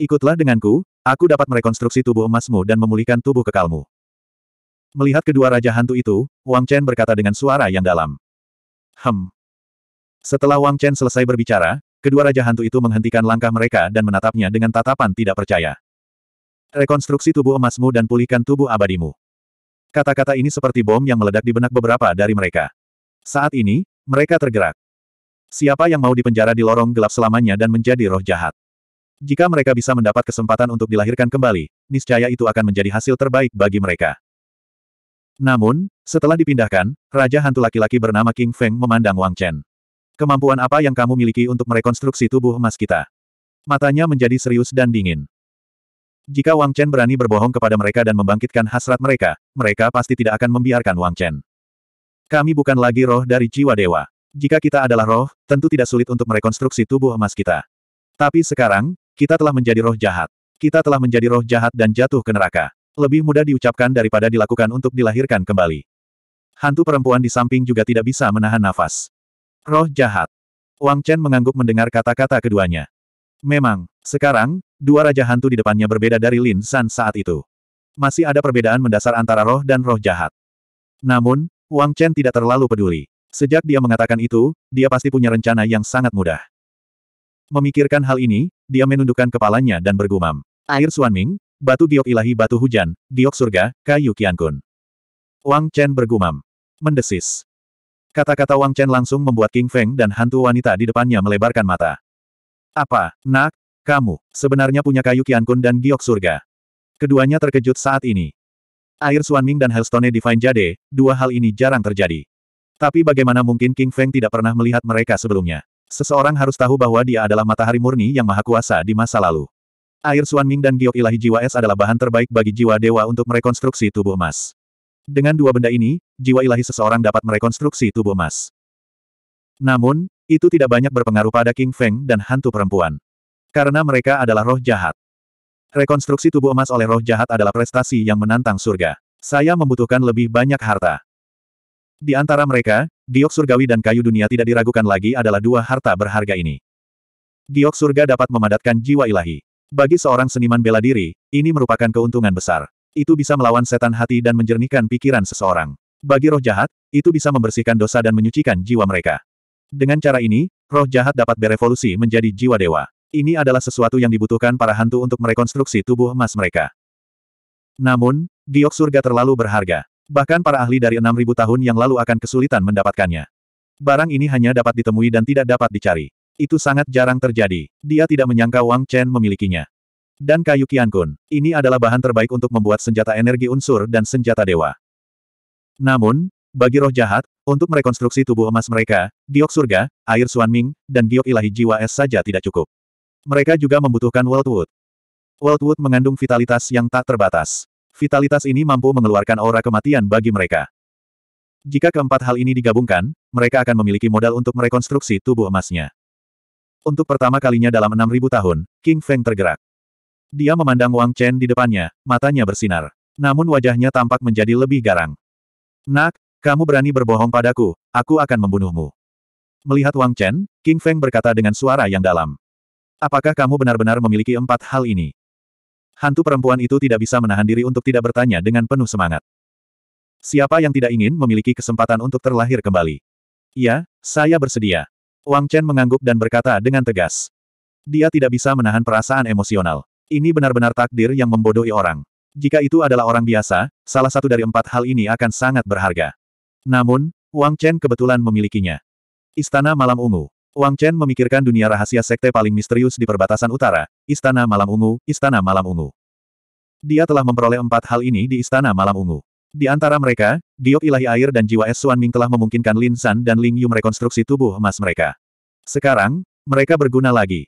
Ikutlah denganku, aku dapat merekonstruksi tubuh emasmu dan memulihkan tubuh kekalmu. Melihat kedua raja hantu itu, Wang Chen berkata dengan suara yang dalam. Hem. Setelah Wang Chen selesai berbicara, kedua raja hantu itu menghentikan langkah mereka dan menatapnya dengan tatapan tidak percaya. Rekonstruksi tubuh emasmu dan pulihkan tubuh abadimu. Kata-kata ini seperti bom yang meledak di benak beberapa dari mereka. Saat ini, mereka tergerak. Siapa yang mau dipenjara di lorong gelap selamanya dan menjadi roh jahat? Jika mereka bisa mendapat kesempatan untuk dilahirkan kembali, niscaya itu akan menjadi hasil terbaik bagi mereka. Namun, setelah dipindahkan, Raja Hantu Laki-Laki bernama King Feng memandang Wang Chen. Kemampuan apa yang kamu miliki untuk merekonstruksi tubuh emas kita? Matanya menjadi serius dan dingin. Jika Wang Chen berani berbohong kepada mereka dan membangkitkan hasrat mereka, mereka pasti tidak akan membiarkan Wang Chen. Kami bukan lagi roh dari jiwa dewa. Jika kita adalah roh, tentu tidak sulit untuk merekonstruksi tubuh emas kita. Tapi sekarang, kita telah menjadi roh jahat. Kita telah menjadi roh jahat dan jatuh ke neraka. Lebih mudah diucapkan daripada dilakukan untuk dilahirkan kembali. Hantu perempuan di samping juga tidak bisa menahan nafas. Roh jahat. Wang Chen mengangguk mendengar kata-kata keduanya. Memang, sekarang, dua raja hantu di depannya berbeda dari Lin San saat itu. Masih ada perbedaan mendasar antara roh dan roh jahat. Namun, Wang Chen tidak terlalu peduli. Sejak dia mengatakan itu, dia pasti punya rencana yang sangat mudah. Memikirkan hal ini, dia menundukkan kepalanya dan bergumam. Air Suanming, batu giok ilahi batu hujan, giok surga, kayu kiankun. Wang Chen bergumam. Mendesis. Kata-kata Wang Chen langsung membuat King Feng dan hantu wanita di depannya melebarkan mata. Apa, nak, kamu, sebenarnya punya kayu kiankun dan giok surga. Keduanya terkejut saat ini. Air Suanming dan Hellstone Divine Jade, dua hal ini jarang terjadi. Tapi bagaimana mungkin King Feng tidak pernah melihat mereka sebelumnya? Seseorang harus tahu bahwa dia adalah matahari murni yang maha kuasa di masa lalu. Air Suan Ming dan giok ilahi jiwa es adalah bahan terbaik bagi jiwa dewa untuk merekonstruksi tubuh emas. Dengan dua benda ini, jiwa ilahi seseorang dapat merekonstruksi tubuh emas. Namun, itu tidak banyak berpengaruh pada King Feng dan hantu perempuan. Karena mereka adalah roh jahat. Rekonstruksi tubuh emas oleh roh jahat adalah prestasi yang menantang surga. Saya membutuhkan lebih banyak harta. Di antara mereka, giok surgawi dan kayu dunia tidak diragukan lagi adalah dua harta berharga ini. Giok surga dapat memadatkan jiwa ilahi. Bagi seorang seniman bela diri, ini merupakan keuntungan besar. Itu bisa melawan setan hati dan menjernihkan pikiran seseorang. Bagi roh jahat, itu bisa membersihkan dosa dan menyucikan jiwa mereka. Dengan cara ini, roh jahat dapat berevolusi menjadi jiwa dewa. Ini adalah sesuatu yang dibutuhkan para hantu untuk merekonstruksi tubuh emas mereka. Namun, giok surga terlalu berharga. Bahkan para ahli dari 6.000 tahun yang lalu akan kesulitan mendapatkannya. Barang ini hanya dapat ditemui dan tidak dapat dicari. Itu sangat jarang terjadi. Dia tidak menyangka Wang Chen memilikinya. Dan kayu Qiankun, ini adalah bahan terbaik untuk membuat senjata energi unsur dan senjata dewa. Namun, bagi roh jahat, untuk merekonstruksi tubuh emas mereka, giok surga, air suanming, dan giok ilahi jiwa es saja tidak cukup. Mereka juga membutuhkan Worldwood. Worldwood mengandung vitalitas yang tak terbatas vitalitas ini mampu mengeluarkan aura kematian bagi mereka. Jika keempat hal ini digabungkan, mereka akan memiliki modal untuk merekonstruksi tubuh emasnya. Untuk pertama kalinya dalam 6.000 tahun, King Feng tergerak. Dia memandang Wang Chen di depannya, matanya bersinar. Namun wajahnya tampak menjadi lebih garang. Nak, kamu berani berbohong padaku, aku akan membunuhmu. Melihat Wang Chen, King Feng berkata dengan suara yang dalam. Apakah kamu benar-benar memiliki empat hal ini? hantu perempuan itu tidak bisa menahan diri untuk tidak bertanya dengan penuh semangat. Siapa yang tidak ingin memiliki kesempatan untuk terlahir kembali? Iya, saya bersedia. Wang Chen mengangguk dan berkata dengan tegas. Dia tidak bisa menahan perasaan emosional. Ini benar-benar takdir yang membodohi orang. Jika itu adalah orang biasa, salah satu dari empat hal ini akan sangat berharga. Namun, Wang Chen kebetulan memilikinya. Istana Malam Ungu. Wang Chen memikirkan dunia rahasia sekte paling misterius di perbatasan utara, Istana Malam Ungu, Istana Malam Ungu. Dia telah memperoleh empat hal ini di Istana Malam Ungu. Di antara mereka, diok ilahi air dan jiwa es Suan Ming telah memungkinkan Lin San dan Ling Yu merekonstruksi tubuh emas mereka. Sekarang, mereka berguna lagi.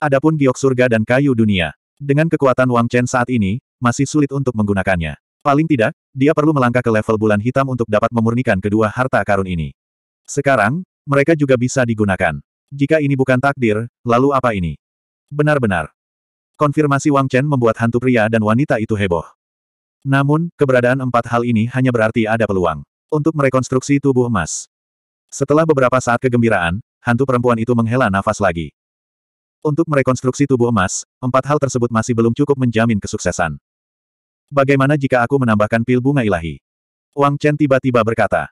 Adapun giok surga dan kayu dunia. Dengan kekuatan Wang Chen saat ini, masih sulit untuk menggunakannya. Paling tidak, dia perlu melangkah ke level bulan hitam untuk dapat memurnikan kedua harta karun ini. Sekarang, mereka juga bisa digunakan. Jika ini bukan takdir, lalu apa ini? Benar-benar. Konfirmasi Wang Chen membuat hantu pria dan wanita itu heboh. Namun, keberadaan empat hal ini hanya berarti ada peluang untuk merekonstruksi tubuh emas. Setelah beberapa saat kegembiraan, hantu perempuan itu menghela nafas lagi. Untuk merekonstruksi tubuh emas, empat hal tersebut masih belum cukup menjamin kesuksesan. Bagaimana jika aku menambahkan pil bunga ilahi? Wang Chen tiba-tiba berkata.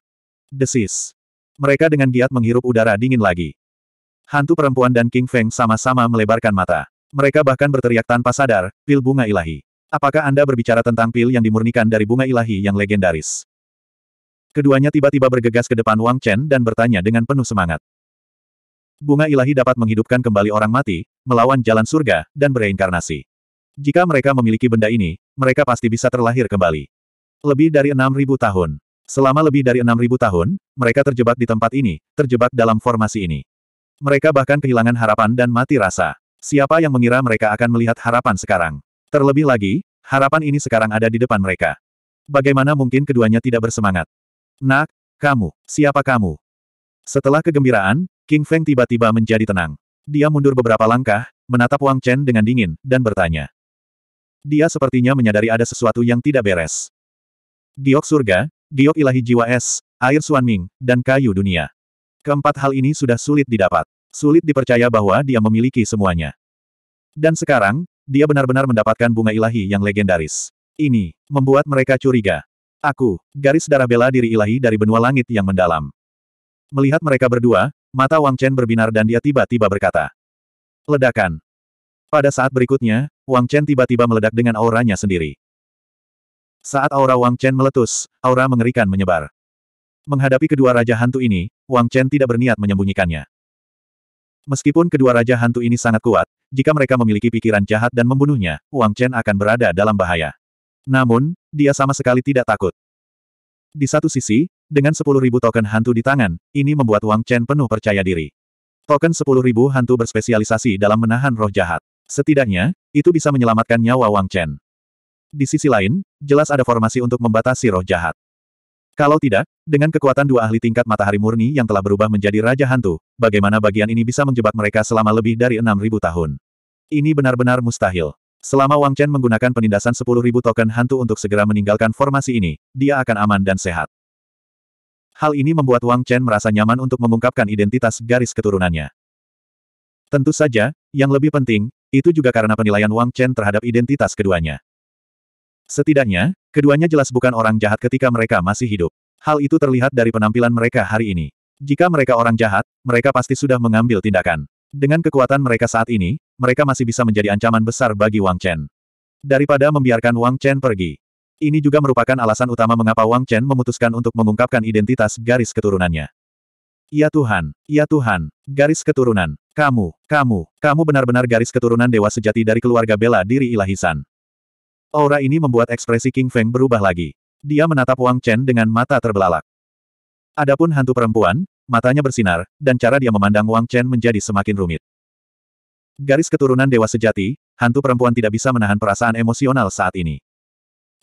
Desis. Mereka dengan giat menghirup udara dingin lagi. Hantu perempuan dan King Feng sama-sama melebarkan mata. Mereka bahkan berteriak tanpa sadar, pil bunga ilahi. Apakah Anda berbicara tentang pil yang dimurnikan dari bunga ilahi yang legendaris? Keduanya tiba-tiba bergegas ke depan Wang Chen dan bertanya dengan penuh semangat. Bunga ilahi dapat menghidupkan kembali orang mati, melawan jalan surga, dan bereinkarnasi. Jika mereka memiliki benda ini, mereka pasti bisa terlahir kembali. Lebih dari enam ribu tahun, Selama lebih dari 6.000 tahun, mereka terjebak di tempat ini, terjebak dalam formasi ini. Mereka bahkan kehilangan harapan dan mati rasa. Siapa yang mengira mereka akan melihat harapan sekarang? Terlebih lagi, harapan ini sekarang ada di depan mereka. Bagaimana mungkin keduanya tidak bersemangat? Nak, kamu, siapa kamu? Setelah kegembiraan, King Feng tiba-tiba menjadi tenang. Dia mundur beberapa langkah, menatap Wang Chen dengan dingin, dan bertanya. Dia sepertinya menyadari ada sesuatu yang tidak beres. Giok surga, giok ilahi jiwa es, air suanming, dan kayu dunia. Keempat hal ini sudah sulit didapat. Sulit dipercaya bahwa dia memiliki semuanya. Dan sekarang, dia benar-benar mendapatkan bunga ilahi yang legendaris. Ini, membuat mereka curiga. Aku, garis darah bela diri ilahi dari benua langit yang mendalam. Melihat mereka berdua, mata Wang Chen berbinar dan dia tiba-tiba berkata. Ledakan. Pada saat berikutnya, Wang Chen tiba-tiba meledak dengan auranya sendiri. Saat aura Wang Chen meletus, aura mengerikan menyebar. Menghadapi kedua raja hantu ini, Wang Chen tidak berniat menyembunyikannya. Meskipun kedua raja hantu ini sangat kuat, jika mereka memiliki pikiran jahat dan membunuhnya, Wang Chen akan berada dalam bahaya. Namun, dia sama sekali tidak takut. Di satu sisi, dengan 10.000 token hantu di tangan, ini membuat Wang Chen penuh percaya diri. Token 10.000 hantu berspesialisasi dalam menahan roh jahat. Setidaknya, itu bisa menyelamatkan nyawa Wang Chen. Di sisi lain, jelas ada formasi untuk membatasi roh jahat. Kalau tidak, dengan kekuatan dua ahli tingkat matahari murni yang telah berubah menjadi Raja Hantu, bagaimana bagian ini bisa menjebak mereka selama lebih dari enam ribu tahun? Ini benar-benar mustahil. Selama Wang Chen menggunakan penindasan sepuluh ribu token hantu untuk segera meninggalkan formasi ini, dia akan aman dan sehat. Hal ini membuat Wang Chen merasa nyaman untuk mengungkapkan identitas garis keturunannya. Tentu saja, yang lebih penting, itu juga karena penilaian Wang Chen terhadap identitas keduanya. Setidaknya, keduanya jelas bukan orang jahat ketika mereka masih hidup. Hal itu terlihat dari penampilan mereka hari ini. Jika mereka orang jahat, mereka pasti sudah mengambil tindakan. Dengan kekuatan mereka saat ini, mereka masih bisa menjadi ancaman besar bagi Wang Chen. Daripada membiarkan Wang Chen pergi. Ini juga merupakan alasan utama mengapa Wang Chen memutuskan untuk mengungkapkan identitas garis keturunannya. Ya Tuhan, ya Tuhan, garis keturunan, kamu, kamu, kamu benar-benar garis keturunan dewa sejati dari keluarga bela diri ilahisan. Aura ini membuat ekspresi King Feng berubah lagi. Dia menatap Wang Chen dengan mata terbelalak. Adapun hantu perempuan, matanya bersinar, dan cara dia memandang Wang Chen menjadi semakin rumit. Garis keturunan dewa sejati, hantu perempuan tidak bisa menahan perasaan emosional saat ini.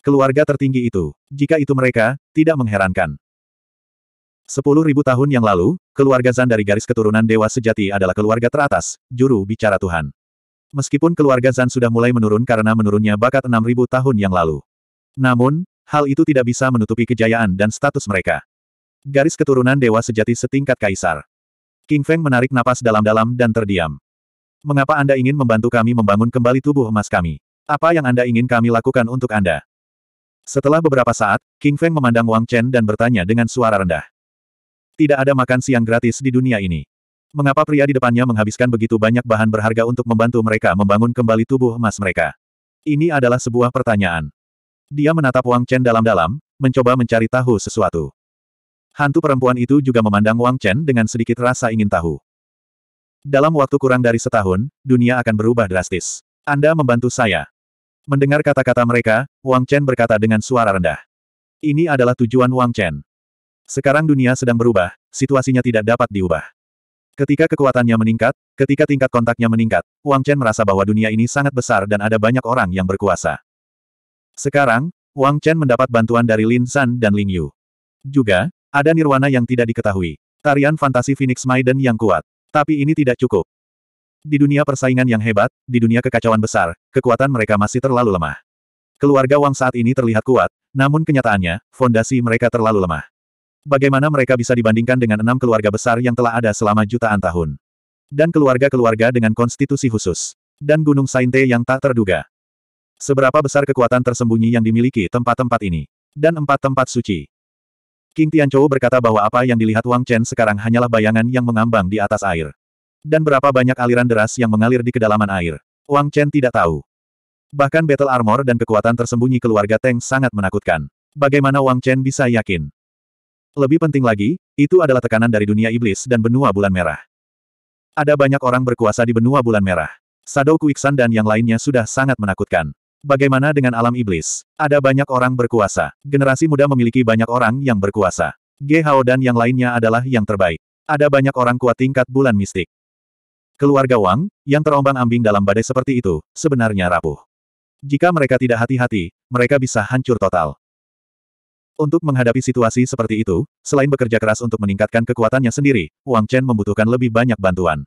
Keluarga tertinggi itu, jika itu mereka, tidak mengherankan. Sepuluh ribu tahun yang lalu, keluarga Zan dari garis keturunan dewa sejati adalah keluarga teratas, juru bicara Tuhan. Meskipun keluarga Zan sudah mulai menurun karena menurunnya bakat 6.000 tahun yang lalu. Namun, hal itu tidak bisa menutupi kejayaan dan status mereka. Garis keturunan dewa sejati setingkat kaisar. King Feng menarik napas dalam-dalam dan terdiam. Mengapa Anda ingin membantu kami membangun kembali tubuh emas kami? Apa yang Anda ingin kami lakukan untuk Anda? Setelah beberapa saat, King Feng memandang Wang Chen dan bertanya dengan suara rendah. Tidak ada makan siang gratis di dunia ini. Mengapa pria di depannya menghabiskan begitu banyak bahan berharga untuk membantu mereka membangun kembali tubuh emas mereka? Ini adalah sebuah pertanyaan. Dia menatap Wang Chen dalam-dalam, mencoba mencari tahu sesuatu. Hantu perempuan itu juga memandang Wang Chen dengan sedikit rasa ingin tahu. Dalam waktu kurang dari setahun, dunia akan berubah drastis. Anda membantu saya. Mendengar kata-kata mereka, Wang Chen berkata dengan suara rendah. Ini adalah tujuan Wang Chen. Sekarang dunia sedang berubah, situasinya tidak dapat diubah. Ketika kekuatannya meningkat, ketika tingkat kontaknya meningkat, Wang Chen merasa bahwa dunia ini sangat besar dan ada banyak orang yang berkuasa. Sekarang, Wang Chen mendapat bantuan dari Lin San dan Ling Yu. Juga, ada nirwana yang tidak diketahui. Tarian fantasi Phoenix Maiden yang kuat. Tapi ini tidak cukup. Di dunia persaingan yang hebat, di dunia kekacauan besar, kekuatan mereka masih terlalu lemah. Keluarga Wang saat ini terlihat kuat, namun kenyataannya, fondasi mereka terlalu lemah bagaimana mereka bisa dibandingkan dengan enam keluarga besar yang telah ada selama jutaan tahun. Dan keluarga-keluarga dengan konstitusi khusus. Dan Gunung Sainte yang tak terduga. Seberapa besar kekuatan tersembunyi yang dimiliki tempat-tempat ini. Dan empat tempat suci. King Tianchou berkata bahwa apa yang dilihat Wang Chen sekarang hanyalah bayangan yang mengambang di atas air. Dan berapa banyak aliran deras yang mengalir di kedalaman air. Wang Chen tidak tahu. Bahkan battle armor dan kekuatan tersembunyi keluarga Teng sangat menakutkan. Bagaimana Wang Chen bisa yakin? Lebih penting lagi, itu adalah tekanan dari dunia iblis dan benua bulan merah. Ada banyak orang berkuasa di benua bulan merah. Sado Kuiksan dan yang lainnya sudah sangat menakutkan. Bagaimana dengan alam iblis? Ada banyak orang berkuasa. Generasi muda memiliki banyak orang yang berkuasa. Ge Hao dan yang lainnya adalah yang terbaik. Ada banyak orang kuat tingkat bulan mistik. Keluarga Wang, yang terombang-ambing dalam badai seperti itu, sebenarnya rapuh. Jika mereka tidak hati-hati, mereka bisa hancur total. Untuk menghadapi situasi seperti itu, selain bekerja keras untuk meningkatkan kekuatannya sendiri, Wang Chen membutuhkan lebih banyak bantuan.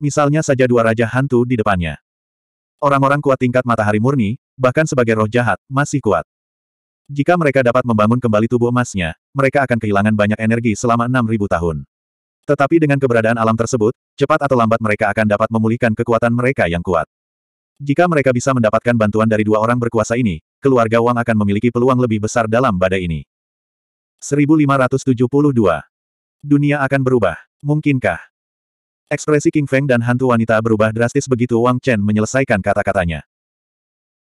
Misalnya saja dua raja hantu di depannya. Orang-orang kuat tingkat matahari murni, bahkan sebagai roh jahat, masih kuat. Jika mereka dapat membangun kembali tubuh emasnya, mereka akan kehilangan banyak energi selama 6.000 tahun. Tetapi dengan keberadaan alam tersebut, cepat atau lambat mereka akan dapat memulihkan kekuatan mereka yang kuat. Jika mereka bisa mendapatkan bantuan dari dua orang berkuasa ini, keluarga Wang akan memiliki peluang lebih besar dalam badai ini. 1572. Dunia akan berubah. Mungkinkah? Ekspresi King Feng dan hantu wanita berubah drastis begitu Wang Chen menyelesaikan kata-katanya.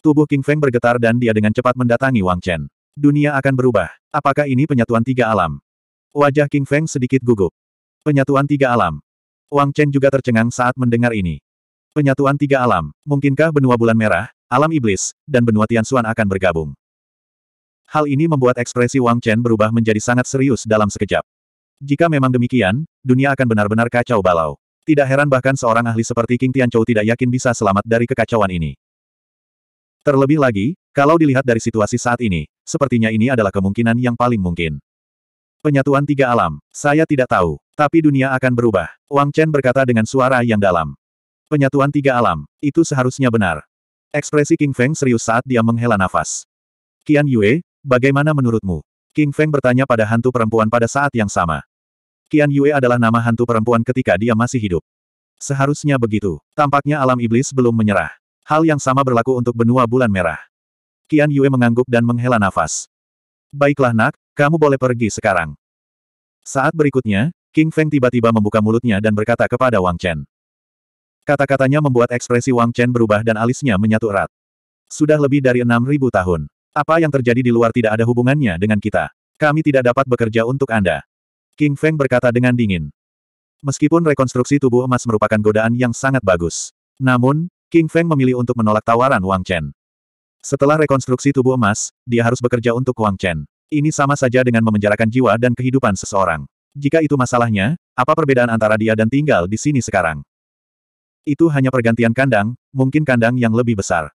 Tubuh King Feng bergetar dan dia dengan cepat mendatangi Wang Chen. Dunia akan berubah. Apakah ini penyatuan tiga alam? Wajah King Feng sedikit gugup. Penyatuan tiga alam. Wang Chen juga tercengang saat mendengar ini. Penyatuan tiga alam. Mungkinkah benua bulan merah, alam iblis, dan benua Tianxuan akan bergabung. Hal ini membuat ekspresi Wang Chen berubah menjadi sangat serius dalam sekejap. Jika memang demikian, dunia akan benar-benar kacau balau. Tidak heran bahkan seorang ahli seperti King Tianchou tidak yakin bisa selamat dari kekacauan ini. Terlebih lagi, kalau dilihat dari situasi saat ini, sepertinya ini adalah kemungkinan yang paling mungkin. Penyatuan tiga alam, saya tidak tahu, tapi dunia akan berubah. Wang Chen berkata dengan suara yang dalam. Penyatuan tiga alam, itu seharusnya benar. Ekspresi King Feng serius saat dia menghela nafas. Qian Yue, bagaimana menurutmu? King Feng bertanya pada hantu perempuan pada saat yang sama. Qian Yue adalah nama hantu perempuan ketika dia masih hidup. Seharusnya begitu. Tampaknya alam iblis belum menyerah. Hal yang sama berlaku untuk benua bulan merah. Qian Yue mengangguk dan menghela nafas. Baiklah nak, kamu boleh pergi sekarang. Saat berikutnya, King Feng tiba-tiba membuka mulutnya dan berkata kepada Wang Chen. Kata-katanya membuat ekspresi Wang Chen berubah dan alisnya menyatu erat. Sudah lebih dari enam ribu tahun. Apa yang terjadi di luar tidak ada hubungannya dengan kita. Kami tidak dapat bekerja untuk Anda. King Feng berkata dengan dingin. Meskipun rekonstruksi tubuh emas merupakan godaan yang sangat bagus. Namun, King Feng memilih untuk menolak tawaran Wang Chen. Setelah rekonstruksi tubuh emas, dia harus bekerja untuk Wang Chen. Ini sama saja dengan memenjarakan jiwa dan kehidupan seseorang. Jika itu masalahnya, apa perbedaan antara dia dan tinggal di sini sekarang? Itu hanya pergantian kandang, mungkin kandang yang lebih besar.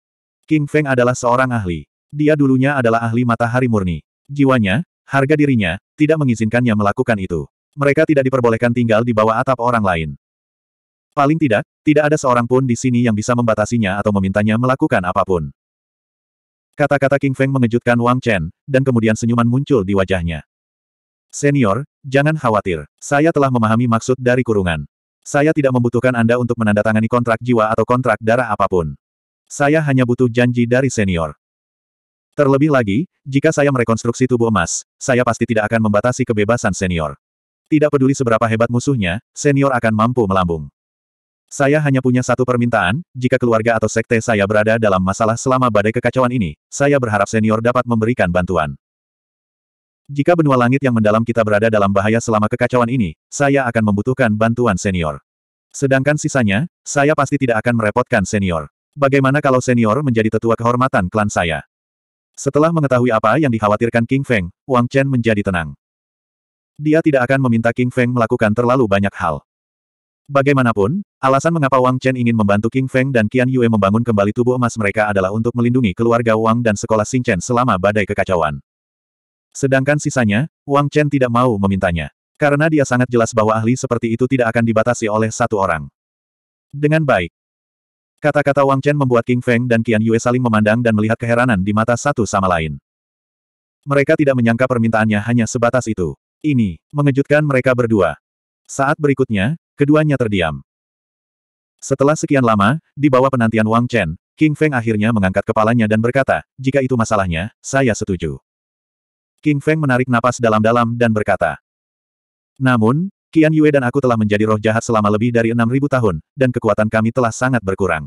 King Feng adalah seorang ahli. Dia dulunya adalah ahli matahari murni. Jiwanya, harga dirinya, tidak mengizinkannya melakukan itu. Mereka tidak diperbolehkan tinggal di bawah atap orang lain. Paling tidak, tidak ada seorang pun di sini yang bisa membatasinya atau memintanya melakukan apapun. Kata-kata King Feng mengejutkan Wang Chen, dan kemudian senyuman muncul di wajahnya. Senior, jangan khawatir, saya telah memahami maksud dari kurungan. Saya tidak membutuhkan Anda untuk menandatangani kontrak jiwa atau kontrak darah apapun. Saya hanya butuh janji dari senior. Terlebih lagi, jika saya merekonstruksi tubuh emas, saya pasti tidak akan membatasi kebebasan senior. Tidak peduli seberapa hebat musuhnya, senior akan mampu melambung. Saya hanya punya satu permintaan, jika keluarga atau sekte saya berada dalam masalah selama badai kekacauan ini, saya berharap senior dapat memberikan bantuan. Jika benua langit yang mendalam kita berada dalam bahaya selama kekacauan ini, saya akan membutuhkan bantuan senior. Sedangkan sisanya, saya pasti tidak akan merepotkan senior. Bagaimana kalau senior menjadi tetua kehormatan klan saya? Setelah mengetahui apa yang dikhawatirkan King Feng, Wang Chen menjadi tenang. Dia tidak akan meminta King Feng melakukan terlalu banyak hal. Bagaimanapun, alasan mengapa Wang Chen ingin membantu King Feng dan Qian Yue membangun kembali tubuh emas mereka adalah untuk melindungi keluarga Wang dan sekolah Xing Chen selama badai kekacauan. Sedangkan sisanya, Wang Chen tidak mau memintanya. Karena dia sangat jelas bahwa ahli seperti itu tidak akan dibatasi oleh satu orang. Dengan baik. Kata-kata Wang Chen membuat King Feng dan Qian Yue saling memandang dan melihat keheranan di mata satu sama lain. Mereka tidak menyangka permintaannya hanya sebatas itu. Ini, mengejutkan mereka berdua. Saat berikutnya, keduanya terdiam. Setelah sekian lama, di bawah penantian Wang Chen, King Feng akhirnya mengangkat kepalanya dan berkata, jika itu masalahnya, saya setuju. King Feng menarik napas dalam-dalam dan berkata. Namun, Qian Yue dan aku telah menjadi roh jahat selama lebih dari enam ribu tahun, dan kekuatan kami telah sangat berkurang.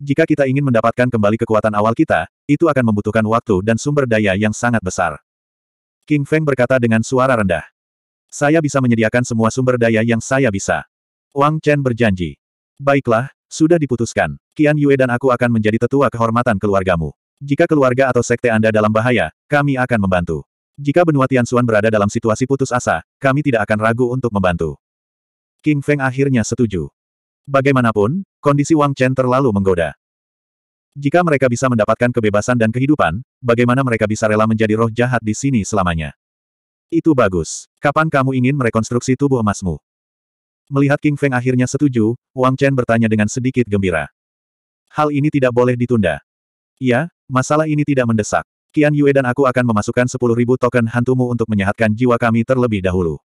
Jika kita ingin mendapatkan kembali kekuatan awal kita, itu akan membutuhkan waktu dan sumber daya yang sangat besar. King Feng berkata dengan suara rendah. Saya bisa menyediakan semua sumber daya yang saya bisa. Wang Chen berjanji. Baiklah, sudah diputuskan. Qian Yue dan aku akan menjadi tetua kehormatan keluargamu. Jika keluarga atau sekte Anda dalam bahaya, kami akan membantu. Jika benua Tianxuan berada dalam situasi putus asa, kami tidak akan ragu untuk membantu. King Feng akhirnya setuju. Bagaimanapun, kondisi Wang Chen terlalu menggoda. Jika mereka bisa mendapatkan kebebasan dan kehidupan, bagaimana mereka bisa rela menjadi roh jahat di sini selamanya? Itu bagus. Kapan kamu ingin merekonstruksi tubuh emasmu? Melihat King Feng akhirnya setuju, Wang Chen bertanya dengan sedikit gembira. Hal ini tidak boleh ditunda. Iya, masalah ini tidak mendesak. Kian Yue dan aku akan memasukkan sepuluh ribu token hantumu untuk menyehatkan jiwa kami terlebih dahulu.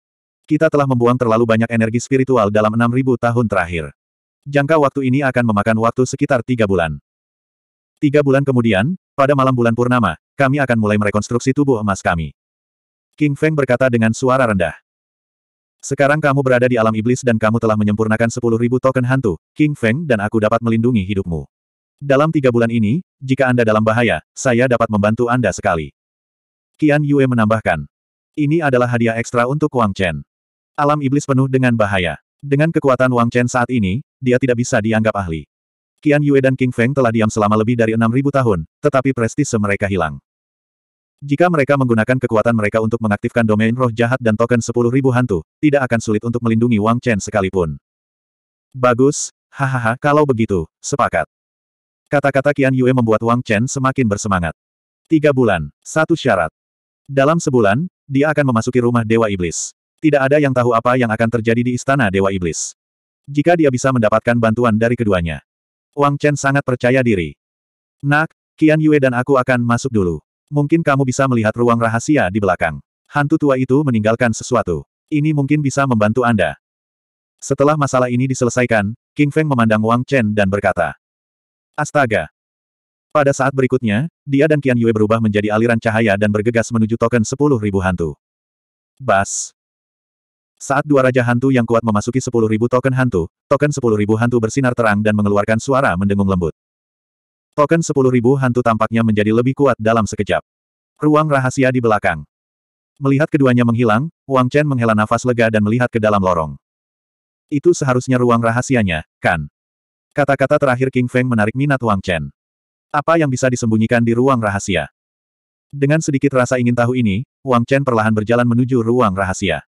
Kita telah membuang terlalu banyak energi spiritual dalam enam ribu tahun terakhir. Jangka waktu ini akan memakan waktu sekitar tiga bulan. Tiga bulan kemudian, pada malam bulan purnama, kami akan mulai merekonstruksi tubuh emas kami. King Feng berkata dengan suara rendah. Sekarang kamu berada di alam iblis dan kamu telah menyempurnakan sepuluh ribu token hantu, King Feng dan aku dapat melindungi hidupmu. Dalam tiga bulan ini, jika Anda dalam bahaya, saya dapat membantu Anda sekali. Qian Yue menambahkan. Ini adalah hadiah ekstra untuk Wang Chen. Alam iblis penuh dengan bahaya. Dengan kekuatan Wang Chen saat ini, dia tidak bisa dianggap ahli. Qian Yue dan King Feng telah diam selama lebih dari 6.000 tahun, tetapi prestise mereka hilang. Jika mereka menggunakan kekuatan mereka untuk mengaktifkan domain roh jahat dan token 10.000 hantu, tidak akan sulit untuk melindungi Wang Chen sekalipun. Bagus, hahaha kalau begitu, sepakat. Kata-kata Qian Yue membuat Wang Chen semakin bersemangat. Tiga bulan, satu syarat. Dalam sebulan, dia akan memasuki rumah Dewa Iblis. Tidak ada yang tahu apa yang akan terjadi di istana Dewa Iblis. Jika dia bisa mendapatkan bantuan dari keduanya. Wang Chen sangat percaya diri. Nak, Qian Yue dan aku akan masuk dulu. Mungkin kamu bisa melihat ruang rahasia di belakang. Hantu tua itu meninggalkan sesuatu. Ini mungkin bisa membantu Anda. Setelah masalah ini diselesaikan, King Feng memandang Wang Chen dan berkata, Astaga! Pada saat berikutnya, dia dan Qian Yue berubah menjadi aliran cahaya dan bergegas menuju token 10.000 hantu. Bas! Saat dua raja hantu yang kuat memasuki 10.000 token hantu, token 10.000 hantu bersinar terang dan mengeluarkan suara mendengung lembut. Token 10.000 hantu tampaknya menjadi lebih kuat dalam sekejap. Ruang rahasia di belakang. Melihat keduanya menghilang, Wang Chen menghela nafas lega dan melihat ke dalam lorong. Itu seharusnya ruang rahasianya, kan? Kata-kata terakhir King Feng menarik minat Wang Chen. Apa yang bisa disembunyikan di ruang rahasia? Dengan sedikit rasa ingin tahu ini, Wang Chen perlahan berjalan menuju ruang rahasia.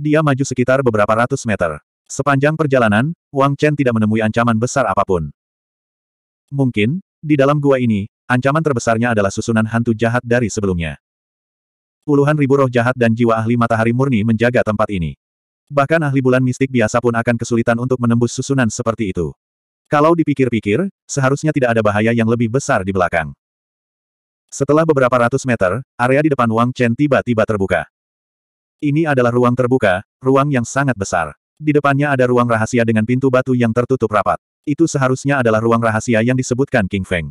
Dia maju sekitar beberapa ratus meter. Sepanjang perjalanan, Wang Chen tidak menemui ancaman besar apapun. Mungkin, di dalam gua ini, ancaman terbesarnya adalah susunan hantu jahat dari sebelumnya. Puluhan ribu roh jahat dan jiwa ahli matahari murni menjaga tempat ini. Bahkan ahli bulan mistik biasa pun akan kesulitan untuk menembus susunan seperti itu. Kalau dipikir-pikir, seharusnya tidak ada bahaya yang lebih besar di belakang. Setelah beberapa ratus meter, area di depan Wang Chen tiba-tiba terbuka. Ini adalah ruang terbuka, ruang yang sangat besar. Di depannya ada ruang rahasia dengan pintu batu yang tertutup rapat. Itu seharusnya adalah ruang rahasia yang disebutkan King Feng.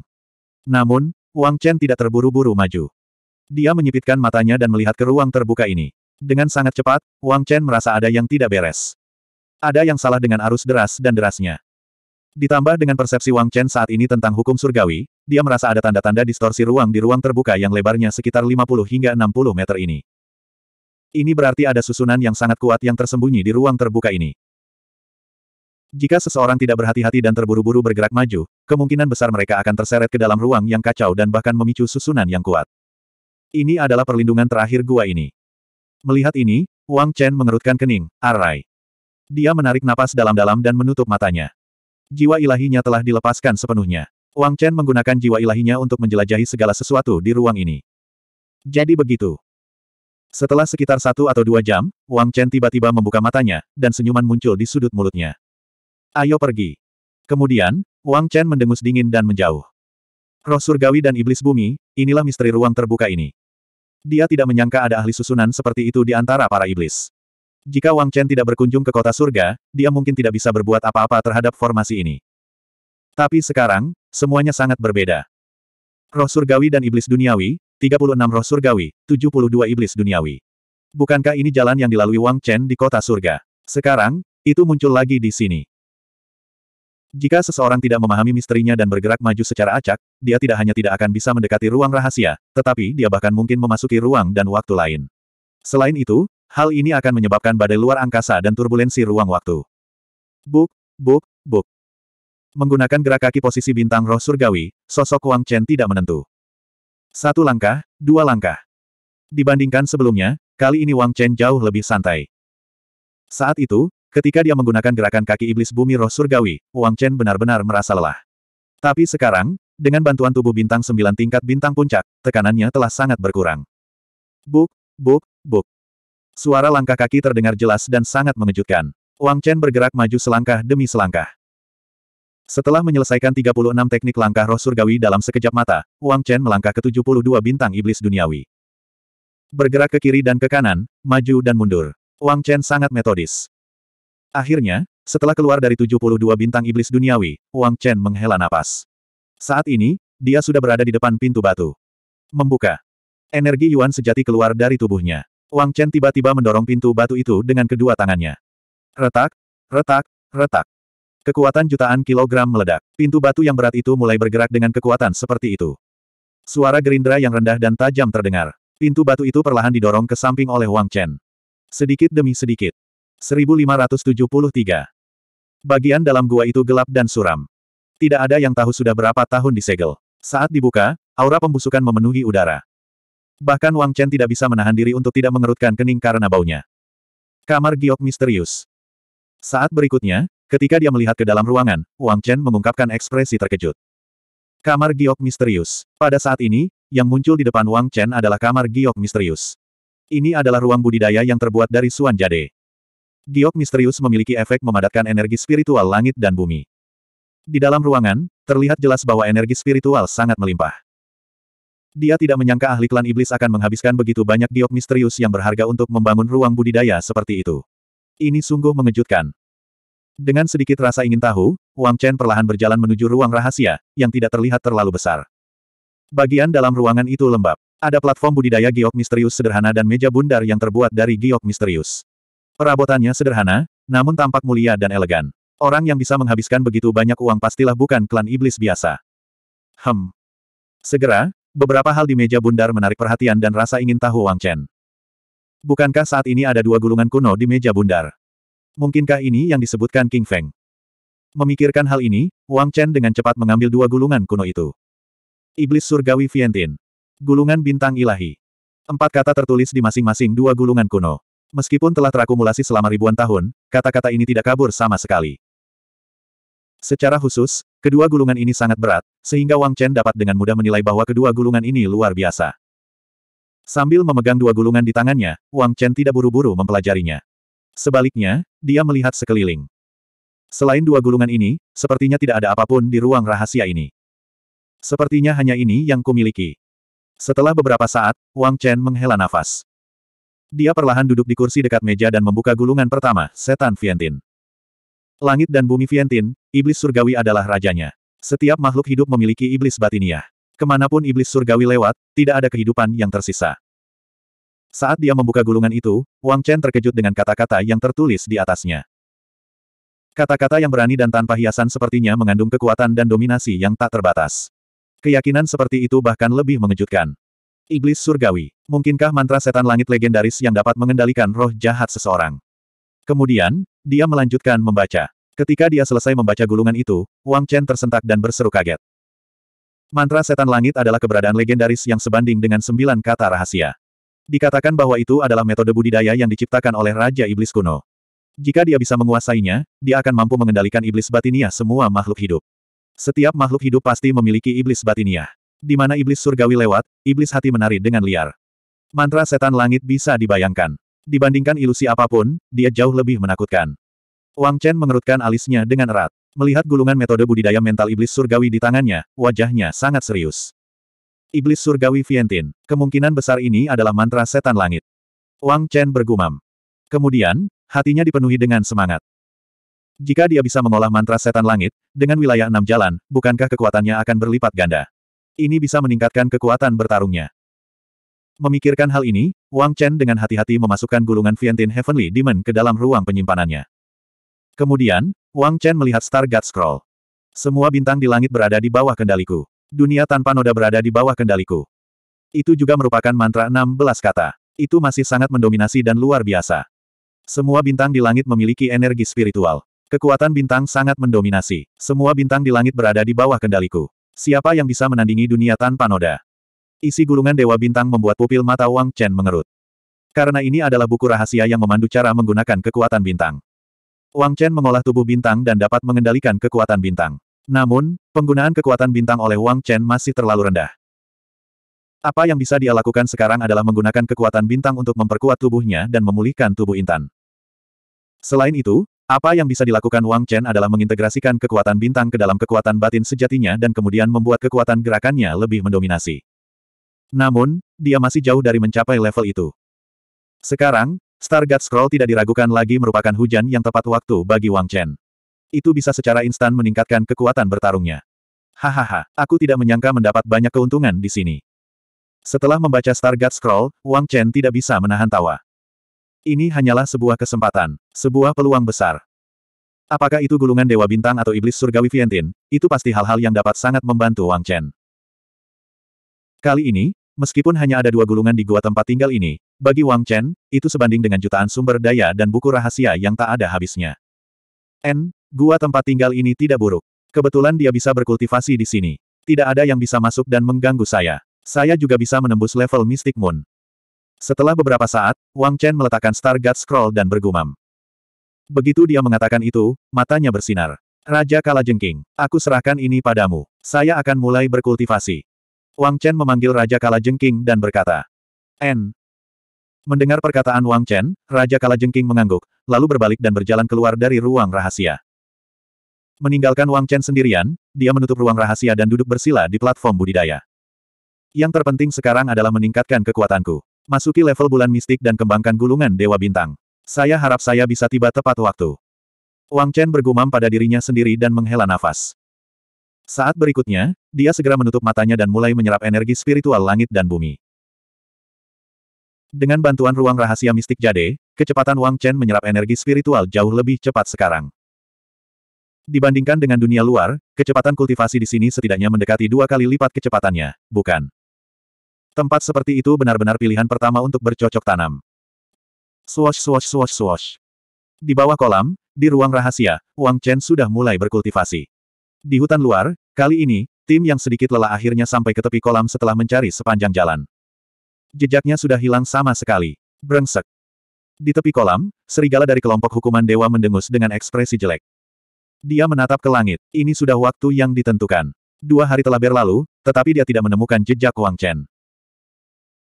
Namun, Wang Chen tidak terburu-buru maju. Dia menyipitkan matanya dan melihat ke ruang terbuka ini. Dengan sangat cepat, Wang Chen merasa ada yang tidak beres. Ada yang salah dengan arus deras dan derasnya. Ditambah dengan persepsi Wang Chen saat ini tentang hukum surgawi, dia merasa ada tanda-tanda distorsi ruang di ruang terbuka yang lebarnya sekitar 50 hingga 60 meter ini. Ini berarti ada susunan yang sangat kuat yang tersembunyi di ruang terbuka ini. Jika seseorang tidak berhati-hati dan terburu-buru bergerak maju, kemungkinan besar mereka akan terseret ke dalam ruang yang kacau dan bahkan memicu susunan yang kuat. Ini adalah perlindungan terakhir gua ini. Melihat ini, Wang Chen mengerutkan kening, arai. Dia menarik napas dalam-dalam dan menutup matanya. Jiwa ilahinya telah dilepaskan sepenuhnya. Wang Chen menggunakan jiwa ilahinya untuk menjelajahi segala sesuatu di ruang ini. Jadi begitu. Setelah sekitar satu atau dua jam, Wang Chen tiba-tiba membuka matanya, dan senyuman muncul di sudut mulutnya. Ayo pergi. Kemudian, Wang Chen mendengus dingin dan menjauh. Roh surgawi dan iblis bumi, inilah misteri ruang terbuka ini. Dia tidak menyangka ada ahli susunan seperti itu di antara para iblis. Jika Wang Chen tidak berkunjung ke kota surga, dia mungkin tidak bisa berbuat apa-apa terhadap formasi ini. Tapi sekarang, semuanya sangat berbeda. Roh surgawi dan iblis duniawi, 36 roh surgawi, 72 iblis duniawi. Bukankah ini jalan yang dilalui Wang Chen di kota surga? Sekarang, itu muncul lagi di sini. Jika seseorang tidak memahami misterinya dan bergerak maju secara acak, dia tidak hanya tidak akan bisa mendekati ruang rahasia, tetapi dia bahkan mungkin memasuki ruang dan waktu lain. Selain itu, Hal ini akan menyebabkan badai luar angkasa dan turbulensi ruang waktu. Buk, buk, buk. Menggunakan gerak kaki posisi bintang roh surgawi, sosok Wang Chen tidak menentu. Satu langkah, dua langkah. Dibandingkan sebelumnya, kali ini Wang Chen jauh lebih santai. Saat itu, ketika dia menggunakan gerakan kaki iblis bumi roh surgawi, Wang Chen benar-benar merasa lelah. Tapi sekarang, dengan bantuan tubuh bintang sembilan tingkat bintang puncak, tekanannya telah sangat berkurang. Buk, buk, buk. Suara langkah kaki terdengar jelas dan sangat mengejutkan. Wang Chen bergerak maju selangkah demi selangkah. Setelah menyelesaikan 36 teknik langkah roh surgawi dalam sekejap mata, Wang Chen melangkah ke 72 bintang iblis duniawi. Bergerak ke kiri dan ke kanan, maju dan mundur. Wang Chen sangat metodis. Akhirnya, setelah keluar dari 72 bintang iblis duniawi, Wang Chen menghela napas. Saat ini, dia sudah berada di depan pintu batu. Membuka. Energi Yuan sejati keluar dari tubuhnya. Wang Chen tiba-tiba mendorong pintu batu itu dengan kedua tangannya. Retak, retak, retak. Kekuatan jutaan kilogram meledak. Pintu batu yang berat itu mulai bergerak dengan kekuatan seperti itu. Suara gerindra yang rendah dan tajam terdengar. Pintu batu itu perlahan didorong ke samping oleh Wang Chen. Sedikit demi sedikit. 1573. Bagian dalam gua itu gelap dan suram. Tidak ada yang tahu sudah berapa tahun disegel. Saat dibuka, aura pembusukan memenuhi udara. Bahkan Wang Chen tidak bisa menahan diri untuk tidak mengerutkan kening karena baunya. Kamar giok misterius. Saat berikutnya, ketika dia melihat ke dalam ruangan, Wang Chen mengungkapkan ekspresi terkejut. Kamar giok misterius. Pada saat ini, yang muncul di depan Wang Chen adalah kamar giok misterius. Ini adalah ruang budidaya yang terbuat dari suan jade. Giok misterius memiliki efek memadatkan energi spiritual langit dan bumi. Di dalam ruangan, terlihat jelas bahwa energi spiritual sangat melimpah. Dia tidak menyangka ahli klan iblis akan menghabiskan begitu banyak giok misterius yang berharga untuk membangun ruang budidaya seperti itu. Ini sungguh mengejutkan. Dengan sedikit rasa ingin tahu, Wang Chen perlahan berjalan menuju ruang rahasia, yang tidak terlihat terlalu besar. Bagian dalam ruangan itu lembab. Ada platform budidaya giok misterius sederhana dan meja bundar yang terbuat dari giok misterius. Perabotannya sederhana, namun tampak mulia dan elegan. Orang yang bisa menghabiskan begitu banyak uang pastilah bukan klan iblis biasa. Hem. Segera, Beberapa hal di meja bundar menarik perhatian dan rasa ingin tahu Wang Chen. Bukankah saat ini ada dua gulungan kuno di meja bundar? Mungkinkah ini yang disebutkan King Feng? Memikirkan hal ini, Wang Chen dengan cepat mengambil dua gulungan kuno itu. Iblis Surgawi Vientin. Gulungan Bintang Ilahi. Empat kata tertulis di masing-masing dua gulungan kuno. Meskipun telah terakumulasi selama ribuan tahun, kata-kata ini tidak kabur sama sekali. Secara khusus, Kedua gulungan ini sangat berat, sehingga Wang Chen dapat dengan mudah menilai bahwa kedua gulungan ini luar biasa. Sambil memegang dua gulungan di tangannya, Wang Chen tidak buru-buru mempelajarinya. Sebaliknya, dia melihat sekeliling. Selain dua gulungan ini, sepertinya tidak ada apapun di ruang rahasia ini. Sepertinya hanya ini yang kumiliki. Setelah beberapa saat, Wang Chen menghela nafas. Dia perlahan duduk di kursi dekat meja dan membuka gulungan pertama, setan Vientin. Langit dan bumi Vientin, iblis surgawi adalah rajanya. Setiap makhluk hidup memiliki iblis batiniah. Kemanapun iblis surgawi lewat, tidak ada kehidupan yang tersisa. Saat dia membuka gulungan itu, Wang Chen terkejut dengan kata-kata yang tertulis di atasnya. Kata-kata yang berani dan tanpa hiasan sepertinya mengandung kekuatan dan dominasi yang tak terbatas. Keyakinan seperti itu bahkan lebih mengejutkan. Iblis surgawi. Mungkinkah mantra setan langit legendaris yang dapat mengendalikan roh jahat seseorang? Kemudian, dia melanjutkan membaca. Ketika dia selesai membaca gulungan itu, Wang Chen tersentak dan berseru kaget. Mantra setan langit adalah keberadaan legendaris yang sebanding dengan sembilan kata rahasia. Dikatakan bahwa itu adalah metode budidaya yang diciptakan oleh Raja Iblis kuno. Jika dia bisa menguasainya, dia akan mampu mengendalikan iblis batinia semua makhluk hidup. Setiap makhluk hidup pasti memiliki iblis batinia. Di mana iblis surgawi lewat, iblis hati menari dengan liar. Mantra setan langit bisa dibayangkan dibandingkan ilusi apapun, dia jauh lebih menakutkan. Wang Chen mengerutkan alisnya dengan erat. Melihat gulungan metode budidaya mental iblis surgawi di tangannya, wajahnya sangat serius. Iblis surgawi Vientin, kemungkinan besar ini adalah mantra setan langit. Wang Chen bergumam. Kemudian, hatinya dipenuhi dengan semangat. Jika dia bisa mengolah mantra setan langit, dengan wilayah enam jalan, bukankah kekuatannya akan berlipat ganda? Ini bisa meningkatkan kekuatan bertarungnya. Memikirkan hal ini, Wang Chen dengan hati-hati memasukkan gulungan Vientine Heavenly Demon ke dalam ruang penyimpanannya. Kemudian, Wang Chen melihat Star God Scroll. Semua bintang di langit berada di bawah kendaliku. Dunia tanpa noda berada di bawah kendaliku. Itu juga merupakan mantra 16 kata. Itu masih sangat mendominasi dan luar biasa. Semua bintang di langit memiliki energi spiritual. Kekuatan bintang sangat mendominasi. Semua bintang di langit berada di bawah kendaliku. Siapa yang bisa menandingi dunia tanpa noda? Isi gulungan Dewa Bintang membuat pupil mata Wang Chen mengerut. Karena ini adalah buku rahasia yang memandu cara menggunakan kekuatan bintang. Wang Chen mengolah tubuh bintang dan dapat mengendalikan kekuatan bintang. Namun, penggunaan kekuatan bintang oleh Wang Chen masih terlalu rendah. Apa yang bisa dia lakukan sekarang adalah menggunakan kekuatan bintang untuk memperkuat tubuhnya dan memulihkan tubuh Intan. Selain itu, apa yang bisa dilakukan Wang Chen adalah mengintegrasikan kekuatan bintang ke dalam kekuatan batin sejatinya dan kemudian membuat kekuatan gerakannya lebih mendominasi. Namun, dia masih jauh dari mencapai level itu. Sekarang, Stargate Scroll tidak diragukan lagi merupakan hujan yang tepat waktu bagi Wang Chen. Itu bisa secara instan meningkatkan kekuatan bertarungnya. Hahaha, aku tidak menyangka mendapat banyak keuntungan di sini. Setelah membaca Stargate Scroll, Wang Chen tidak bisa menahan tawa. Ini hanyalah sebuah kesempatan, sebuah peluang besar. Apakah itu gulungan Dewa Bintang atau Iblis Surgawi Vientin, itu pasti hal-hal yang dapat sangat membantu Wang Chen. Kali ini, Meskipun hanya ada dua gulungan di gua tempat tinggal ini, bagi Wang Chen, itu sebanding dengan jutaan sumber daya dan buku rahasia yang tak ada habisnya. N, gua tempat tinggal ini tidak buruk. Kebetulan dia bisa berkultivasi di sini. Tidak ada yang bisa masuk dan mengganggu saya. Saya juga bisa menembus level Mystic Moon. Setelah beberapa saat, Wang Chen meletakkan Star God Scroll dan bergumam. Begitu dia mengatakan itu, matanya bersinar. Raja Kalajengking, aku serahkan ini padamu. Saya akan mulai berkultivasi. Wang Chen memanggil Raja Kalajengking dan berkata, N. Mendengar perkataan Wang Chen, Raja Kalajengking mengangguk, lalu berbalik dan berjalan keluar dari ruang rahasia. Meninggalkan Wang Chen sendirian, dia menutup ruang rahasia dan duduk bersila di platform budidaya. Yang terpenting sekarang adalah meningkatkan kekuatanku. Masuki level bulan mistik dan kembangkan gulungan Dewa Bintang. Saya harap saya bisa tiba tepat waktu. Wang Chen bergumam pada dirinya sendiri dan menghela nafas. Saat berikutnya, dia segera menutup matanya dan mulai menyerap energi spiritual langit dan bumi. Dengan bantuan ruang rahasia mistik jade, kecepatan Wang Chen menyerap energi spiritual jauh lebih cepat sekarang. Dibandingkan dengan dunia luar, kecepatan kultivasi di sini setidaknya mendekati dua kali lipat kecepatannya, bukan? Tempat seperti itu benar-benar pilihan pertama untuk bercocok tanam. Swash swash swash swash. Di bawah kolam, di ruang rahasia, Wang Chen sudah mulai berkultivasi. Di hutan luar, kali ini, tim yang sedikit lelah akhirnya sampai ke tepi kolam setelah mencari sepanjang jalan. Jejaknya sudah hilang sama sekali. Brengsek. Di tepi kolam, serigala dari kelompok hukuman dewa mendengus dengan ekspresi jelek. Dia menatap ke langit. Ini sudah waktu yang ditentukan. Dua hari telah berlalu, tetapi dia tidak menemukan jejak Wang Chen.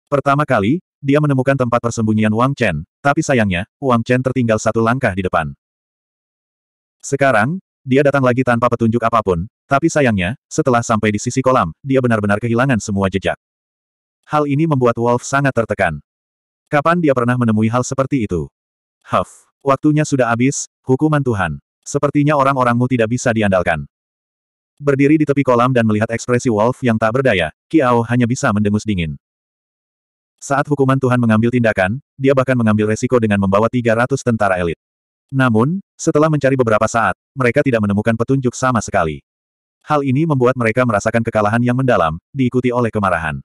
Pertama kali, dia menemukan tempat persembunyian Wang Chen, tapi sayangnya, Wang Chen tertinggal satu langkah di depan. Sekarang, dia datang lagi tanpa petunjuk apapun, tapi sayangnya, setelah sampai di sisi kolam, dia benar-benar kehilangan semua jejak. Hal ini membuat Wolf sangat tertekan. Kapan dia pernah menemui hal seperti itu? Huff, waktunya sudah habis, hukuman Tuhan. Sepertinya orang-orangmu tidak bisa diandalkan. Berdiri di tepi kolam dan melihat ekspresi Wolf yang tak berdaya, Kiao hanya bisa mendengus dingin. Saat hukuman Tuhan mengambil tindakan, dia bahkan mengambil resiko dengan membawa 300 tentara elit. Namun, setelah mencari beberapa saat, mereka tidak menemukan petunjuk sama sekali. Hal ini membuat mereka merasakan kekalahan yang mendalam, diikuti oleh kemarahan.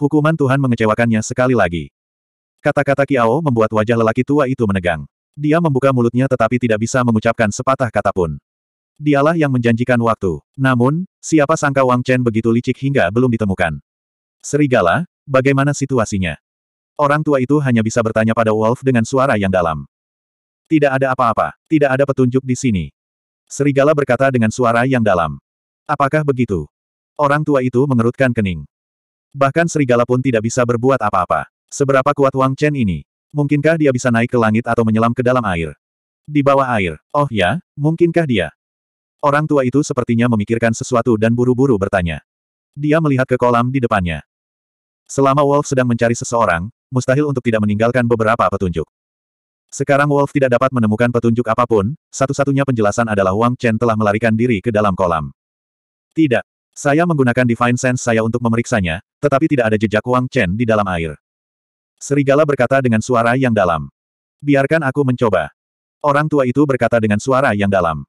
Hukuman Tuhan mengecewakannya sekali lagi. Kata-kata Kiao membuat wajah lelaki tua itu menegang. Dia membuka mulutnya tetapi tidak bisa mengucapkan sepatah kata pun. Dialah yang menjanjikan waktu. Namun, siapa sangka Wang Chen begitu licik hingga belum ditemukan. Serigala, bagaimana situasinya? Orang tua itu hanya bisa bertanya pada Wolf dengan suara yang dalam. Tidak ada apa-apa, tidak ada petunjuk di sini. Serigala berkata dengan suara yang dalam. Apakah begitu? Orang tua itu mengerutkan kening. Bahkan serigala pun tidak bisa berbuat apa-apa. Seberapa kuat Wang Chen ini? Mungkinkah dia bisa naik ke langit atau menyelam ke dalam air? Di bawah air. Oh ya, mungkinkah dia? Orang tua itu sepertinya memikirkan sesuatu dan buru-buru bertanya. Dia melihat ke kolam di depannya. Selama Wolf sedang mencari seseorang, mustahil untuk tidak meninggalkan beberapa petunjuk. Sekarang Wolf tidak dapat menemukan petunjuk apapun, satu-satunya penjelasan adalah Wang Chen telah melarikan diri ke dalam kolam. Tidak. Saya menggunakan Divine Sense saya untuk memeriksanya, tetapi tidak ada jejak Wang Chen di dalam air. Serigala berkata dengan suara yang dalam. Biarkan aku mencoba. Orang tua itu berkata dengan suara yang dalam.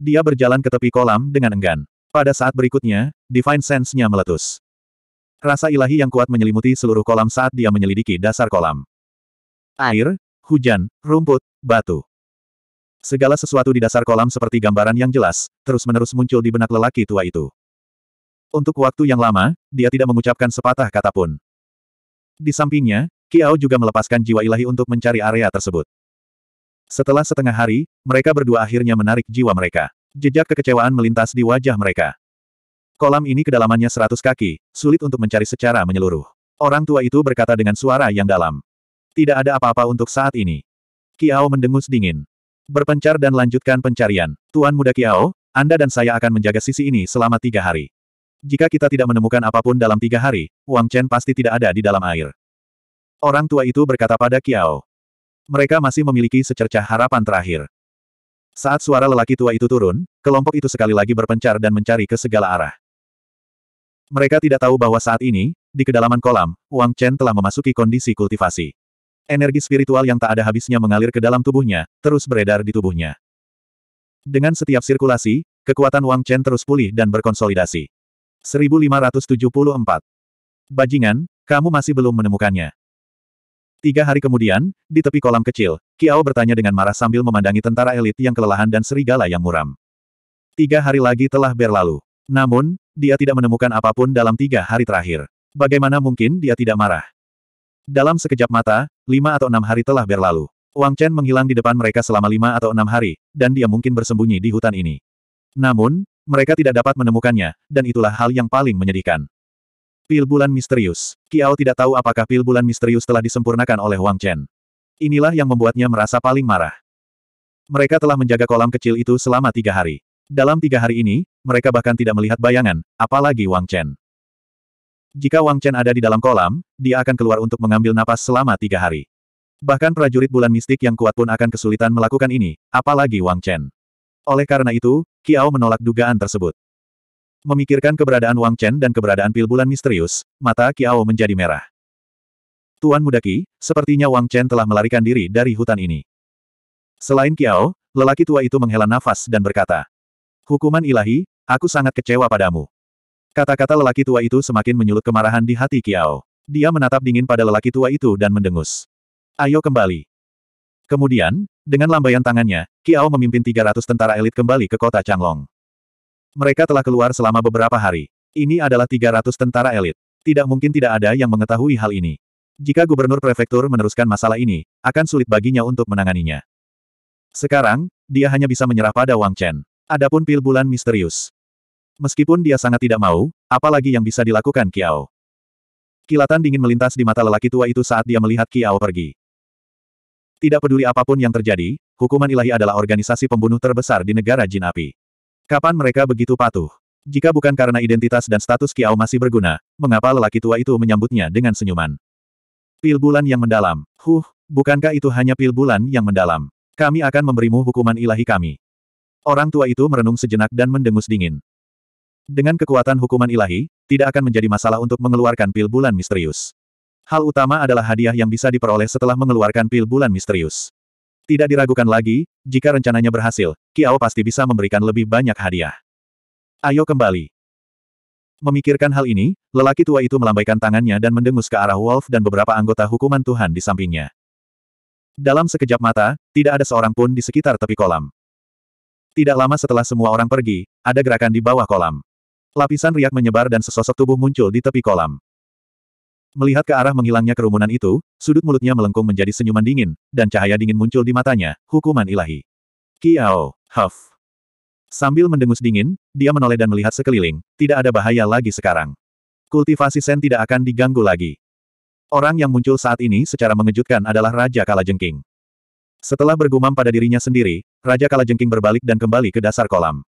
Dia berjalan ke tepi kolam dengan enggan. Pada saat berikutnya, Divine Sense-nya meletus. Rasa ilahi yang kuat menyelimuti seluruh kolam saat dia menyelidiki dasar kolam. Air, hujan, rumput, batu. Segala sesuatu di dasar kolam seperti gambaran yang jelas, terus-menerus muncul di benak lelaki tua itu. Untuk waktu yang lama, dia tidak mengucapkan sepatah kata pun. Di sampingnya, Kiao juga melepaskan jiwa ilahi untuk mencari area tersebut. Setelah setengah hari, mereka berdua akhirnya menarik jiwa mereka. Jejak kekecewaan melintas di wajah mereka. Kolam ini kedalamannya seratus kaki, sulit untuk mencari secara menyeluruh. Orang tua itu berkata dengan suara yang dalam. Tidak ada apa-apa untuk saat ini. Kiao mendengus dingin. Berpencar dan lanjutkan pencarian. Tuan Muda Kiao, Anda dan saya akan menjaga sisi ini selama tiga hari. Jika kita tidak menemukan apapun dalam tiga hari, Wang Chen pasti tidak ada di dalam air. Orang tua itu berkata pada Kiao. Mereka masih memiliki secercah harapan terakhir. Saat suara lelaki tua itu turun, kelompok itu sekali lagi berpencar dan mencari ke segala arah. Mereka tidak tahu bahwa saat ini, di kedalaman kolam, Wang Chen telah memasuki kondisi kultivasi. Energi spiritual yang tak ada habisnya mengalir ke dalam tubuhnya, terus beredar di tubuhnya. Dengan setiap sirkulasi, kekuatan Wang Chen terus pulih dan berkonsolidasi. 1574. Bajingan, kamu masih belum menemukannya. Tiga hari kemudian, di tepi kolam kecil, Kiao bertanya dengan marah sambil memandangi tentara elit yang kelelahan dan serigala yang muram. Tiga hari lagi telah berlalu. Namun, dia tidak menemukan apapun dalam tiga hari terakhir. Bagaimana mungkin dia tidak marah? Dalam sekejap mata, lima atau enam hari telah berlalu. Wang Chen menghilang di depan mereka selama lima atau enam hari, dan dia mungkin bersembunyi di hutan ini. Namun, mereka tidak dapat menemukannya, dan itulah hal yang paling menyedihkan. Pil bulan misterius. Kiao tidak tahu apakah pil bulan misterius telah disempurnakan oleh Wang Chen. Inilah yang membuatnya merasa paling marah. Mereka telah menjaga kolam kecil itu selama tiga hari. Dalam tiga hari ini, mereka bahkan tidak melihat bayangan, apalagi Wang Chen. Jika Wang Chen ada di dalam kolam, dia akan keluar untuk mengambil napas selama tiga hari. Bahkan prajurit bulan mistik yang kuat pun akan kesulitan melakukan ini, apalagi Wang Chen. Oleh karena itu, Kiao menolak dugaan tersebut. Memikirkan keberadaan Wang Chen dan keberadaan pil bulan misterius, mata Kiao menjadi merah. Tuan Muda Ki, sepertinya Wang Chen telah melarikan diri dari hutan ini. Selain Kiao, lelaki tua itu menghela nafas dan berkata, Hukuman ilahi, aku sangat kecewa padamu. Kata-kata lelaki tua itu semakin menyulut kemarahan di hati Kiao. Dia menatap dingin pada lelaki tua itu dan mendengus. Ayo kembali. Kemudian, dengan lambaian tangannya, Kiao memimpin 300 tentara elit kembali ke kota Changlong. Mereka telah keluar selama beberapa hari. Ini adalah 300 tentara elit. Tidak mungkin tidak ada yang mengetahui hal ini. Jika gubernur prefektur meneruskan masalah ini, akan sulit baginya untuk menanganinya. Sekarang, dia hanya bisa menyerah pada Wang Chen. Adapun pil bulan misterius. Meskipun dia sangat tidak mau, apalagi yang bisa dilakukan Kiao. Kilatan dingin melintas di mata lelaki tua itu saat dia melihat Kiao pergi. Tidak peduli apapun yang terjadi, hukuman ilahi adalah organisasi pembunuh terbesar di negara jin api. Kapan mereka begitu patuh? Jika bukan karena identitas dan status Kiao masih berguna, mengapa lelaki tua itu menyambutnya dengan senyuman? Pil bulan yang mendalam. Huh, bukankah itu hanya pil bulan yang mendalam? Kami akan memberimu hukuman ilahi kami. Orang tua itu merenung sejenak dan mendengus dingin. Dengan kekuatan hukuman ilahi, tidak akan menjadi masalah untuk mengeluarkan pil bulan misterius. Hal utama adalah hadiah yang bisa diperoleh setelah mengeluarkan pil bulan misterius. Tidak diragukan lagi, jika rencananya berhasil, Kiao pasti bisa memberikan lebih banyak hadiah. Ayo kembali. Memikirkan hal ini, lelaki tua itu melambaikan tangannya dan mendengus ke arah Wolf dan beberapa anggota hukuman Tuhan di sampingnya. Dalam sekejap mata, tidak ada seorang pun di sekitar tepi kolam. Tidak lama setelah semua orang pergi, ada gerakan di bawah kolam. Lapisan riak menyebar dan sesosok tubuh muncul di tepi kolam. Melihat ke arah menghilangnya kerumunan itu, sudut mulutnya melengkung menjadi senyuman dingin, dan cahaya dingin muncul di matanya, hukuman ilahi. Kiao, Huff. Sambil mendengus dingin, dia menoleh dan melihat sekeliling, tidak ada bahaya lagi sekarang. Kultivasi Sen tidak akan diganggu lagi. Orang yang muncul saat ini secara mengejutkan adalah Raja Kalajengking. Setelah bergumam pada dirinya sendiri, Raja Kalajengking berbalik dan kembali ke dasar kolam.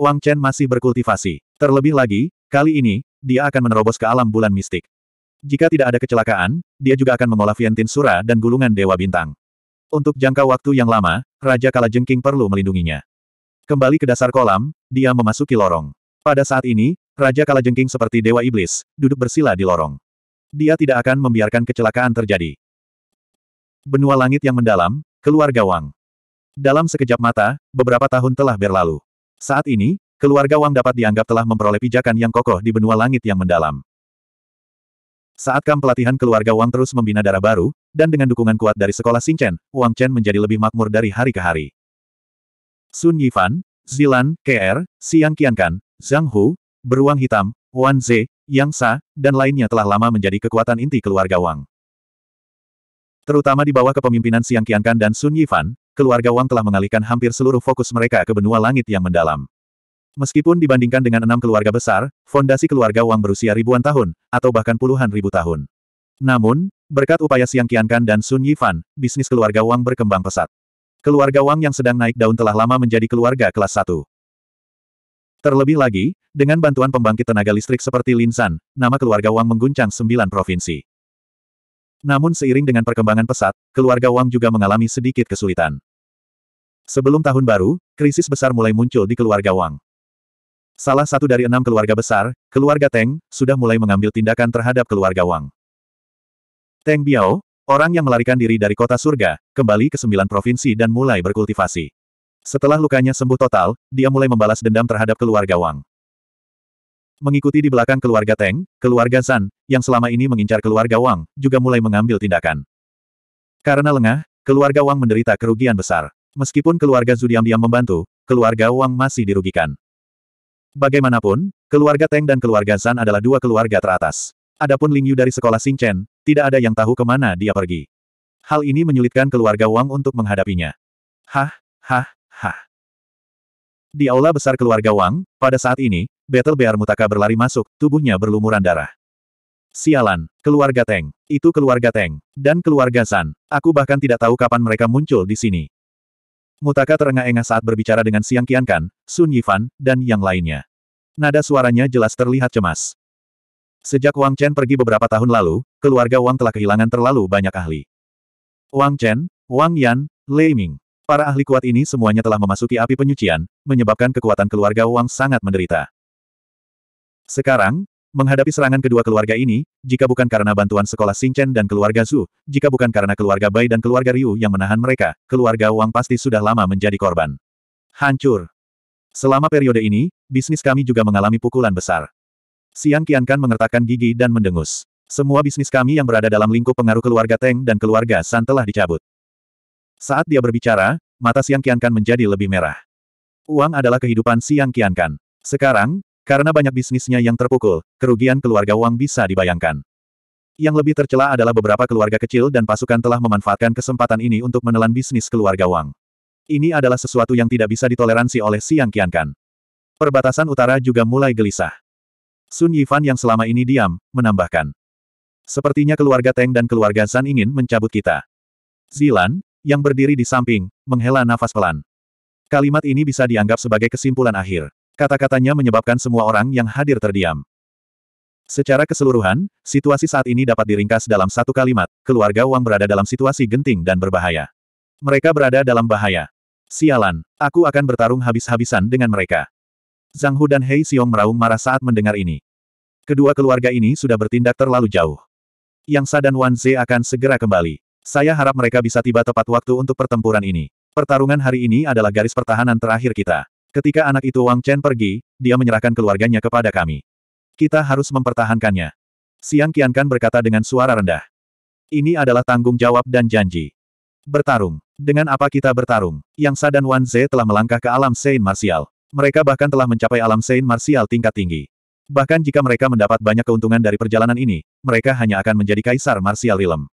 Wang Chen masih berkultivasi. Terlebih lagi, kali ini, dia akan menerobos ke alam bulan mistik. Jika tidak ada kecelakaan, dia juga akan mengolah Vientin Sura dan gulungan Dewa Bintang. Untuk jangka waktu yang lama, Raja Kalajengking perlu melindunginya. Kembali ke dasar kolam, dia memasuki lorong. Pada saat ini, Raja Kalajengking seperti Dewa Iblis, duduk bersila di lorong. Dia tidak akan membiarkan kecelakaan terjadi. Benua langit yang mendalam, keluarga Wang. Dalam sekejap mata, beberapa tahun telah berlalu. Saat ini, keluarga Wang dapat dianggap telah memperoleh pijakan yang kokoh di benua langit yang mendalam. Saat kam pelatihan keluarga Wang terus membina darah baru, dan dengan dukungan kuat dari sekolah Chen, Wang Chen menjadi lebih makmur dari hari ke hari. Sun Yifan, Zilan, KR, Siang Qiankan, Zhang Hu, Beruang Hitam, Wan Ze, Yang Sa, dan lainnya telah lama menjadi kekuatan inti keluarga Wang. Terutama di bawah kepemimpinan Siang Qiankan dan Sun Yifan, keluarga Wang telah mengalihkan hampir seluruh fokus mereka ke benua langit yang mendalam. Meskipun dibandingkan dengan enam keluarga besar, fondasi keluarga Wang berusia ribuan tahun, atau bahkan puluhan ribu tahun. Namun, berkat upaya Siang Qiankan dan Sun Yifan, bisnis keluarga Wang berkembang pesat. Keluarga Wang yang sedang naik daun telah lama menjadi keluarga kelas satu. Terlebih lagi, dengan bantuan pembangkit tenaga listrik seperti Linsan, nama keluarga Wang mengguncang sembilan provinsi. Namun seiring dengan perkembangan pesat, keluarga Wang juga mengalami sedikit kesulitan. Sebelum tahun baru, krisis besar mulai muncul di keluarga Wang. Salah satu dari enam keluarga besar, keluarga Teng, sudah mulai mengambil tindakan terhadap keluarga Wang. Teng Biao, orang yang melarikan diri dari kota surga, kembali ke sembilan provinsi dan mulai berkultivasi. Setelah lukanya sembuh total, dia mulai membalas dendam terhadap keluarga Wang. Mengikuti di belakang keluarga Teng, keluarga Zan, yang selama ini mengincar keluarga Wang, juga mulai mengambil tindakan. Karena lengah, keluarga Wang menderita kerugian besar. Meskipun keluarga Zhu diam-diam membantu, keluarga Wang masih dirugikan. Bagaimanapun, keluarga Teng dan keluarga Zan adalah dua keluarga teratas. Adapun Ling Yu dari sekolah Chen, tidak ada yang tahu kemana dia pergi. Hal ini menyulitkan keluarga Wang untuk menghadapinya. Hah, hah, hah. Di aula besar keluarga Wang, pada saat ini, Battle Bear Mutaka berlari masuk, tubuhnya berlumuran darah. Sialan, keluarga Teng, itu keluarga Teng, dan keluarga Zan. Aku bahkan tidak tahu kapan mereka muncul di sini. Mutaka terengah-engah saat berbicara dengan Siang Qiankan, Sun Yifan, dan yang lainnya. Nada suaranya jelas terlihat cemas. Sejak Wang Chen pergi beberapa tahun lalu, keluarga Wang telah kehilangan terlalu banyak ahli. Wang Chen, Wang Yan, Lei Ming. Para ahli kuat ini semuanya telah memasuki api penyucian, menyebabkan kekuatan keluarga Wang sangat menderita. Sekarang, Menghadapi serangan kedua keluarga ini, jika bukan karena bantuan sekolah Xingchen dan keluarga Zhu, jika bukan karena keluarga Bai dan keluarga Ryu yang menahan mereka, keluarga Wang pasti sudah lama menjadi korban. Hancur. Selama periode ini, bisnis kami juga mengalami pukulan besar. Siang Kian Kan mengertakkan gigi dan mendengus. Semua bisnis kami yang berada dalam lingkup pengaruh keluarga Teng dan keluarga San telah dicabut. Saat dia berbicara, mata Siang Kian Kan menjadi lebih merah. Uang adalah kehidupan Siang Kian Kan. Sekarang, karena banyak bisnisnya yang terpukul, kerugian keluarga Wang bisa dibayangkan. Yang lebih tercela adalah beberapa keluarga kecil dan pasukan telah memanfaatkan kesempatan ini untuk menelan bisnis keluarga Wang. Ini adalah sesuatu yang tidak bisa ditoleransi oleh Siang Qiankan. Perbatasan utara juga mulai gelisah. Sun Yifan yang selama ini diam, menambahkan. Sepertinya keluarga Teng dan keluarga San ingin mencabut kita. Zilan, yang berdiri di samping, menghela nafas pelan. Kalimat ini bisa dianggap sebagai kesimpulan akhir. Kata-katanya menyebabkan semua orang yang hadir terdiam. Secara keseluruhan, situasi saat ini dapat diringkas dalam satu kalimat, keluarga Wang berada dalam situasi genting dan berbahaya. Mereka berada dalam bahaya. Sialan, aku akan bertarung habis-habisan dengan mereka. Zhang Hu dan Hei Xiong meraung marah saat mendengar ini. Kedua keluarga ini sudah bertindak terlalu jauh. Yang Sa dan Wan Ze akan segera kembali. Saya harap mereka bisa tiba tepat waktu untuk pertempuran ini. Pertarungan hari ini adalah garis pertahanan terakhir kita. Ketika anak itu Wang Chen pergi, dia menyerahkan keluarganya kepada kami. Kita harus mempertahankannya. Siang Qiankan berkata dengan suara rendah. Ini adalah tanggung jawab dan janji. Bertarung. Dengan apa kita bertarung? Yang Sa dan Wan Ze telah melangkah ke alam Sein Martial. Mereka bahkan telah mencapai alam Sein Martial tingkat tinggi. Bahkan jika mereka mendapat banyak keuntungan dari perjalanan ini, mereka hanya akan menjadi kaisar Martial Realm.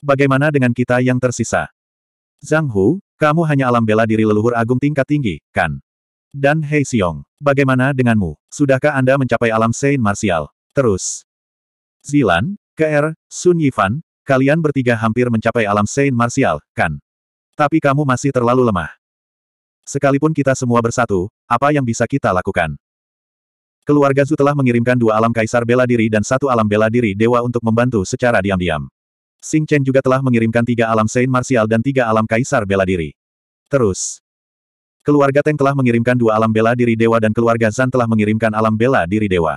Bagaimana dengan kita yang tersisa? Zhang Hu, kamu hanya alam bela diri leluhur agung tingkat tinggi, kan? Dan Hei Xiong, bagaimana denganmu? Sudahkah Anda mencapai alam Saint Martial? Terus. Zilan, KR, er, Sun Yifan, kalian bertiga hampir mencapai alam Saint Martial, kan? Tapi kamu masih terlalu lemah. Sekalipun kita semua bersatu, apa yang bisa kita lakukan? Keluarga Zu telah mengirimkan dua alam kaisar bela diri dan satu alam bela diri dewa untuk membantu secara diam-diam. Sing Chen juga telah mengirimkan tiga alam Saint Martial dan tiga alam kaisar bela diri. Terus, Keluarga Teng telah mengirimkan dua alam bela diri dewa dan keluarga Zan telah mengirimkan alam bela diri dewa.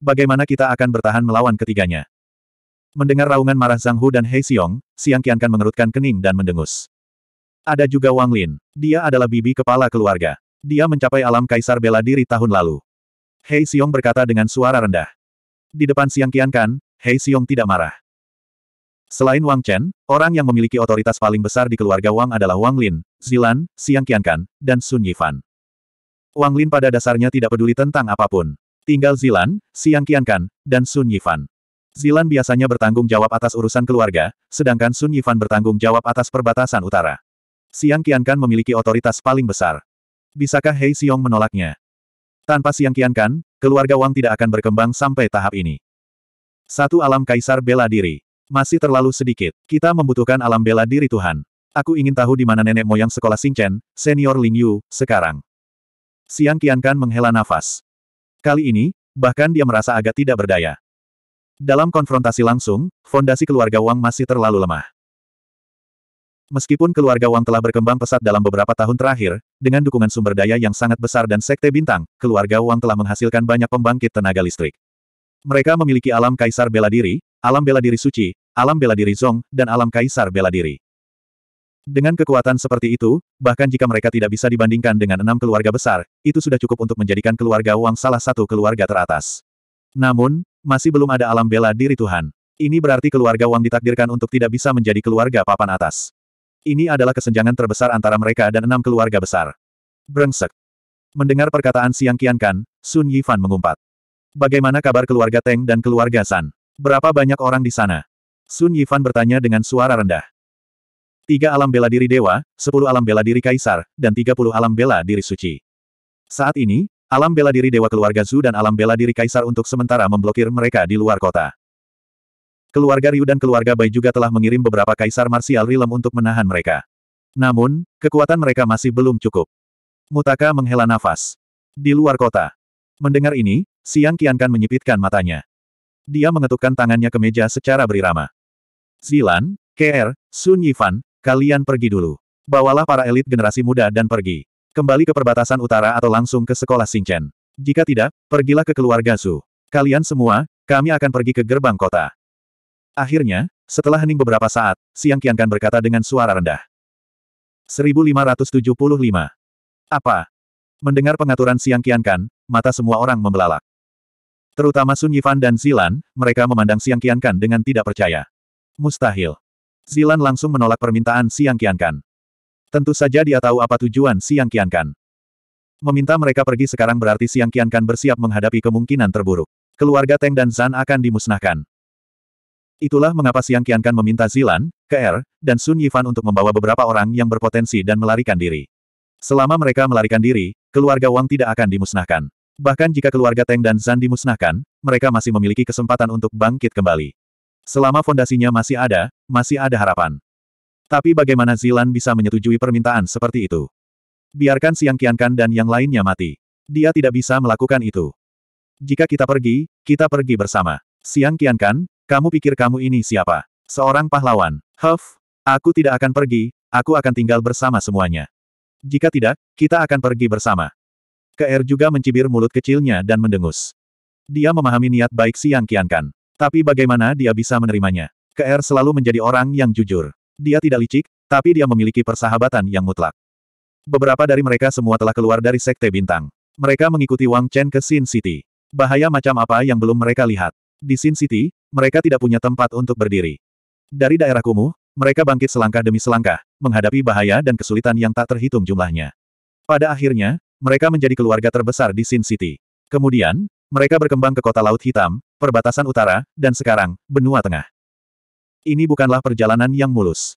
Bagaimana kita akan bertahan melawan ketiganya? Mendengar raungan marah Zhang Hu dan Hei Xiong, Siang Qian kan mengerutkan kening dan mendengus. Ada juga Wang Lin. Dia adalah bibi kepala keluarga. Dia mencapai alam kaisar bela diri tahun lalu. Hei Xiong berkata dengan suara rendah. Di depan Siang Qian kan, Hei Xiong tidak marah. Selain Wang Chen, orang yang memiliki otoritas paling besar di keluarga Wang adalah Wang Lin, Zilan, Xiang Qiankan, dan Sun Yifan. Wang Lin pada dasarnya tidak peduli tentang apapun. Tinggal Zilan, Xiang Qiankan, dan Sun Yifan. Zilan biasanya bertanggung jawab atas urusan keluarga, sedangkan Sun Yifan bertanggung jawab atas perbatasan utara. Xiang Qiankan memiliki otoritas paling besar. Bisakah Hei Xiong menolaknya? Tanpa Xiang Qiankan, keluarga Wang tidak akan berkembang sampai tahap ini. Satu alam kaisar bela diri. Masih terlalu sedikit. Kita membutuhkan alam bela diri Tuhan. Aku ingin tahu di mana nenek moyang sekolah Singchen, senior Ling Yu, sekarang. Siang Kian Kan menghela nafas. Kali ini, bahkan dia merasa agak tidak berdaya. Dalam konfrontasi langsung, fondasi keluarga Wang masih terlalu lemah. Meskipun keluarga Wang telah berkembang pesat dalam beberapa tahun terakhir, dengan dukungan sumber daya yang sangat besar dan sekte bintang, keluarga Wang telah menghasilkan banyak pembangkit tenaga listrik. Mereka memiliki alam kaisar bela diri, alam bela diri suci, alam bela diri Zong, dan alam kaisar bela diri. Dengan kekuatan seperti itu, bahkan jika mereka tidak bisa dibandingkan dengan enam keluarga besar, itu sudah cukup untuk menjadikan keluarga Wang salah satu keluarga teratas. Namun, masih belum ada alam bela diri Tuhan. Ini berarti keluarga Wang ditakdirkan untuk tidak bisa menjadi keluarga papan atas. Ini adalah kesenjangan terbesar antara mereka dan enam keluarga besar. Brengsek. Mendengar perkataan Siang Kiankan, Sun Yifan mengumpat. Bagaimana kabar keluarga Teng dan keluarga San? Berapa banyak orang di sana? Sun Yifan bertanya dengan suara rendah. Tiga alam bela diri dewa, sepuluh alam bela diri kaisar, dan tiga puluh alam bela diri suci. Saat ini, alam bela diri dewa keluarga Zhu dan alam bela diri kaisar untuk sementara memblokir mereka di luar kota. Keluarga Ryu dan keluarga Bai juga telah mengirim beberapa kaisar marsial Rilem untuk menahan mereka. Namun, kekuatan mereka masih belum cukup. Mutaka menghela nafas. Di luar kota. Mendengar ini, Siang Qiankan menyipitkan matanya. Dia mengetukkan tangannya ke meja secara berirama. Zilan, Ker, Sun Yifan, kalian pergi dulu. Bawalah para elit generasi muda dan pergi. Kembali ke perbatasan utara atau langsung ke sekolah Xingchen. Jika tidak, pergilah ke keluarga Su. Kalian semua, kami akan pergi ke gerbang kota. Akhirnya, setelah hening beberapa saat, Siang Kan berkata dengan suara rendah. 1575. Apa? Mendengar pengaturan Siang Kan, mata semua orang membelalak. Terutama Sun Yifan dan Zilan, mereka memandang Siang Qiankan dengan tidak percaya. Mustahil. Zilan langsung menolak permintaan Siang Qiankan. Tentu saja dia tahu apa tujuan Siang Qiankan. Meminta mereka pergi sekarang berarti Siang Qiankan bersiap menghadapi kemungkinan terburuk. Keluarga Teng dan Zan akan dimusnahkan. Itulah mengapa Siang Qiankan meminta Zilan, KR, dan Sun Yifan untuk membawa beberapa orang yang berpotensi dan melarikan diri. Selama mereka melarikan diri, keluarga Wang tidak akan dimusnahkan. Bahkan jika keluarga Teng dan Zan dimusnahkan, mereka masih memiliki kesempatan untuk bangkit kembali. Selama fondasinya masih ada, masih ada harapan. Tapi bagaimana Zilan bisa menyetujui permintaan seperti itu? Biarkan Siang Kiankan dan yang lainnya mati. Dia tidak bisa melakukan itu. Jika kita pergi, kita pergi bersama. Siang Kiankan, kamu pikir kamu ini siapa? Seorang pahlawan. Huff, aku tidak akan pergi, aku akan tinggal bersama semuanya. Jika tidak, kita akan pergi bersama. KR juga mencibir mulut kecilnya dan mendengus. Dia memahami niat baik Siang Kiankan. Tapi bagaimana dia bisa menerimanya? KR selalu menjadi orang yang jujur. Dia tidak licik, tapi dia memiliki persahabatan yang mutlak. Beberapa dari mereka semua telah keluar dari Sekte Bintang. Mereka mengikuti Wang Chen ke Sin City. Bahaya macam apa yang belum mereka lihat. Di Sin City, mereka tidak punya tempat untuk berdiri. Dari daerah kumuh, mereka bangkit selangkah demi selangkah, menghadapi bahaya dan kesulitan yang tak terhitung jumlahnya. Pada akhirnya, mereka menjadi keluarga terbesar di Sin City. Kemudian, mereka berkembang ke kota Laut Hitam, perbatasan utara, dan sekarang, benua tengah. Ini bukanlah perjalanan yang mulus.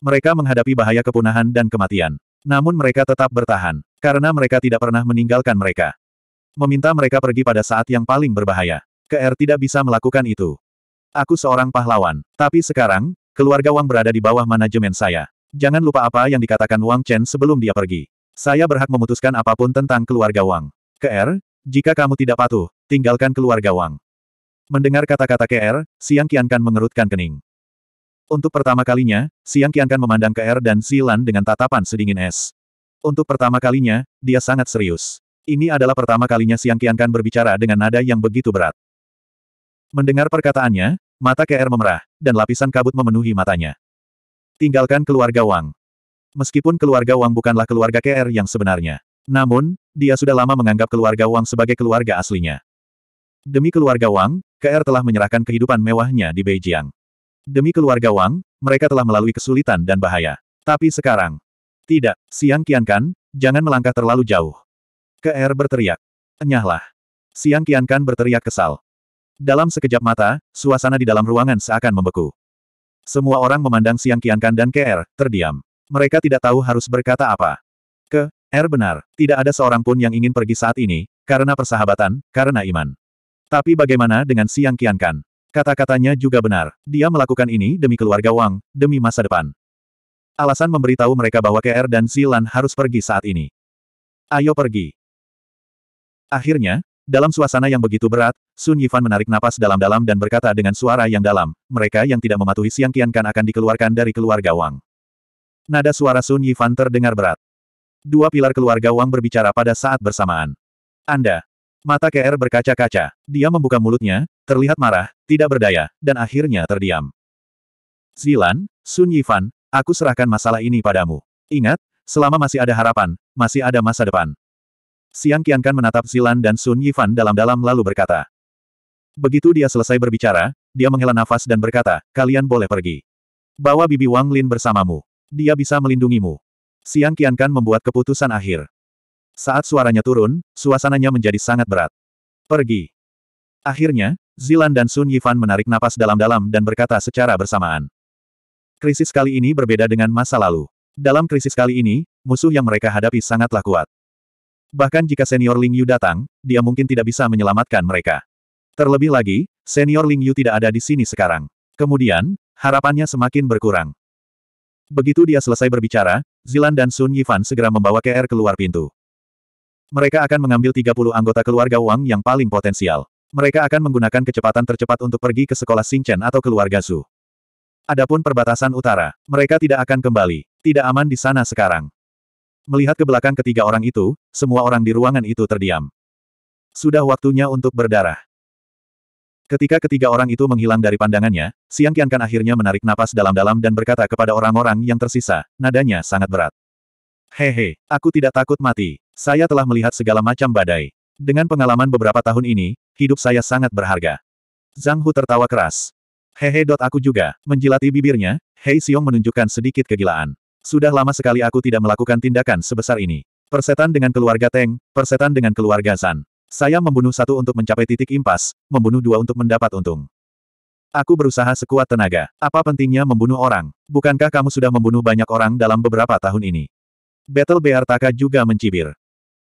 Mereka menghadapi bahaya kepunahan dan kematian. Namun mereka tetap bertahan, karena mereka tidak pernah meninggalkan mereka. Meminta mereka pergi pada saat yang paling berbahaya. KR tidak bisa melakukan itu. Aku seorang pahlawan, tapi sekarang, keluarga Wang berada di bawah manajemen saya. Jangan lupa apa yang dikatakan Wang Chen sebelum dia pergi. Saya berhak memutuskan apapun tentang keluarga Wang. KR, jika kamu tidak patuh, tinggalkan keluarga Wang. Mendengar kata-kata KR, Siang Kiankan mengerutkan kening. Untuk pertama kalinya, Siang Kiankan memandang KR dan Siulan dengan tatapan sedingin es. Untuk pertama kalinya, dia sangat serius. Ini adalah pertama kalinya Siang Kiankan berbicara dengan nada yang begitu berat. Mendengar perkataannya, mata KR memerah, dan lapisan kabut memenuhi matanya. Tinggalkan keluarga Wang. Meskipun keluarga Wang bukanlah keluarga KR yang sebenarnya. Namun, dia sudah lama menganggap keluarga Wang sebagai keluarga aslinya. Demi keluarga Wang, KR telah menyerahkan kehidupan mewahnya di Beijing. Demi keluarga Wang, mereka telah melalui kesulitan dan bahaya. Tapi sekarang, tidak, Siang Kian Kan, jangan melangkah terlalu jauh. KR berteriak. Enyahlah. Siang Kian Kan berteriak kesal. Dalam sekejap mata, suasana di dalam ruangan seakan membeku. Semua orang memandang Siang Kian Kan dan KR, terdiam. Mereka tidak tahu harus berkata apa. Ke, R er benar, tidak ada seorang pun yang ingin pergi saat ini, karena persahabatan, karena iman. Tapi bagaimana dengan Siang Kiankan? Kata-katanya juga benar, dia melakukan ini demi keluarga Wang, demi masa depan. Alasan memberitahu mereka bahwa KR er dan Zilan harus pergi saat ini. Ayo pergi. Akhirnya, dalam suasana yang begitu berat, Sun Yifan menarik napas dalam-dalam dan berkata dengan suara yang dalam, mereka yang tidak mematuhi Siang Kiankan akan dikeluarkan dari keluarga Wang. Nada suara Sun Yifan terdengar berat. Dua pilar keluarga Wang berbicara pada saat bersamaan. Anda. Mata KR berkaca-kaca. Dia membuka mulutnya, terlihat marah, tidak berdaya, dan akhirnya terdiam. Zilan, Sun Yifan, aku serahkan masalah ini padamu. Ingat, selama masih ada harapan, masih ada masa depan. Siang Qiankan menatap Zilan dan Sun Yifan dalam-dalam lalu berkata. Begitu dia selesai berbicara, dia menghela nafas dan berkata, kalian boleh pergi. Bawa Bibi Wang Lin bersamamu. Dia bisa melindungimu. Siang Kan membuat keputusan akhir. Saat suaranya turun, suasananya menjadi sangat berat. Pergi. Akhirnya, Zilan dan Sun Yifan menarik napas dalam-dalam dan berkata secara bersamaan. Krisis kali ini berbeda dengan masa lalu. Dalam krisis kali ini, musuh yang mereka hadapi sangatlah kuat. Bahkan jika senior Ling Yu datang, dia mungkin tidak bisa menyelamatkan mereka. Terlebih lagi, senior Ling Yu tidak ada di sini sekarang. Kemudian, harapannya semakin berkurang. Begitu dia selesai berbicara, Zilan dan Sun Yifan segera membawa KR keluar pintu. Mereka akan mengambil 30 anggota keluarga Wang yang paling potensial. Mereka akan menggunakan kecepatan tercepat untuk pergi ke sekolah Xingchen atau keluarga Su. Adapun perbatasan utara, mereka tidak akan kembali. Tidak aman di sana sekarang. Melihat ke belakang ketiga orang itu, semua orang di ruangan itu terdiam. Sudah waktunya untuk berdarah. Ketika ketiga orang itu menghilang dari pandangannya, Siang Qiankan akhirnya menarik napas dalam-dalam dan berkata kepada orang-orang yang tersisa, nadanya sangat berat. Hehe, aku tidak takut mati. Saya telah melihat segala macam badai. Dengan pengalaman beberapa tahun ini, hidup saya sangat berharga. Zhang Hu tertawa keras. Hehe. Dot Aku juga, menjilati bibirnya, Hei Xiong menunjukkan sedikit kegilaan. Sudah lama sekali aku tidak melakukan tindakan sebesar ini. Persetan dengan keluarga Teng, persetan dengan keluarga San. Saya membunuh satu untuk mencapai titik impas, membunuh dua untuk mendapat untung. Aku berusaha sekuat tenaga. Apa pentingnya membunuh orang? Bukankah kamu sudah membunuh banyak orang dalam beberapa tahun ini? Battle Bear Taka juga mencibir.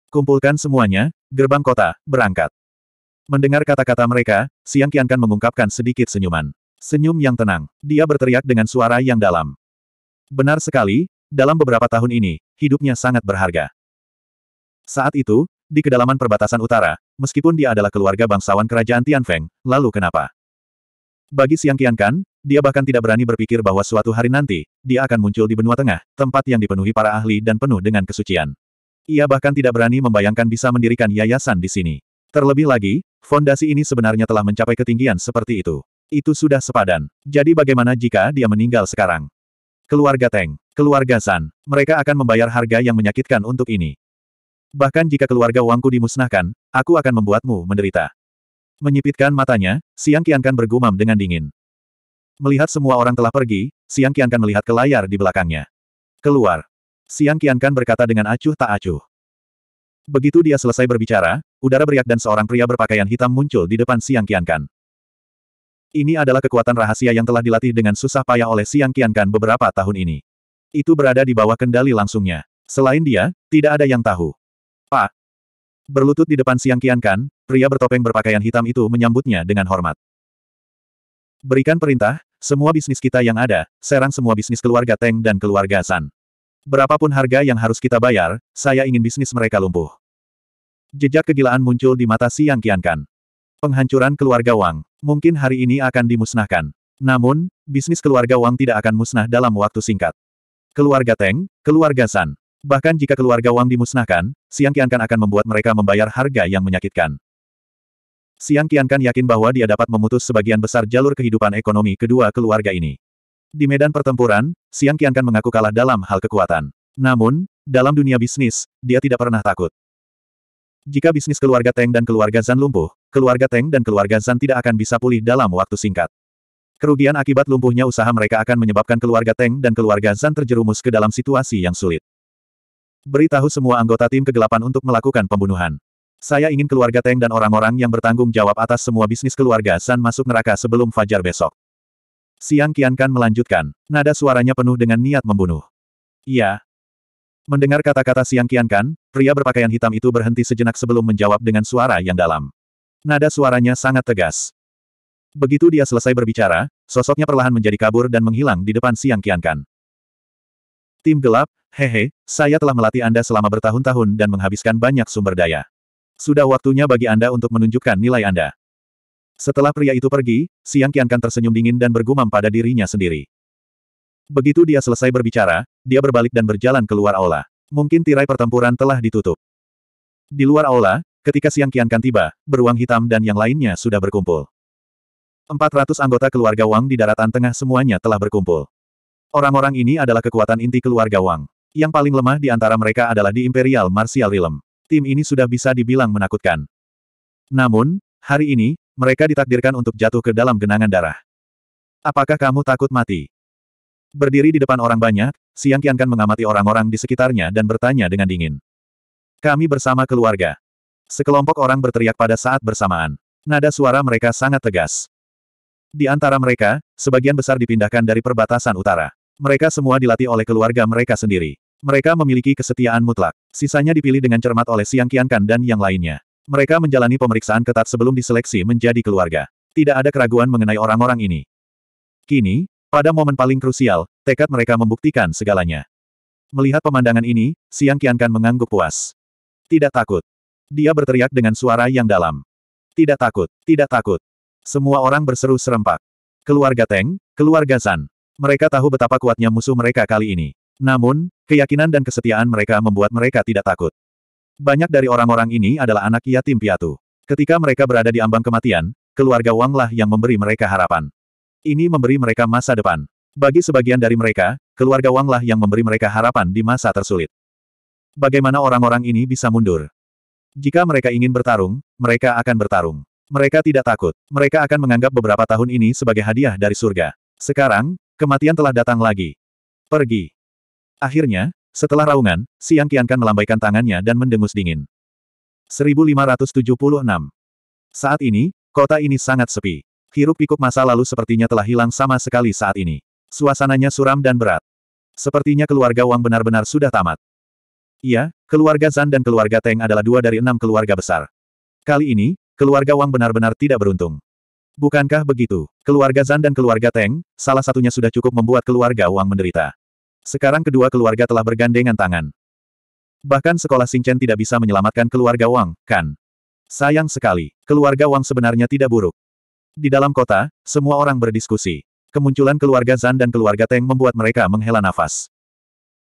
Kumpulkan semuanya, gerbang kota, berangkat. Mendengar kata-kata mereka, Siang Kiankan mengungkapkan sedikit senyuman. Senyum yang tenang. Dia berteriak dengan suara yang dalam. Benar sekali, dalam beberapa tahun ini, hidupnya sangat berharga. Saat itu, di kedalaman perbatasan utara, meskipun dia adalah keluarga bangsawan kerajaan Tianfeng, lalu kenapa? Bagi Siang Kian Kan, dia bahkan tidak berani berpikir bahwa suatu hari nanti, dia akan muncul di benua tengah, tempat yang dipenuhi para ahli dan penuh dengan kesucian. Ia bahkan tidak berani membayangkan bisa mendirikan yayasan di sini. Terlebih lagi, fondasi ini sebenarnya telah mencapai ketinggian seperti itu. Itu sudah sepadan. Jadi bagaimana jika dia meninggal sekarang? Keluarga Teng, keluarga San, mereka akan membayar harga yang menyakitkan untuk ini. Bahkan jika keluarga Wangku dimusnahkan, aku akan membuatmu menderita. Menyipitkan matanya, Siang Kiankan bergumam dengan dingin. Melihat semua orang telah pergi, Siang Kiankan melihat ke layar di belakangnya. Keluar. Siang Kiankan berkata dengan acuh tak acuh. Begitu dia selesai berbicara, udara beriak dan seorang pria berpakaian hitam muncul di depan Siang Kiankan. Ini adalah kekuatan rahasia yang telah dilatih dengan susah payah oleh Siang Kiankan beberapa tahun ini. Itu berada di bawah kendali langsungnya. Selain dia, tidak ada yang tahu. Pak! Berlutut di depan Siang Kian Kan, pria bertopeng berpakaian hitam itu menyambutnya dengan hormat. Berikan perintah, semua bisnis kita yang ada, serang semua bisnis keluarga Teng dan keluarga San. Berapapun harga yang harus kita bayar, saya ingin bisnis mereka lumpuh. Jejak kegilaan muncul di mata Siang Kian Kan. Penghancuran keluarga Wang, mungkin hari ini akan dimusnahkan. Namun, bisnis keluarga Wang tidak akan musnah dalam waktu singkat. Keluarga Teng, keluarga San, Bahkan jika keluarga Wang dimusnahkan, Siang Qiankan akan membuat mereka membayar harga yang menyakitkan. Siang Qiankan yakin bahwa dia dapat memutus sebagian besar jalur kehidupan ekonomi kedua keluarga ini. Di medan pertempuran, Siang Qiankan mengaku kalah dalam hal kekuatan. Namun, dalam dunia bisnis, dia tidak pernah takut. Jika bisnis keluarga Teng dan keluarga Zan lumpuh, keluarga Teng dan keluarga Zan tidak akan bisa pulih dalam waktu singkat. Kerugian akibat lumpuhnya usaha mereka akan menyebabkan keluarga Teng dan keluarga Zan terjerumus ke dalam situasi yang sulit. Beritahu semua anggota tim kegelapan untuk melakukan pembunuhan. Saya ingin keluarga Teng dan orang-orang yang bertanggung jawab atas semua bisnis keluarga San masuk neraka sebelum fajar besok. Siang Kiankan melanjutkan, nada suaranya penuh dengan niat membunuh. Iya. Mendengar kata-kata Siang Kiankan, pria berpakaian hitam itu berhenti sejenak sebelum menjawab dengan suara yang dalam. Nada suaranya sangat tegas. Begitu dia selesai berbicara, sosoknya perlahan menjadi kabur dan menghilang di depan Siang Kiankan. Tim gelap, hehe, saya telah melatih Anda selama bertahun-tahun dan menghabiskan banyak sumber daya. Sudah waktunya bagi Anda untuk menunjukkan nilai Anda. Setelah pria itu pergi, Siang Kiankan tersenyum dingin dan bergumam pada dirinya sendiri. Begitu dia selesai berbicara, dia berbalik dan berjalan keluar aula. Mungkin tirai pertempuran telah ditutup. Di luar aula, ketika siang kiankan tiba, beruang hitam dan yang lainnya sudah berkumpul. 400 anggota keluarga Wang di daratan tengah semuanya telah berkumpul. Orang-orang ini adalah kekuatan inti keluarga Wang. Yang paling lemah di antara mereka adalah di Imperial Martial Realm. Tim ini sudah bisa dibilang menakutkan. Namun, hari ini, mereka ditakdirkan untuk jatuh ke dalam genangan darah. Apakah kamu takut mati? Berdiri di depan orang banyak, Siang Kian Kan mengamati orang-orang di sekitarnya dan bertanya dengan dingin. Kami bersama keluarga. Sekelompok orang berteriak pada saat bersamaan. Nada suara mereka sangat tegas. Di antara mereka, sebagian besar dipindahkan dari perbatasan utara. Mereka semua dilatih oleh keluarga mereka sendiri. Mereka memiliki kesetiaan mutlak. Sisanya dipilih dengan cermat oleh Siang Kian Kan dan yang lainnya. Mereka menjalani pemeriksaan ketat sebelum diseleksi menjadi keluarga. Tidak ada keraguan mengenai orang-orang ini. Kini, pada momen paling krusial, tekad mereka membuktikan segalanya. Melihat pemandangan ini, Siang Kian Kan mengangguk puas. Tidak takut. Dia berteriak dengan suara yang dalam. Tidak takut, tidak takut. Semua orang berseru serempak. Keluarga Teng, keluarga Zan. Mereka tahu betapa kuatnya musuh mereka kali ini. Namun, keyakinan dan kesetiaan mereka membuat mereka tidak takut. Banyak dari orang-orang ini adalah anak yatim piatu. Ketika mereka berada di ambang kematian, keluarga Wanglah yang memberi mereka harapan. Ini memberi mereka masa depan. Bagi sebagian dari mereka, keluarga Wanglah yang memberi mereka harapan di masa tersulit. Bagaimana orang-orang ini bisa mundur? Jika mereka ingin bertarung, mereka akan bertarung. Mereka tidak takut. Mereka akan menganggap beberapa tahun ini sebagai hadiah dari surga. Sekarang, Kematian telah datang lagi. Pergi. Akhirnya, setelah raungan, Siang Qiankan melambaikan tangannya dan mendengus dingin. 1576. Saat ini, kota ini sangat sepi. Hirup pikuk masa lalu sepertinya telah hilang sama sekali saat ini. Suasananya suram dan berat. Sepertinya keluarga Wang benar-benar sudah tamat. Iya, keluarga Zan dan keluarga Teng adalah dua dari enam keluarga besar. Kali ini, keluarga Wang benar-benar tidak beruntung. Bukankah begitu? Keluarga Zan dan keluarga Teng, salah satunya sudah cukup membuat keluarga Wang menderita. Sekarang kedua keluarga telah bergandengan tangan. Bahkan sekolah Singchen tidak bisa menyelamatkan keluarga Wang, kan? Sayang sekali, keluarga Wang sebenarnya tidak buruk. Di dalam kota, semua orang berdiskusi. Kemunculan keluarga Zan dan keluarga Teng membuat mereka menghela nafas.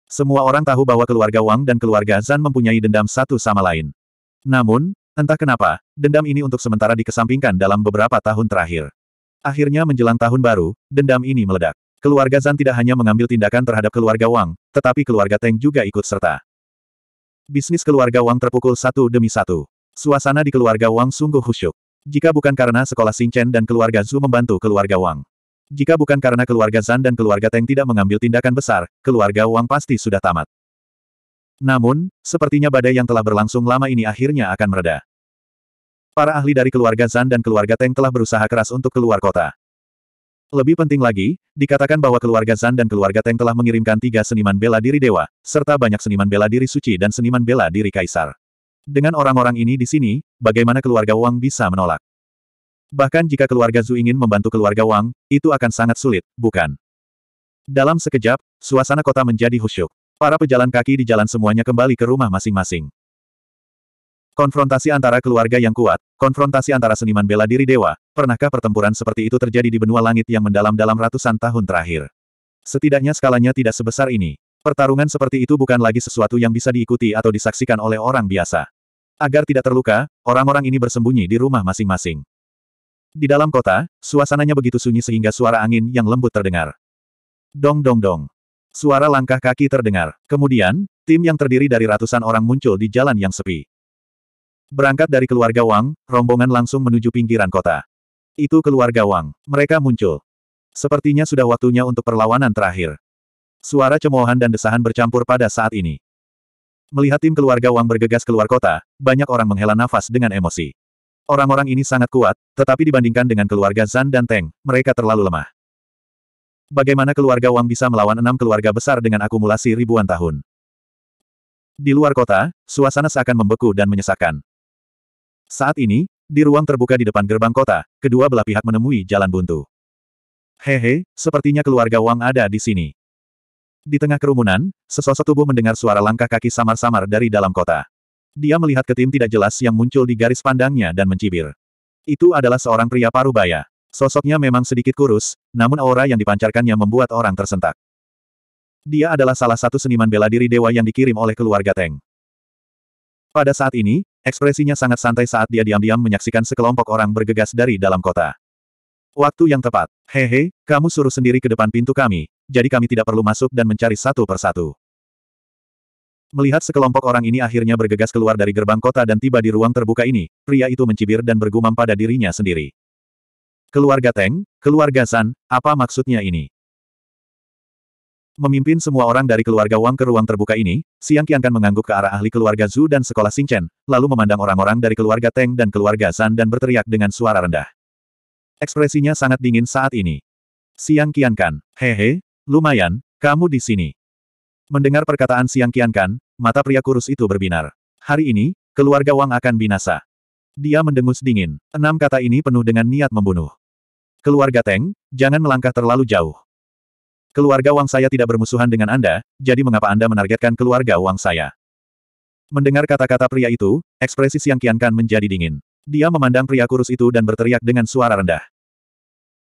Semua orang tahu bahwa keluarga Wang dan keluarga Zan mempunyai dendam satu sama lain. Namun, Entah kenapa, dendam ini untuk sementara dikesampingkan dalam beberapa tahun terakhir. Akhirnya menjelang tahun baru, dendam ini meledak. Keluarga Zan tidak hanya mengambil tindakan terhadap keluarga Wang, tetapi keluarga Teng juga ikut serta. Bisnis keluarga Wang terpukul satu demi satu. Suasana di keluarga Wang sungguh khusyuk. Jika bukan karena sekolah Xingchen dan keluarga Zhu membantu keluarga Wang. Jika bukan karena keluarga Zan dan keluarga Teng tidak mengambil tindakan besar, keluarga Wang pasti sudah tamat. Namun, sepertinya badai yang telah berlangsung lama ini akhirnya akan mereda. Para ahli dari keluarga Zan dan keluarga Teng telah berusaha keras untuk keluar kota. Lebih penting lagi, dikatakan bahwa keluarga Zan dan keluarga Teng telah mengirimkan tiga seniman bela diri dewa, serta banyak seniman bela diri suci dan seniman bela diri kaisar. Dengan orang-orang ini di sini, bagaimana keluarga Wang bisa menolak? Bahkan jika keluarga Zhu ingin membantu keluarga Wang, itu akan sangat sulit, bukan? Dalam sekejap, suasana kota menjadi khusyuk. Para pejalan kaki di jalan semuanya kembali ke rumah masing-masing. Konfrontasi antara keluarga yang kuat, konfrontasi antara seniman bela diri dewa, pernahkah pertempuran seperti itu terjadi di benua langit yang mendalam dalam ratusan tahun terakhir? Setidaknya skalanya tidak sebesar ini. Pertarungan seperti itu bukan lagi sesuatu yang bisa diikuti atau disaksikan oleh orang biasa. Agar tidak terluka, orang-orang ini bersembunyi di rumah masing-masing. Di dalam kota, suasananya begitu sunyi sehingga suara angin yang lembut terdengar. Dong dong dong. Suara langkah kaki terdengar. Kemudian, tim yang terdiri dari ratusan orang muncul di jalan yang sepi. Berangkat dari keluarga Wang, rombongan langsung menuju pinggiran kota. Itu keluarga Wang. Mereka muncul. Sepertinya sudah waktunya untuk perlawanan terakhir. Suara cemoohan dan desahan bercampur pada saat ini. Melihat tim keluarga Wang bergegas keluar kota, banyak orang menghela nafas dengan emosi. Orang-orang ini sangat kuat, tetapi dibandingkan dengan keluarga Zan dan Teng, mereka terlalu lemah. Bagaimana keluarga Wang bisa melawan enam keluarga besar dengan akumulasi ribuan tahun? Di luar kota, suasana seakan membeku dan menyesakkan. Saat ini, di ruang terbuka di depan gerbang kota, kedua belah pihak menemui jalan buntu. Hehe, sepertinya keluarga Wang ada di sini. Di tengah kerumunan, sesosok tubuh mendengar suara langkah kaki samar-samar dari dalam kota. Dia melihat ke tim tidak jelas yang muncul di garis pandangnya dan mencibir. Itu adalah seorang pria parubaya. Sosoknya memang sedikit kurus, namun aura yang dipancarkannya membuat orang tersentak. Dia adalah salah satu seniman bela diri dewa yang dikirim oleh keluarga Teng. Pada saat ini, ekspresinya sangat santai saat dia diam-diam menyaksikan sekelompok orang bergegas dari dalam kota. Waktu yang tepat. Hehe, kamu suruh sendiri ke depan pintu kami, jadi kami tidak perlu masuk dan mencari satu persatu. Melihat sekelompok orang ini akhirnya bergegas keluar dari gerbang kota dan tiba di ruang terbuka ini, pria itu mencibir dan bergumam pada dirinya sendiri. Keluarga Teng, keluarga San, apa maksudnya ini? Memimpin semua orang dari keluarga Wang ke ruang terbuka ini, Siang Qiankan mengangguk ke arah ahli keluarga Zhu dan sekolah Xingchen, lalu memandang orang-orang dari keluarga Teng dan keluarga San dan berteriak dengan suara rendah. Ekspresinya sangat dingin saat ini. Siang Qiankan, hehe, lumayan, kamu di sini. Mendengar perkataan Siang Qiankan, mata pria kurus itu berbinar. Hari ini, keluarga Wang akan binasa. Dia mendengus dingin. Enam kata ini penuh dengan niat membunuh. Keluarga Teng, jangan melangkah terlalu jauh. Keluarga Wang saya tidak bermusuhan dengan Anda, jadi mengapa Anda menargetkan keluarga Wang saya? Mendengar kata-kata pria itu, ekspresi Siang kan menjadi dingin. Dia memandang pria kurus itu dan berteriak dengan suara rendah.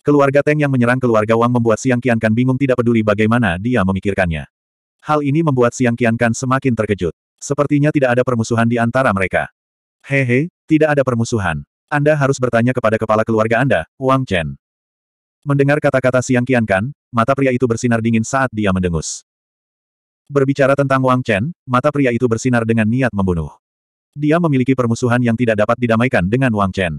Keluarga Teng yang menyerang keluarga Wang membuat Siang kan bingung tidak peduli bagaimana dia memikirkannya. Hal ini membuat Siang kan semakin terkejut. Sepertinya tidak ada permusuhan di antara mereka. Hehe, tidak ada permusuhan. Anda harus bertanya kepada kepala keluarga Anda, Wang Chen. Mendengar kata-kata Siang Kian Kan, mata pria itu bersinar dingin saat dia mendengus. Berbicara tentang Wang Chen, mata pria itu bersinar dengan niat membunuh. Dia memiliki permusuhan yang tidak dapat didamaikan dengan Wang Chen.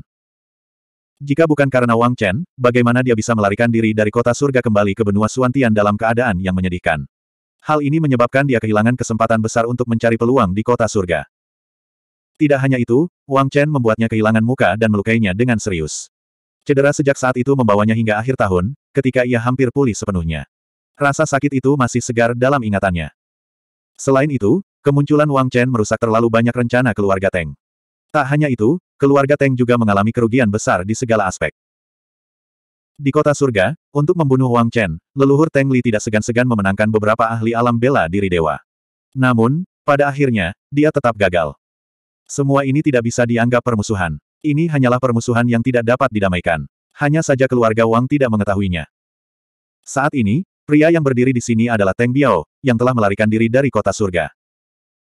Jika bukan karena Wang Chen, bagaimana dia bisa melarikan diri dari kota surga kembali ke benua Suantian dalam keadaan yang menyedihkan? Hal ini menyebabkan dia kehilangan kesempatan besar untuk mencari peluang di kota surga. Tidak hanya itu, Wang Chen membuatnya kehilangan muka dan melukainya dengan serius. Cedera sejak saat itu membawanya hingga akhir tahun, ketika ia hampir pulih sepenuhnya. Rasa sakit itu masih segar dalam ingatannya. Selain itu, kemunculan Wang Chen merusak terlalu banyak rencana keluarga Teng. Tak hanya itu, keluarga Teng juga mengalami kerugian besar di segala aspek. Di kota surga, untuk membunuh Wang Chen, leluhur Teng Li tidak segan-segan memenangkan beberapa ahli alam bela diri dewa. Namun, pada akhirnya, dia tetap gagal. Semua ini tidak bisa dianggap permusuhan. Ini hanyalah permusuhan yang tidak dapat didamaikan. Hanya saja keluarga Wang tidak mengetahuinya. Saat ini, pria yang berdiri di sini adalah Teng Biao, yang telah melarikan diri dari kota surga.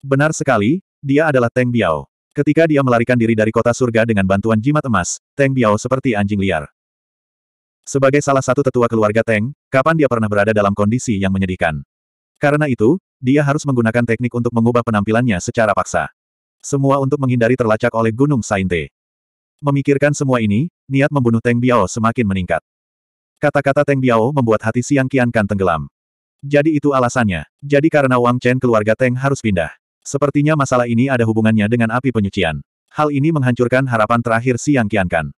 Benar sekali, dia adalah Teng Biao. Ketika dia melarikan diri dari kota surga dengan bantuan jimat emas, Teng Biao seperti anjing liar. Sebagai salah satu tetua keluarga Teng, kapan dia pernah berada dalam kondisi yang menyedihkan? Karena itu, dia harus menggunakan teknik untuk mengubah penampilannya secara paksa. Semua untuk menghindari terlacak oleh Gunung Sainte. Memikirkan semua ini, niat membunuh Teng Biao semakin meningkat. Kata-kata Teng Biao membuat hati Siang Kian Kan tenggelam. Jadi itu alasannya. Jadi karena Wang Chen keluarga Teng harus pindah. Sepertinya masalah ini ada hubungannya dengan api penyucian. Hal ini menghancurkan harapan terakhir Siang Kian Kan.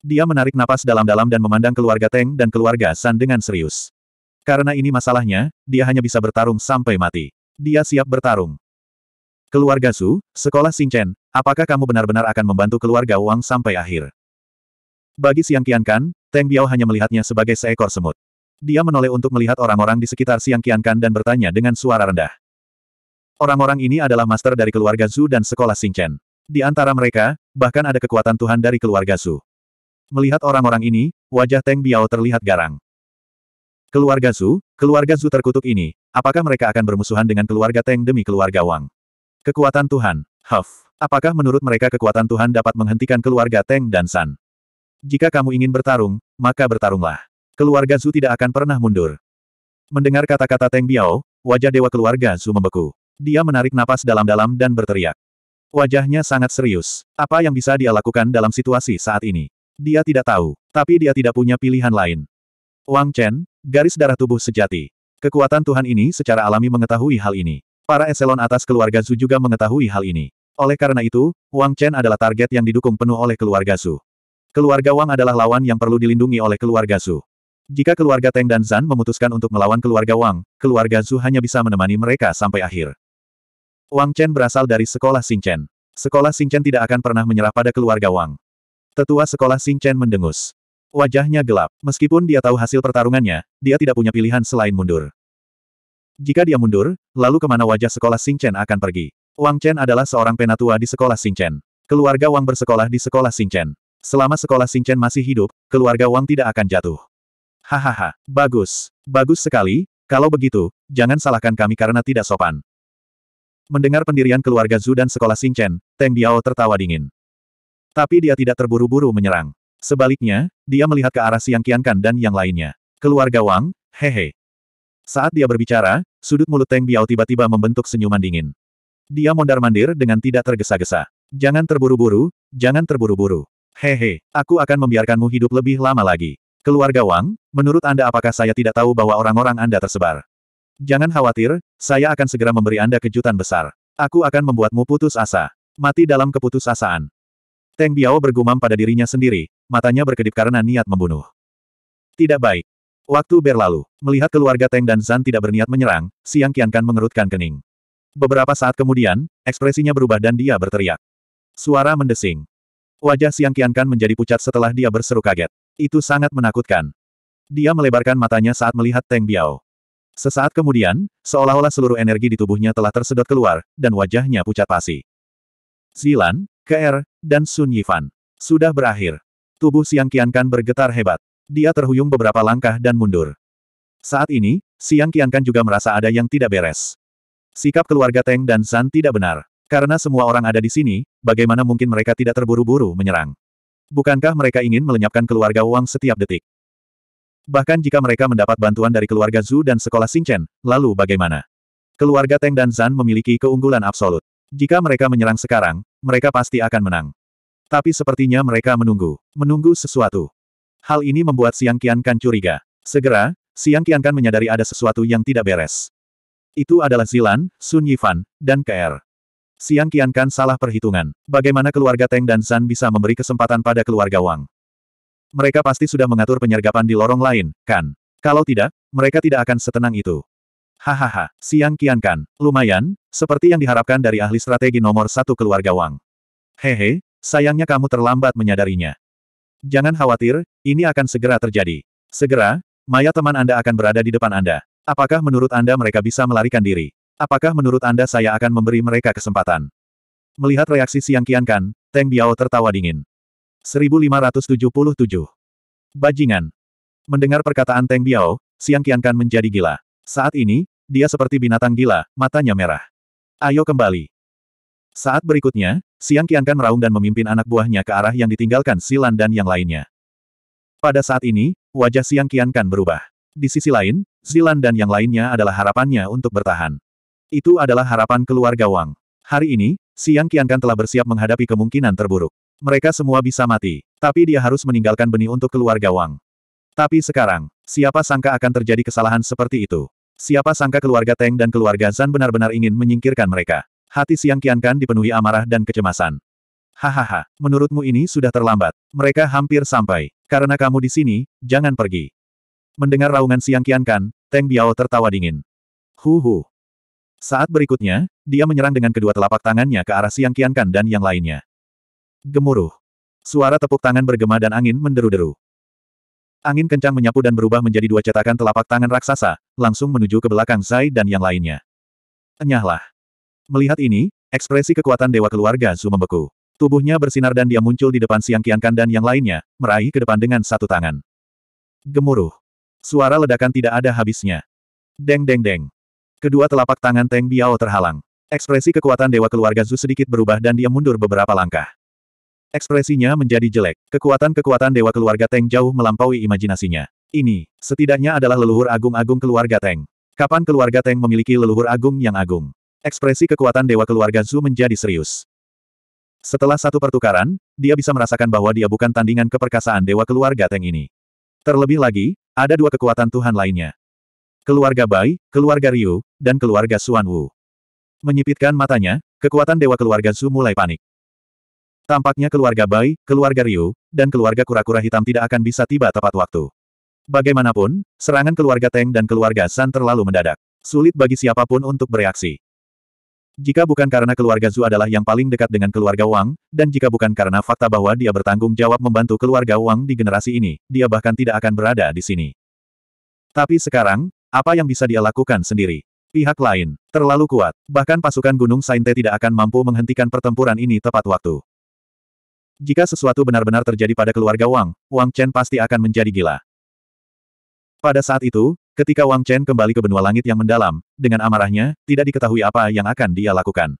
Dia menarik napas dalam-dalam dan memandang keluarga Teng dan keluarga San dengan serius. Karena ini masalahnya, dia hanya bisa bertarung sampai mati. Dia siap bertarung. Keluarga Su, sekolah Chen. Apakah kamu benar-benar akan membantu keluarga Wang sampai akhir? Bagi Siang Kian Kan, Teng Biao hanya melihatnya sebagai seekor semut. Dia menoleh untuk melihat orang-orang di sekitar Siang Kian Kan dan bertanya dengan suara rendah. Orang-orang ini adalah master dari keluarga Zhu dan sekolah Xingchen. Di antara mereka, bahkan ada kekuatan Tuhan dari keluarga Zhu. Melihat orang-orang ini, wajah Teng Biao terlihat garang. Keluarga Zhu, keluarga Zhu terkutuk ini, apakah mereka akan bermusuhan dengan keluarga Teng demi keluarga Wang? Kekuatan Tuhan, Huff. Apakah menurut mereka kekuatan Tuhan dapat menghentikan keluarga Teng dan San? Jika kamu ingin bertarung, maka bertarunglah. Keluarga Zhu tidak akan pernah mundur. Mendengar kata-kata Teng Biao, wajah dewa keluarga Zhu membeku. Dia menarik napas dalam-dalam dan berteriak. Wajahnya sangat serius. Apa yang bisa dia lakukan dalam situasi saat ini? Dia tidak tahu, tapi dia tidak punya pilihan lain. Wang Chen, garis darah tubuh sejati. Kekuatan Tuhan ini secara alami mengetahui hal ini. Para eselon atas keluarga Zhu juga mengetahui hal ini. Oleh karena itu, Wang Chen adalah target yang didukung penuh oleh keluarga Su. Keluarga Wang adalah lawan yang perlu dilindungi oleh keluarga Su. Jika keluarga Teng dan Zan memutuskan untuk melawan keluarga Wang, keluarga Su hanya bisa menemani mereka sampai akhir. Wang Chen berasal dari sekolah Chen. Sekolah Chen tidak akan pernah menyerah pada keluarga Wang. Tetua sekolah Chen mendengus. Wajahnya gelap. Meskipun dia tahu hasil pertarungannya, dia tidak punya pilihan selain mundur. Jika dia mundur, lalu kemana wajah sekolah Chen akan pergi? Wang Chen adalah seorang penatua di sekolah Chen. Keluarga Wang bersekolah di sekolah Chen. Selama sekolah Chen masih hidup, keluarga Wang tidak akan jatuh. Hahaha, bagus. Bagus sekali, kalau begitu, jangan salahkan kami karena tidak sopan. Mendengar pendirian keluarga Zhu dan sekolah Chen, Teng Biao tertawa dingin. Tapi dia tidak terburu-buru menyerang. Sebaliknya, dia melihat ke arah Siang Qiankan dan yang lainnya. Keluarga Wang, hehe. Saat dia berbicara, sudut mulut Teng Biao tiba-tiba membentuk senyuman dingin. Dia mondar-mandir dengan tidak tergesa-gesa. Jangan terburu-buru, jangan terburu-buru. Hehe, aku akan membiarkanmu hidup lebih lama lagi. Keluarga Wang, menurut Anda apakah saya tidak tahu bahwa orang-orang Anda tersebar? Jangan khawatir, saya akan segera memberi Anda kejutan besar. Aku akan membuatmu putus asa. Mati dalam keputusasaan. Teng Biao bergumam pada dirinya sendiri, matanya berkedip karena niat membunuh. Tidak baik. Waktu berlalu, melihat keluarga Teng dan Zan tidak berniat menyerang, Siang Qiankan mengerutkan kening. Beberapa saat kemudian, ekspresinya berubah dan dia berteriak. Suara mendesing. Wajah Siang Kian Kan menjadi pucat setelah dia berseru kaget. Itu sangat menakutkan. Dia melebarkan matanya saat melihat Teng Biao. Sesaat kemudian, seolah-olah seluruh energi di tubuhnya telah tersedot keluar, dan wajahnya pucat pasi. Zilan, Ke'er, dan Sun Yifan. Sudah berakhir. Tubuh Siang Kian Kan bergetar hebat. Dia terhuyung beberapa langkah dan mundur. Saat ini, Siang Kian Kan juga merasa ada yang tidak beres. Sikap keluarga Teng dan San tidak benar. Karena semua orang ada di sini, bagaimana mungkin mereka tidak terburu-buru menyerang? Bukankah mereka ingin melenyapkan keluarga Wang setiap detik? Bahkan jika mereka mendapat bantuan dari keluarga Zhu dan sekolah Xingchen, lalu bagaimana? Keluarga Teng dan Zan memiliki keunggulan absolut. Jika mereka menyerang sekarang, mereka pasti akan menang. Tapi sepertinya mereka menunggu, menunggu sesuatu. Hal ini membuat Siang Kian Kan curiga. Segera, Siang Kian Kan menyadari ada sesuatu yang tidak beres. Itu adalah Zilan, Sun Yifan, dan KR. Siang Kan salah perhitungan. Bagaimana keluarga Teng dan Zan bisa memberi kesempatan pada keluarga Wang? Mereka pasti sudah mengatur penyergapan di lorong lain, kan? Kalau tidak, mereka tidak akan setenang itu. Hahaha, Siang Kan, lumayan, seperti yang diharapkan dari ahli strategi nomor satu keluarga Wang. Hehe, sayangnya kamu terlambat menyadarinya. Jangan khawatir, ini akan segera terjadi. Segera, mayat teman Anda akan berada di depan Anda. Apakah menurut Anda mereka bisa melarikan diri? Apakah menurut Anda saya akan memberi mereka kesempatan? Melihat reaksi Siang Kian Kan, Teng Biao tertawa dingin. 1577. Bajingan. Mendengar perkataan Teng Biao, Siang Kian Kan menjadi gila. Saat ini, dia seperti binatang gila, matanya merah. Ayo kembali. Saat berikutnya, Siang Kian Kan meraung dan memimpin anak buahnya ke arah yang ditinggalkan Silan dan yang lainnya. Pada saat ini, wajah Siang Kian Kan berubah. Di sisi lain, Zilan dan yang lainnya adalah harapannya untuk bertahan. Itu adalah harapan keluarga Wang. Hari ini, Siang Qiankan telah bersiap menghadapi kemungkinan terburuk. Mereka semua bisa mati, tapi dia harus meninggalkan benih untuk keluarga Wang. Tapi sekarang, siapa sangka akan terjadi kesalahan seperti itu? Siapa sangka keluarga Teng dan keluarga Zan benar-benar ingin menyingkirkan mereka? Hati Siang Qiankan dipenuhi amarah dan kecemasan. Hahaha, menurutmu ini sudah terlambat. Mereka hampir sampai. Karena kamu di sini, jangan pergi. Mendengar raungan siang Kian Kan, Teng Biao tertawa dingin. Huhu. Saat berikutnya, dia menyerang dengan kedua telapak tangannya ke arah siang Kian Kan dan yang lainnya. Gemuruh. Suara tepuk tangan bergema dan angin menderu-deru. Angin kencang menyapu dan berubah menjadi dua cetakan telapak tangan raksasa, langsung menuju ke belakang Zai dan yang lainnya. Enyahlah. Melihat ini, ekspresi kekuatan Dewa Keluarga Zu membeku. Tubuhnya bersinar dan dia muncul di depan Siang Kian Kan dan yang lainnya, meraih ke depan dengan satu tangan. Gemuruh. Suara ledakan tidak ada habisnya. Deng deng deng. Kedua telapak tangan Teng Biao terhalang. Ekspresi kekuatan Dewa Keluarga Zu sedikit berubah dan dia mundur beberapa langkah. Ekspresinya menjadi jelek. Kekuatan-kekuatan Dewa Keluarga Teng jauh melampaui imajinasinya. Ini, setidaknya adalah leluhur agung-agung keluarga Teng. Kapan keluarga Teng memiliki leluhur agung yang agung? Ekspresi kekuatan Dewa Keluarga Zu menjadi serius. Setelah satu pertukaran, dia bisa merasakan bahwa dia bukan tandingan keperkasaan Dewa Keluarga Teng ini. Terlebih lagi, ada dua kekuatan Tuhan lainnya. Keluarga Bai, keluarga Ryu, dan keluarga Xuan Wu. Menyipitkan matanya, kekuatan dewa keluarga Su mulai panik. Tampaknya keluarga Bai, keluarga Ryu, dan keluarga kura-kura hitam tidak akan bisa tiba tepat waktu. Bagaimanapun, serangan keluarga Teng dan keluarga San terlalu mendadak. Sulit bagi siapapun untuk bereaksi. Jika bukan karena keluarga Zhu adalah yang paling dekat dengan keluarga Wang, dan jika bukan karena fakta bahwa dia bertanggung jawab membantu keluarga Wang di generasi ini, dia bahkan tidak akan berada di sini. Tapi sekarang, apa yang bisa dia lakukan sendiri? Pihak lain, terlalu kuat, bahkan pasukan Gunung Sainte tidak akan mampu menghentikan pertempuran ini tepat waktu. Jika sesuatu benar-benar terjadi pada keluarga Wang, Wang Chen pasti akan menjadi gila. Pada saat itu, Ketika Wang Chen kembali ke benua langit yang mendalam, dengan amarahnya, tidak diketahui apa yang akan dia lakukan.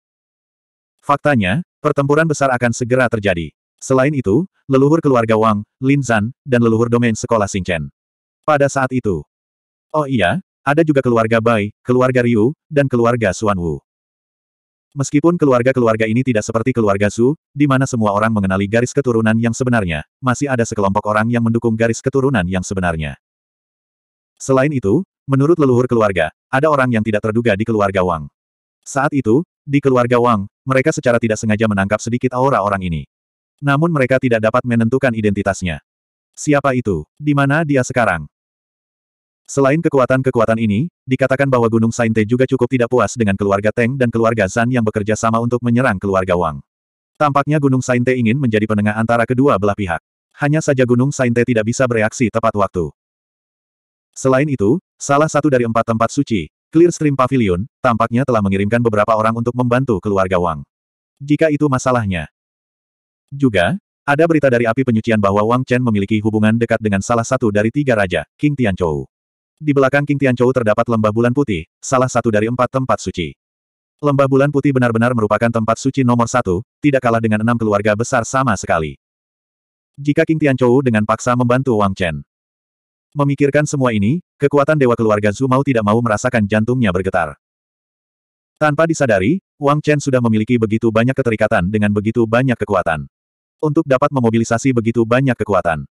Faktanya, pertempuran besar akan segera terjadi. Selain itu, leluhur keluarga Wang, Lin Zan, dan leluhur domain sekolah Chen. Pada saat itu. Oh iya, ada juga keluarga Bai, keluarga Ryu, dan keluarga Suan Wu. Meskipun keluarga-keluarga ini tidak seperti keluarga Su, di mana semua orang mengenali garis keturunan yang sebenarnya, masih ada sekelompok orang yang mendukung garis keturunan yang sebenarnya. Selain itu, menurut leluhur keluarga, ada orang yang tidak terduga di keluarga Wang. Saat itu, di keluarga Wang, mereka secara tidak sengaja menangkap sedikit aura orang ini. Namun mereka tidak dapat menentukan identitasnya. Siapa itu? Di mana dia sekarang? Selain kekuatan-kekuatan ini, dikatakan bahwa Gunung Sainte juga cukup tidak puas dengan keluarga Teng dan keluarga Zan yang bekerja sama untuk menyerang keluarga Wang. Tampaknya Gunung Sainte ingin menjadi penengah antara kedua belah pihak. Hanya saja Gunung Sainte tidak bisa bereaksi tepat waktu. Selain itu, salah satu dari empat tempat suci, Clearstream Pavilion, tampaknya telah mengirimkan beberapa orang untuk membantu keluarga Wang. Jika itu masalahnya. Juga, ada berita dari api penyucian bahwa Wang Chen memiliki hubungan dekat dengan salah satu dari tiga raja, King Tianchou. Di belakang King Tianchou terdapat lembah bulan putih, salah satu dari empat tempat suci. Lembah bulan putih benar-benar merupakan tempat suci nomor satu, tidak kalah dengan enam keluarga besar sama sekali. Jika King Tianchou dengan paksa membantu Wang Chen, Memikirkan semua ini, kekuatan dewa keluarga Zhu mau tidak mau merasakan jantungnya bergetar. Tanpa disadari, Wang Chen sudah memiliki begitu banyak keterikatan dengan begitu banyak kekuatan. Untuk dapat memobilisasi begitu banyak kekuatan.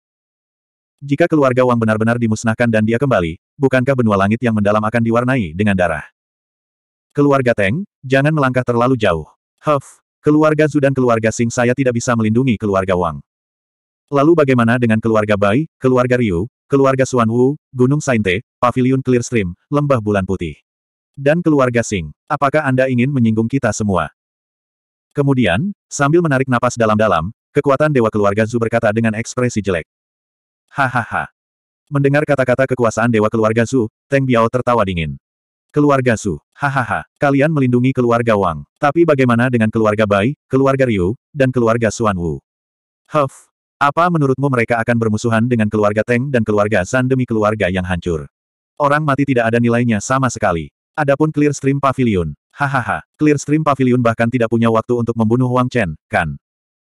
Jika keluarga Wang benar-benar dimusnahkan dan dia kembali, bukankah benua langit yang mendalam akan diwarnai dengan darah? Keluarga Teng, jangan melangkah terlalu jauh. Huff, keluarga Zhu dan keluarga Sing saya tidak bisa melindungi keluarga Wang. Lalu bagaimana dengan keluarga Bai, keluarga Ryu, keluarga Suan Wu, Gunung Sainte, Pavilion Clearstream, Lembah Bulan Putih. Dan keluarga Sing, apakah Anda ingin menyinggung kita semua? Kemudian, sambil menarik napas dalam-dalam, kekuatan Dewa Keluarga Zu berkata dengan ekspresi jelek. Hahaha. Mendengar kata-kata kekuasaan Dewa Keluarga Zu, Teng Biao tertawa dingin. Keluarga Su, hahaha, kalian melindungi keluarga Wang. Tapi bagaimana dengan keluarga Bai, keluarga Ryu, dan keluarga Suan Wu? Huff, apa menurutmu mereka akan bermusuhan dengan keluarga Teng dan keluarga San demi keluarga yang hancur? Orang mati tidak ada nilainya sama sekali. Adapun Clearstream Pavilion. Hahaha, Clearstream Pavilion bahkan tidak punya waktu untuk membunuh Wang Chen, kan?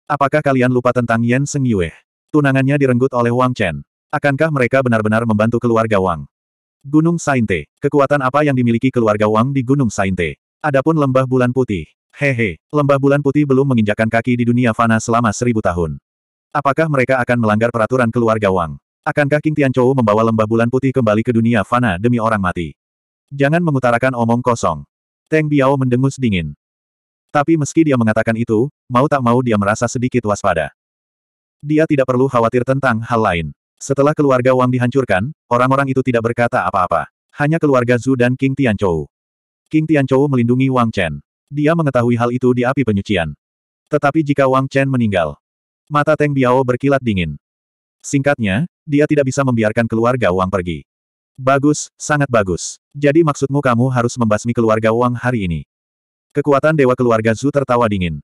Apakah kalian lupa tentang Yan Seng Yue? Tunangannya direnggut oleh Wang Chen. Akankah mereka benar-benar membantu keluarga Wang? Gunung Sainte. Kekuatan apa yang dimiliki keluarga Wang di Gunung Sainte? Adapun lembah bulan putih. Hehe, lembah bulan putih belum menginjakan kaki di dunia fana selama seribu tahun. Apakah mereka akan melanggar peraturan keluarga Wang? Akankah King Tianchou membawa lembah bulan putih kembali ke dunia fana demi orang mati? Jangan mengutarakan omong kosong. Teng Biao mendengus dingin. Tapi meski dia mengatakan itu, mau tak mau dia merasa sedikit waspada. Dia tidak perlu khawatir tentang hal lain. Setelah keluarga Wang dihancurkan, orang-orang itu tidak berkata apa-apa. Hanya keluarga Zhu dan King Tianchou. King Tianchou melindungi Wang Chen. Dia mengetahui hal itu di api penyucian. Tetapi jika Wang Chen meninggal, Mata Teng Biao berkilat dingin. Singkatnya, dia tidak bisa membiarkan keluarga Wang pergi. Bagus, sangat bagus. Jadi maksudmu kamu harus membasmi keluarga Wang hari ini? Kekuatan dewa keluarga Zhu tertawa dingin.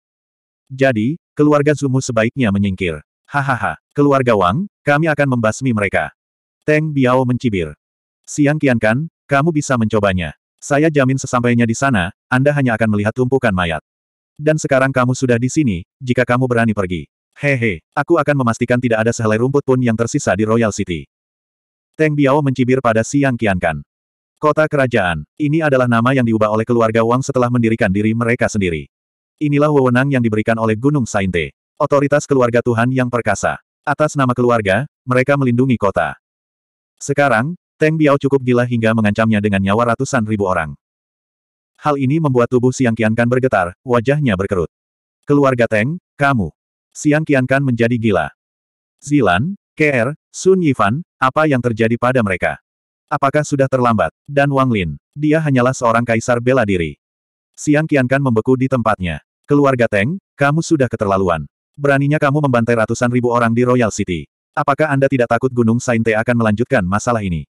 Jadi, keluarga Zumu sebaiknya menyingkir. Hahaha, keluarga Wang, kami akan membasmi mereka. Teng Biao mencibir. Siang Kiankan, kamu bisa mencobanya. Saya jamin sesampainya di sana, Anda hanya akan melihat tumpukan mayat. Dan sekarang kamu sudah di sini, jika kamu berani pergi. Hehe, aku akan memastikan tidak ada sehelai rumput pun yang tersisa di Royal City. Teng Biao mencibir pada Siang Qiankan. Kota Kerajaan, ini adalah nama yang diubah oleh keluarga Wang setelah mendirikan diri mereka sendiri. Inilah wewenang yang diberikan oleh Gunung Sainte, otoritas keluarga Tuhan yang perkasa. Atas nama keluarga, mereka melindungi kota. Sekarang, Teng Biao cukup gila hingga mengancamnya dengan nyawa ratusan ribu orang. Hal ini membuat tubuh Siang Qiankan bergetar, wajahnya berkerut. Keluarga Teng, kamu. Siang Qiankan menjadi gila. Zilan, KR, Sun Yifan, apa yang terjadi pada mereka? Apakah sudah terlambat? Dan Wang Lin, dia hanyalah seorang kaisar bela diri. Siang Qiankan membeku di tempatnya. Keluarga Teng, kamu sudah keterlaluan. Beraninya kamu membantai ratusan ribu orang di Royal City. Apakah Anda tidak takut Gunung Sainte akan melanjutkan masalah ini?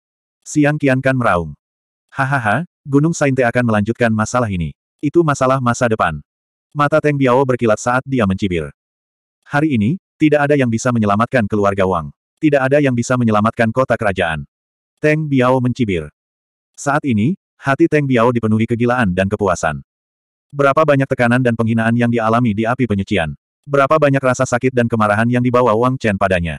Siang Qiankan meraung. Hahaha, Gunung Sainte akan melanjutkan masalah ini. Itu masalah masa depan. Mata Teng Biao berkilat saat dia mencibir. Hari ini, tidak ada yang bisa menyelamatkan keluarga Wang. Tidak ada yang bisa menyelamatkan kota kerajaan. Teng Biao mencibir. Saat ini, hati Teng Biao dipenuhi kegilaan dan kepuasan. Berapa banyak tekanan dan penghinaan yang dialami di api penyucian. Berapa banyak rasa sakit dan kemarahan yang dibawa Wang Chen padanya.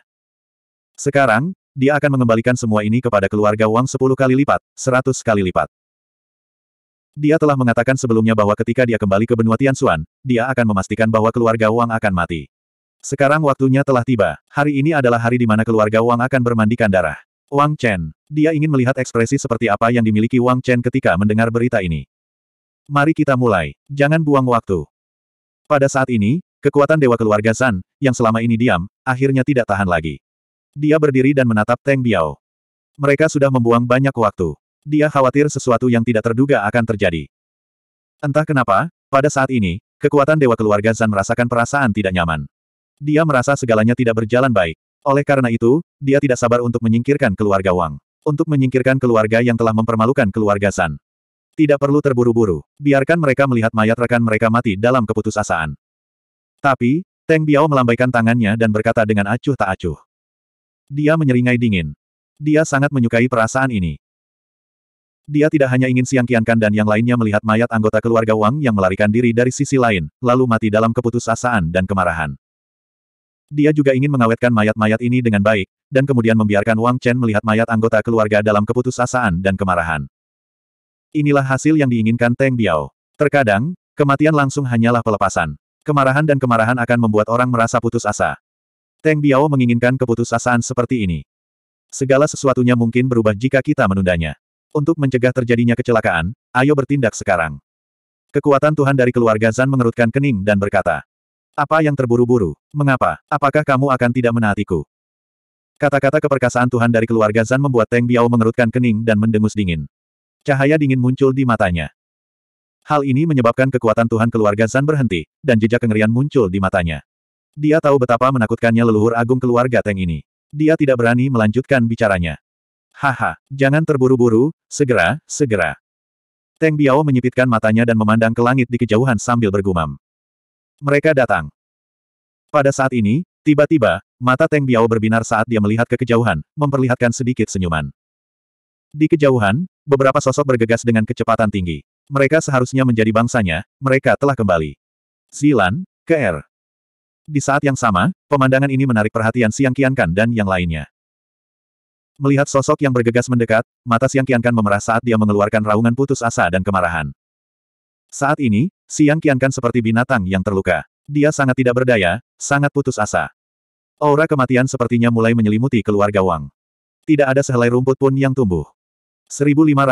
Sekarang, dia akan mengembalikan semua ini kepada keluarga Wang sepuluh kali lipat, seratus kali lipat. Dia telah mengatakan sebelumnya bahwa ketika dia kembali ke benua Tiansuan, dia akan memastikan bahwa keluarga Wang akan mati. Sekarang waktunya telah tiba. Hari ini adalah hari di mana keluarga Wang akan bermandikan darah. Wang Chen. Dia ingin melihat ekspresi seperti apa yang dimiliki Wang Chen ketika mendengar berita ini. Mari kita mulai. Jangan buang waktu. Pada saat ini, kekuatan dewa keluarga San, yang selama ini diam, akhirnya tidak tahan lagi. Dia berdiri dan menatap Teng Biao. Mereka sudah membuang banyak waktu. Dia khawatir sesuatu yang tidak terduga akan terjadi. Entah kenapa, pada saat ini, kekuatan Dewa Keluarga San merasakan perasaan tidak nyaman. Dia merasa segalanya tidak berjalan baik. Oleh karena itu, dia tidak sabar untuk menyingkirkan keluarga Wang. Untuk menyingkirkan keluarga yang telah mempermalukan keluarga San. Tidak perlu terburu-buru. Biarkan mereka melihat mayat rekan mereka mati dalam keputusasaan. Tapi, Teng Biao melambaikan tangannya dan berkata dengan acuh tak acuh. Dia menyeringai dingin. Dia sangat menyukai perasaan ini. Dia tidak hanya ingin Siang Kiankan dan yang lainnya melihat mayat anggota keluarga Wang yang melarikan diri dari sisi lain, lalu mati dalam keputusasaan dan kemarahan. Dia juga ingin mengawetkan mayat-mayat ini dengan baik, dan kemudian membiarkan Wang Chen melihat mayat anggota keluarga dalam keputusasaan dan kemarahan. Inilah hasil yang diinginkan Teng Biao. Terkadang, kematian langsung hanyalah pelepasan. Kemarahan dan kemarahan akan membuat orang merasa putus asa. Teng Biao menginginkan keputusasaan seperti ini. Segala sesuatunya mungkin berubah jika kita menundanya. Untuk mencegah terjadinya kecelakaan, ayo bertindak sekarang. Kekuatan Tuhan dari keluarga Zan mengerutkan kening dan berkata, apa yang terburu-buru? Mengapa? Apakah kamu akan tidak menaatiku? Kata-kata keperkasaan Tuhan dari keluarga Zan membuat Teng Biao mengerutkan kening dan mendengus dingin. Cahaya dingin muncul di matanya. Hal ini menyebabkan kekuatan Tuhan keluarga Zan berhenti, dan jejak kengerian muncul di matanya. Dia tahu betapa menakutkannya leluhur agung keluarga Teng ini. Dia tidak berani melanjutkan bicaranya. Haha, jangan terburu-buru, segera, segera. Teng Biao menyipitkan matanya dan memandang ke langit di kejauhan sambil bergumam. Mereka datang. Pada saat ini, tiba-tiba, mata Teng Biao berbinar saat dia melihat ke kejauhan, memperlihatkan sedikit senyuman. Di kejauhan, beberapa sosok bergegas dengan kecepatan tinggi. Mereka seharusnya menjadi bangsanya, mereka telah kembali. Zilan, KR. Di saat yang sama, pemandangan ini menarik perhatian Siang Kiankan dan yang lainnya. Melihat sosok yang bergegas mendekat, mata Siang Kiankan memerah saat dia mengeluarkan raungan putus asa dan kemarahan. Saat ini, Siang Qiankan seperti binatang yang terluka. Dia sangat tidak berdaya, sangat putus asa. Aura kematian sepertinya mulai menyelimuti keluarga Wang. Tidak ada sehelai rumput pun yang tumbuh. 1578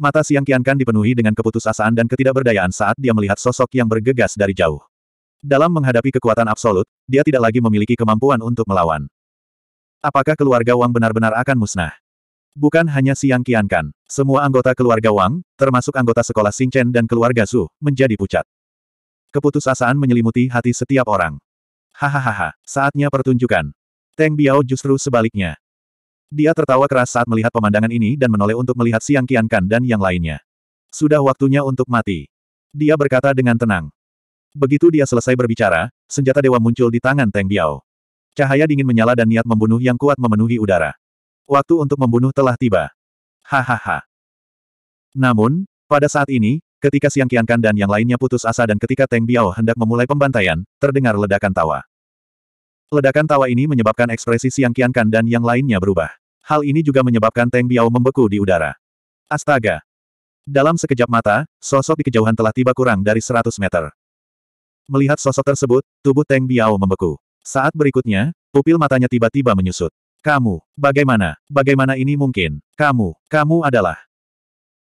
Mata Siang Qiankan dipenuhi dengan keputusasaan dan ketidakberdayaan saat dia melihat sosok yang bergegas dari jauh. Dalam menghadapi kekuatan absolut, dia tidak lagi memiliki kemampuan untuk melawan. Apakah keluarga Wang benar-benar akan musnah? Bukan hanya Siang Kiankan, semua anggota keluarga Wang, termasuk anggota sekolah Xingchen dan keluarga Su, menjadi pucat. Keputusasaan menyelimuti hati setiap orang. Hahaha, saatnya pertunjukan. Teng Biao justru sebaliknya. Dia tertawa keras saat melihat pemandangan ini dan menoleh untuk melihat Siang Kiankan dan yang lainnya. Sudah waktunya untuk mati. Dia berkata dengan tenang. Begitu dia selesai berbicara, senjata dewa muncul di tangan Teng Biao. Cahaya dingin menyala dan niat membunuh yang kuat memenuhi udara. Waktu untuk membunuh telah tiba. Hahaha. Namun, pada saat ini, ketika Siang Kiankan dan yang lainnya putus asa dan ketika Teng Biao hendak memulai pembantaian, terdengar ledakan tawa. Ledakan tawa ini menyebabkan ekspresi Siang Kiankan dan yang lainnya berubah. Hal ini juga menyebabkan Teng Biao membeku di udara. Astaga! Dalam sekejap mata, sosok di kejauhan telah tiba kurang dari 100 meter. Melihat sosok tersebut, tubuh Teng Biao membeku. Saat berikutnya, pupil matanya tiba-tiba menyusut. Kamu, bagaimana, bagaimana ini mungkin? Kamu, kamu adalah...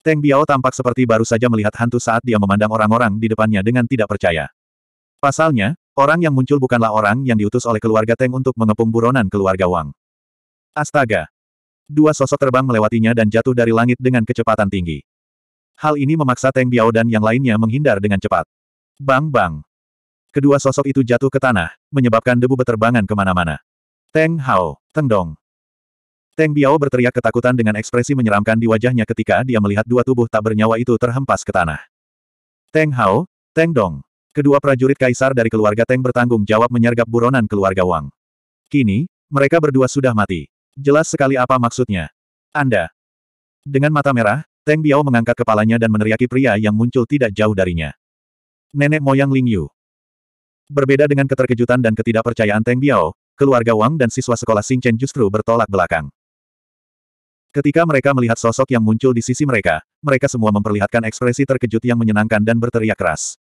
Teng Biao tampak seperti baru saja melihat hantu saat dia memandang orang-orang di depannya dengan tidak percaya. Pasalnya, orang yang muncul bukanlah orang yang diutus oleh keluarga Teng untuk mengepung buronan keluarga Wang. Astaga! Dua sosok terbang melewatinya dan jatuh dari langit dengan kecepatan tinggi. Hal ini memaksa Teng Biao dan yang lainnya menghindar dengan cepat. Bang-bang! Kedua sosok itu jatuh ke tanah, menyebabkan debu beterbangan kemana-mana. Teng Hao, tendong. Teng Biao berteriak ketakutan dengan ekspresi menyeramkan di wajahnya ketika dia melihat dua tubuh tak bernyawa itu terhempas ke tanah. Teng Hao, Teng Dong. Kedua prajurit kaisar dari keluarga Teng bertanggung jawab menyergap buronan keluarga Wang. Kini, mereka berdua sudah mati. Jelas sekali apa maksudnya. Anda. Dengan mata merah, Teng Biao mengangkat kepalanya dan meneriaki pria yang muncul tidak jauh darinya. Nenek moyang Ling Yu. Berbeda dengan keterkejutan dan ketidakpercayaan Teng Biao, keluarga Wang dan siswa sekolah Xingchen justru bertolak belakang. Ketika mereka melihat sosok yang muncul di sisi mereka, mereka semua memperlihatkan ekspresi terkejut yang menyenangkan dan berteriak keras.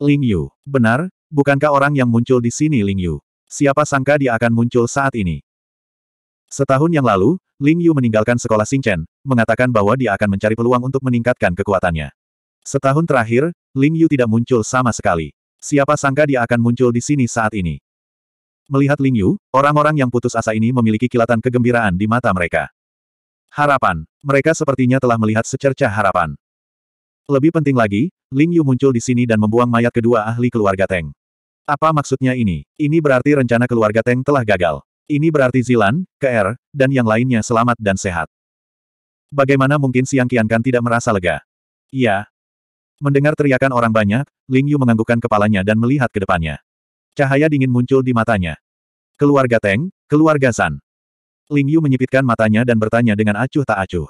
Ling Yu, benar, bukankah orang yang muncul di sini Ling Yu? Siapa sangka dia akan muncul saat ini? Setahun yang lalu, Ling Yu meninggalkan sekolah Xingchen, mengatakan bahwa dia akan mencari peluang untuk meningkatkan kekuatannya. Setahun terakhir, Ling Yu tidak muncul sama sekali. Siapa sangka dia akan muncul di sini saat ini? Melihat Ling Yu, orang-orang yang putus asa ini memiliki kilatan kegembiraan di mata mereka. Harapan. Mereka sepertinya telah melihat secerca harapan. Lebih penting lagi, Ling Yu muncul di sini dan membuang mayat kedua ahli keluarga Teng. Apa maksudnya ini? Ini berarti rencana keluarga Teng telah gagal. Ini berarti Zilan, KR, dan yang lainnya selamat dan sehat. Bagaimana mungkin Siang Kiankan tidak merasa lega? Iya. Mendengar teriakan orang banyak, Ling Yu menganggukkan kepalanya dan melihat ke depannya. Cahaya dingin muncul di matanya. Keluarga Teng, keluarga San. Ling Yu menyipitkan matanya dan bertanya dengan acuh tak acuh.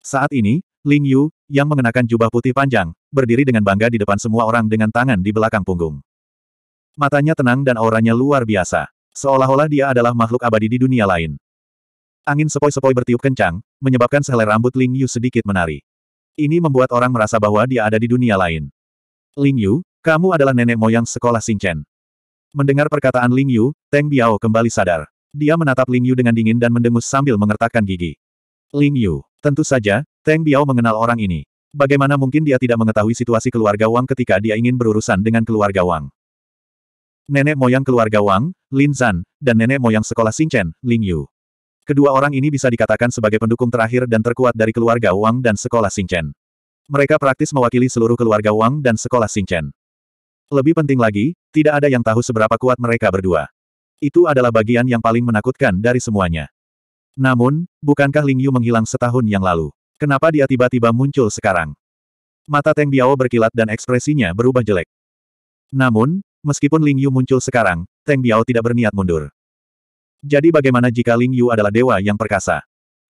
Saat ini, Ling Yu, yang mengenakan jubah putih panjang, berdiri dengan bangga di depan semua orang dengan tangan di belakang punggung. Matanya tenang dan auranya luar biasa. Seolah-olah dia adalah makhluk abadi di dunia lain. Angin sepoi-sepoi bertiup kencang, menyebabkan sehelai rambut Ling Yu sedikit menari. Ini membuat orang merasa bahwa dia ada di dunia lain. Ling Yu, kamu adalah nenek moyang sekolah Singchen. Mendengar perkataan Ling Yu, Teng Biao kembali sadar. Dia menatap Ling Yu dengan dingin dan mendengus sambil mengertakkan gigi. Ling Yu. Tentu saja, Teng Biao mengenal orang ini. Bagaimana mungkin dia tidak mengetahui situasi keluarga Wang ketika dia ingin berurusan dengan keluarga Wang. Nenek moyang keluarga Wang, Lin Zan, dan nenek moyang sekolah Singchen, Ling Yu. Kedua orang ini bisa dikatakan sebagai pendukung terakhir dan terkuat dari keluarga Wang dan sekolah Singchen. Mereka praktis mewakili seluruh keluarga Wang dan sekolah Singchen. Lebih penting lagi, tidak ada yang tahu seberapa kuat mereka berdua. Itu adalah bagian yang paling menakutkan dari semuanya. Namun, bukankah Ling Yu menghilang setahun yang lalu? Kenapa dia tiba-tiba muncul sekarang? Mata Teng Biao berkilat dan ekspresinya berubah jelek. Namun, meskipun Ling Yu muncul sekarang, Teng Biao tidak berniat mundur. Jadi bagaimana jika Ling Yu adalah dewa yang perkasa?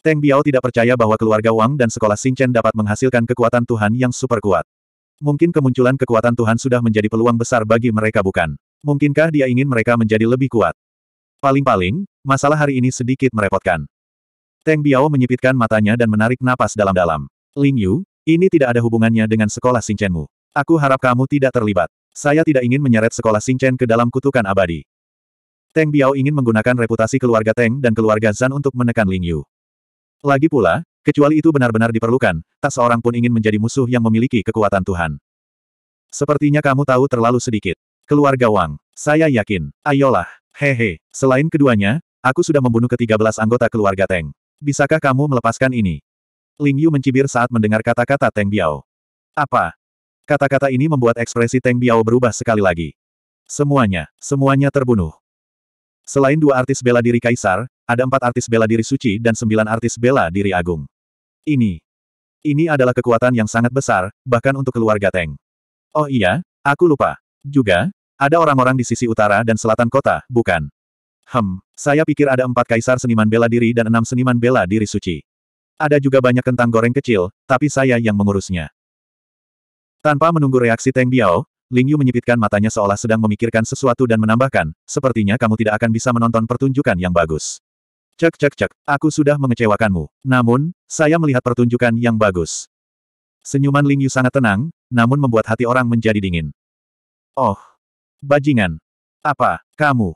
Teng Biao tidak percaya bahwa keluarga Wang dan sekolah Xingchen dapat menghasilkan kekuatan Tuhan yang super kuat. Mungkin kemunculan kekuatan Tuhan sudah menjadi peluang besar bagi mereka bukan? Mungkinkah dia ingin mereka menjadi lebih kuat? Paling-paling, masalah hari ini sedikit merepotkan. Teng Biao menyipitkan matanya dan menarik napas dalam-dalam. Ling Yu, ini tidak ada hubungannya dengan sekolah Singchenmu. Aku harap kamu tidak terlibat. Saya tidak ingin menyeret sekolah Singchen ke dalam kutukan abadi. Teng Biao ingin menggunakan reputasi keluarga Teng dan keluarga Zan untuk menekan Ling Yu. Lagi pula, Kecuali itu benar-benar diperlukan, tak seorang pun ingin menjadi musuh yang memiliki kekuatan Tuhan. Sepertinya kamu tahu terlalu sedikit. Keluarga Wang. Saya yakin. Ayolah. Hehe. Selain keduanya, aku sudah membunuh ke-13 anggota keluarga Teng. Bisakah kamu melepaskan ini? Ling Yu mencibir saat mendengar kata-kata Teng Biao. Apa? Kata-kata ini membuat ekspresi Teng Biao berubah sekali lagi. Semuanya, semuanya terbunuh. Selain dua artis bela diri Kaisar, ada empat artis bela diri suci dan sembilan artis bela diri agung. Ini. Ini adalah kekuatan yang sangat besar, bahkan untuk keluarga Teng. Oh iya, aku lupa. Juga, ada orang-orang di sisi utara dan selatan kota, bukan? Hem, saya pikir ada empat kaisar seniman bela diri dan enam seniman bela diri suci. Ada juga banyak kentang goreng kecil, tapi saya yang mengurusnya. Tanpa menunggu reaksi Teng Biao, Ling Yu menyipitkan matanya seolah sedang memikirkan sesuatu dan menambahkan, sepertinya kamu tidak akan bisa menonton pertunjukan yang bagus. Cek cek cek, aku sudah mengecewakanmu. Namun, saya melihat pertunjukan yang bagus. Senyuman Ling Yu sangat tenang, namun membuat hati orang menjadi dingin. Oh, bajingan. Apa, kamu?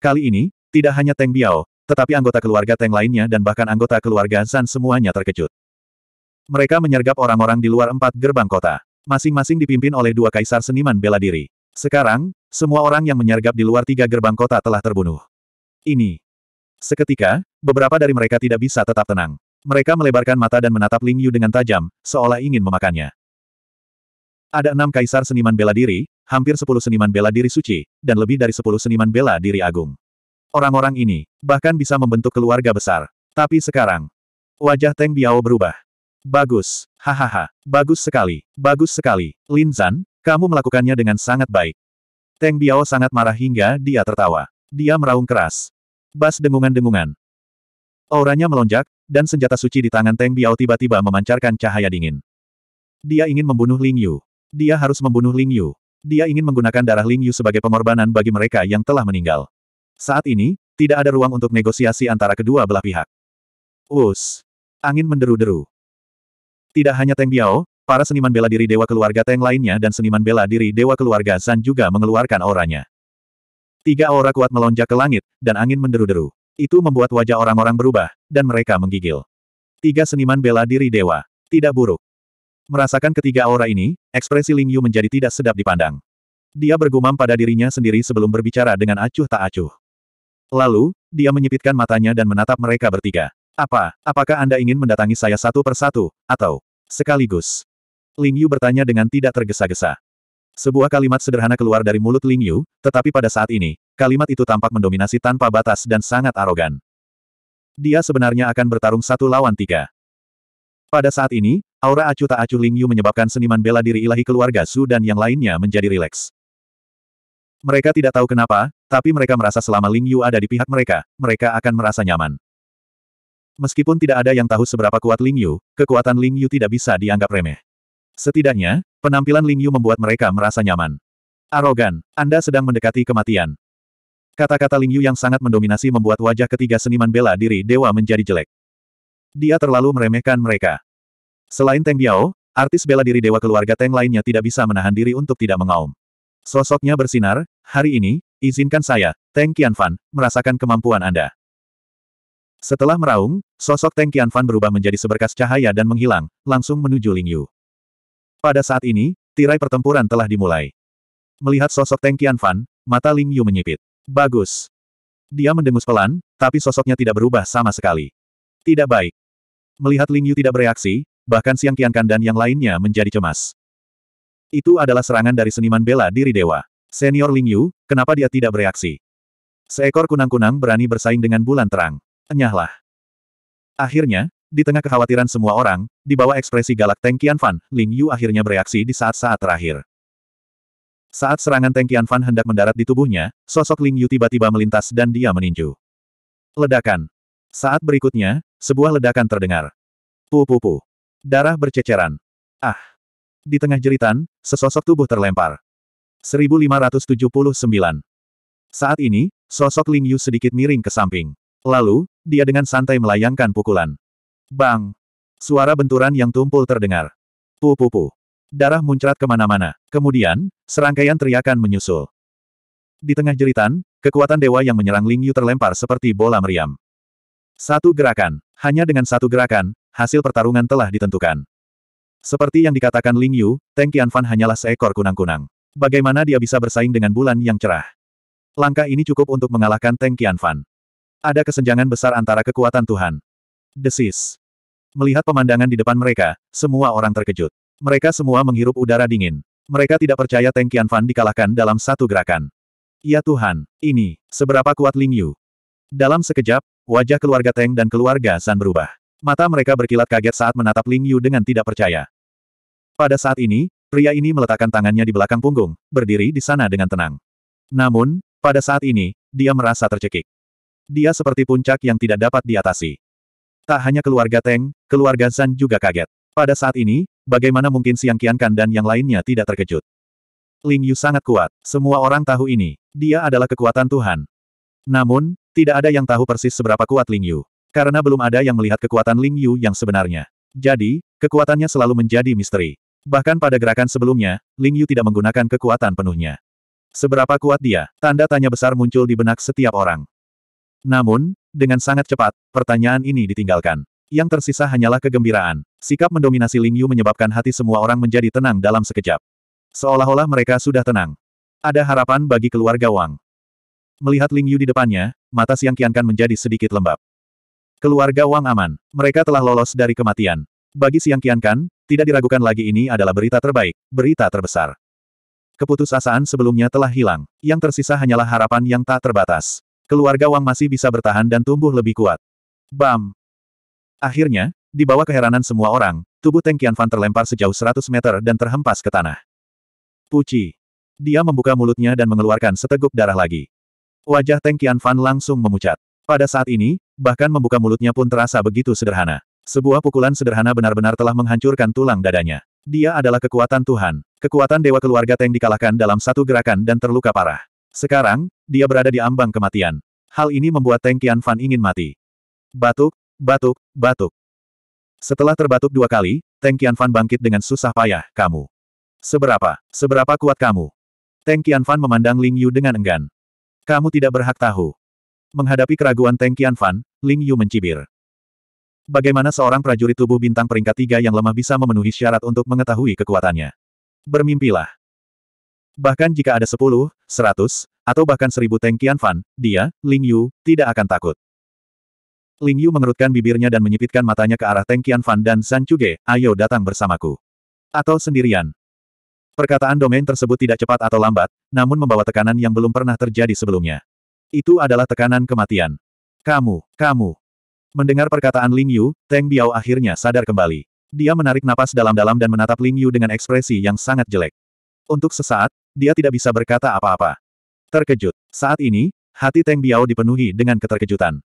Kali ini, tidak hanya Teng Biao, tetapi anggota keluarga Teng lainnya dan bahkan anggota keluarga Zan semuanya terkejut. Mereka menyergap orang-orang di luar empat gerbang kota. Masing-masing dipimpin oleh dua kaisar seniman bela diri. Sekarang, semua orang yang menyergap di luar tiga gerbang kota telah terbunuh. Ini Seketika, beberapa dari mereka tidak bisa tetap tenang. Mereka melebarkan mata dan menatap Ling Yu dengan tajam, seolah ingin memakannya. Ada enam kaisar seniman bela diri, hampir sepuluh seniman bela diri suci, dan lebih dari sepuluh seniman bela diri agung. Orang-orang ini, bahkan bisa membentuk keluarga besar. Tapi sekarang, wajah Teng Biao berubah. Bagus, hahaha, bagus sekali, bagus sekali, Lin Zan, kamu melakukannya dengan sangat baik. Teng Biao sangat marah hingga dia tertawa. Dia meraung keras. Bas dengungan-dengungan. Auranya melonjak, dan senjata suci di tangan Teng Biao tiba-tiba memancarkan cahaya dingin. Dia ingin membunuh Ling Yu. Dia harus membunuh Ling Yu. Dia ingin menggunakan darah Ling Yu sebagai pengorbanan bagi mereka yang telah meninggal. Saat ini, tidak ada ruang untuk negosiasi antara kedua belah pihak. Us. Angin menderu-deru. Tidak hanya Teng Biao, para seniman bela diri Dewa Keluarga Teng lainnya dan seniman bela diri Dewa Keluarga Zan juga mengeluarkan auranya. Tiga aura kuat melonjak ke langit, dan angin menderu-deru. Itu membuat wajah orang-orang berubah, dan mereka menggigil. Tiga seniman bela diri dewa. Tidak buruk. Merasakan ketiga aura ini, ekspresi Ling Yu menjadi tidak sedap dipandang. Dia bergumam pada dirinya sendiri sebelum berbicara dengan acuh tak acuh. Lalu, dia menyipitkan matanya dan menatap mereka bertiga. Apa, apakah Anda ingin mendatangi saya satu persatu, atau sekaligus? Ling Yu bertanya dengan tidak tergesa-gesa. Sebuah kalimat sederhana keluar dari mulut Ling Yu, tetapi pada saat ini, kalimat itu tampak mendominasi tanpa batas dan sangat arogan. Dia sebenarnya akan bertarung satu lawan tiga. Pada saat ini, aura acu tak acu Ling Yu menyebabkan seniman bela diri ilahi keluarga Su dan yang lainnya menjadi rileks. Mereka tidak tahu kenapa, tapi mereka merasa selama Ling Yu ada di pihak mereka, mereka akan merasa nyaman. Meskipun tidak ada yang tahu seberapa kuat Ling Yu, kekuatan Ling Yu tidak bisa dianggap remeh. Setidaknya, penampilan Ling Yu membuat mereka merasa nyaman. Arogan, Anda sedang mendekati kematian. Kata-kata Ling Yu yang sangat mendominasi membuat wajah ketiga seniman bela diri dewa menjadi jelek. Dia terlalu meremehkan mereka. Selain Teng Biao, artis bela diri dewa keluarga Teng lainnya tidak bisa menahan diri untuk tidak mengaum. Sosoknya bersinar, hari ini, izinkan saya, Teng Qianfan, merasakan kemampuan Anda. Setelah meraung, sosok Teng Qianfan berubah menjadi seberkas cahaya dan menghilang, langsung menuju Ling Yu. Pada saat ini, tirai pertempuran telah dimulai. Melihat sosok Teng Qianfan, mata Ling Yu menyipit. Bagus. Dia mendengus pelan, tapi sosoknya tidak berubah sama sekali. Tidak baik. Melihat Ling Yu tidak bereaksi, bahkan Siang Qiankan dan yang lainnya menjadi cemas. Itu adalah serangan dari seniman bela diri dewa. Senior Ling Yu, kenapa dia tidak bereaksi? Seekor kunang-kunang berani bersaing dengan bulan terang. Enyahlah. Akhirnya, di tengah kekhawatiran semua orang, di bawah ekspresi galak Teng Qianfan, Ling Yu akhirnya bereaksi di saat-saat terakhir. Saat serangan Teng Qianfan hendak mendarat di tubuhnya, sosok Ling Yu tiba-tiba melintas dan dia meninju. Ledakan. Saat berikutnya, sebuah ledakan terdengar. pu pu Darah berceceran. Ah. Di tengah jeritan, sesosok tubuh terlempar. 1579. Saat ini, sosok Ling Yu sedikit miring ke samping. Lalu, dia dengan santai melayangkan pukulan. Bang! Suara benturan yang tumpul terdengar. Pupu, Darah muncrat kemana-mana. Kemudian, serangkaian teriakan menyusul. Di tengah jeritan, kekuatan dewa yang menyerang Ling Yu terlempar seperti bola meriam. Satu gerakan. Hanya dengan satu gerakan, hasil pertarungan telah ditentukan. Seperti yang dikatakan Ling Yu, Teng Qianfan hanyalah seekor kunang-kunang. Bagaimana dia bisa bersaing dengan bulan yang cerah? Langkah ini cukup untuk mengalahkan Teng Qianfan. Ada kesenjangan besar antara kekuatan Tuhan. Desis. Melihat pemandangan di depan mereka, semua orang terkejut. Mereka semua menghirup udara dingin. Mereka tidak percaya Teng Qianfan dikalahkan dalam satu gerakan. Ya Tuhan, ini, seberapa kuat Ling Yu. Dalam sekejap, wajah keluarga Teng dan keluarga San berubah. Mata mereka berkilat kaget saat menatap Ling Yu dengan tidak percaya. Pada saat ini, pria ini meletakkan tangannya di belakang punggung, berdiri di sana dengan tenang. Namun, pada saat ini, dia merasa tercekik. Dia seperti puncak yang tidak dapat diatasi. Tak hanya keluarga Teng, keluarga Zan juga kaget. Pada saat ini, bagaimana mungkin Siang Qiankan dan yang lainnya tidak terkejut? Ling Yu sangat kuat, semua orang tahu ini. Dia adalah kekuatan Tuhan. Namun, tidak ada yang tahu persis seberapa kuat Ling Yu. Karena belum ada yang melihat kekuatan Ling Yu yang sebenarnya. Jadi, kekuatannya selalu menjadi misteri. Bahkan pada gerakan sebelumnya, Ling Yu tidak menggunakan kekuatan penuhnya. Seberapa kuat dia, tanda tanya besar muncul di benak setiap orang. Namun, dengan sangat cepat, pertanyaan ini ditinggalkan. Yang tersisa hanyalah kegembiraan. Sikap mendominasi Ling Yu menyebabkan hati semua orang menjadi tenang dalam sekejap. Seolah-olah mereka sudah tenang. Ada harapan bagi keluarga Wang. Melihat Ling Yu di depannya, mata Siang Qiankan menjadi sedikit lembab. Keluarga Wang aman. Mereka telah lolos dari kematian. Bagi Siang Qiankan, tidak diragukan lagi ini adalah berita terbaik, berita terbesar. Keputusasaan sebelumnya telah hilang. Yang tersisa hanyalah harapan yang tak terbatas. Keluarga Wang masih bisa bertahan dan tumbuh lebih kuat. Bam! Akhirnya, di bawah keheranan semua orang, tubuh Teng Qianfan terlempar sejauh 100 meter dan terhempas ke tanah. Puci! Dia membuka mulutnya dan mengeluarkan seteguk darah lagi. Wajah Teng Qianfan langsung memucat. Pada saat ini, bahkan membuka mulutnya pun terasa begitu sederhana. Sebuah pukulan sederhana benar-benar telah menghancurkan tulang dadanya. Dia adalah kekuatan Tuhan. Kekuatan Dewa Keluarga Teng dikalahkan dalam satu gerakan dan terluka parah. Sekarang, dia berada di ambang kematian. Hal ini membuat Teng Fan ingin mati. Batuk, batuk, batuk. Setelah terbatuk dua kali, Teng Fan bangkit dengan susah payah, kamu. Seberapa, seberapa kuat kamu? Teng Fan memandang Ling Yu dengan enggan. Kamu tidak berhak tahu. Menghadapi keraguan Teng Fan, Ling Yu mencibir. Bagaimana seorang prajurit tubuh bintang peringkat tiga yang lemah bisa memenuhi syarat untuk mengetahui kekuatannya? Bermimpilah. Bahkan jika ada sepuluh, seratus, atau bahkan seribu tank Qianfan, dia, Ling Yu, tidak akan takut. Ling Yu mengerutkan bibirnya dan menyipitkan matanya ke arah tank Qianfan dan San Chuge, ayo datang bersamaku. Atau sendirian. Perkataan domain tersebut tidak cepat atau lambat, namun membawa tekanan yang belum pernah terjadi sebelumnya. Itu adalah tekanan kematian. Kamu, kamu. Mendengar perkataan Ling Yu, Teng Biao akhirnya sadar kembali. Dia menarik napas dalam-dalam dan menatap Ling Yu dengan ekspresi yang sangat jelek. Untuk sesaat, dia tidak bisa berkata apa-apa. Terkejut. Saat ini, hati Teng Biao dipenuhi dengan keterkejutan.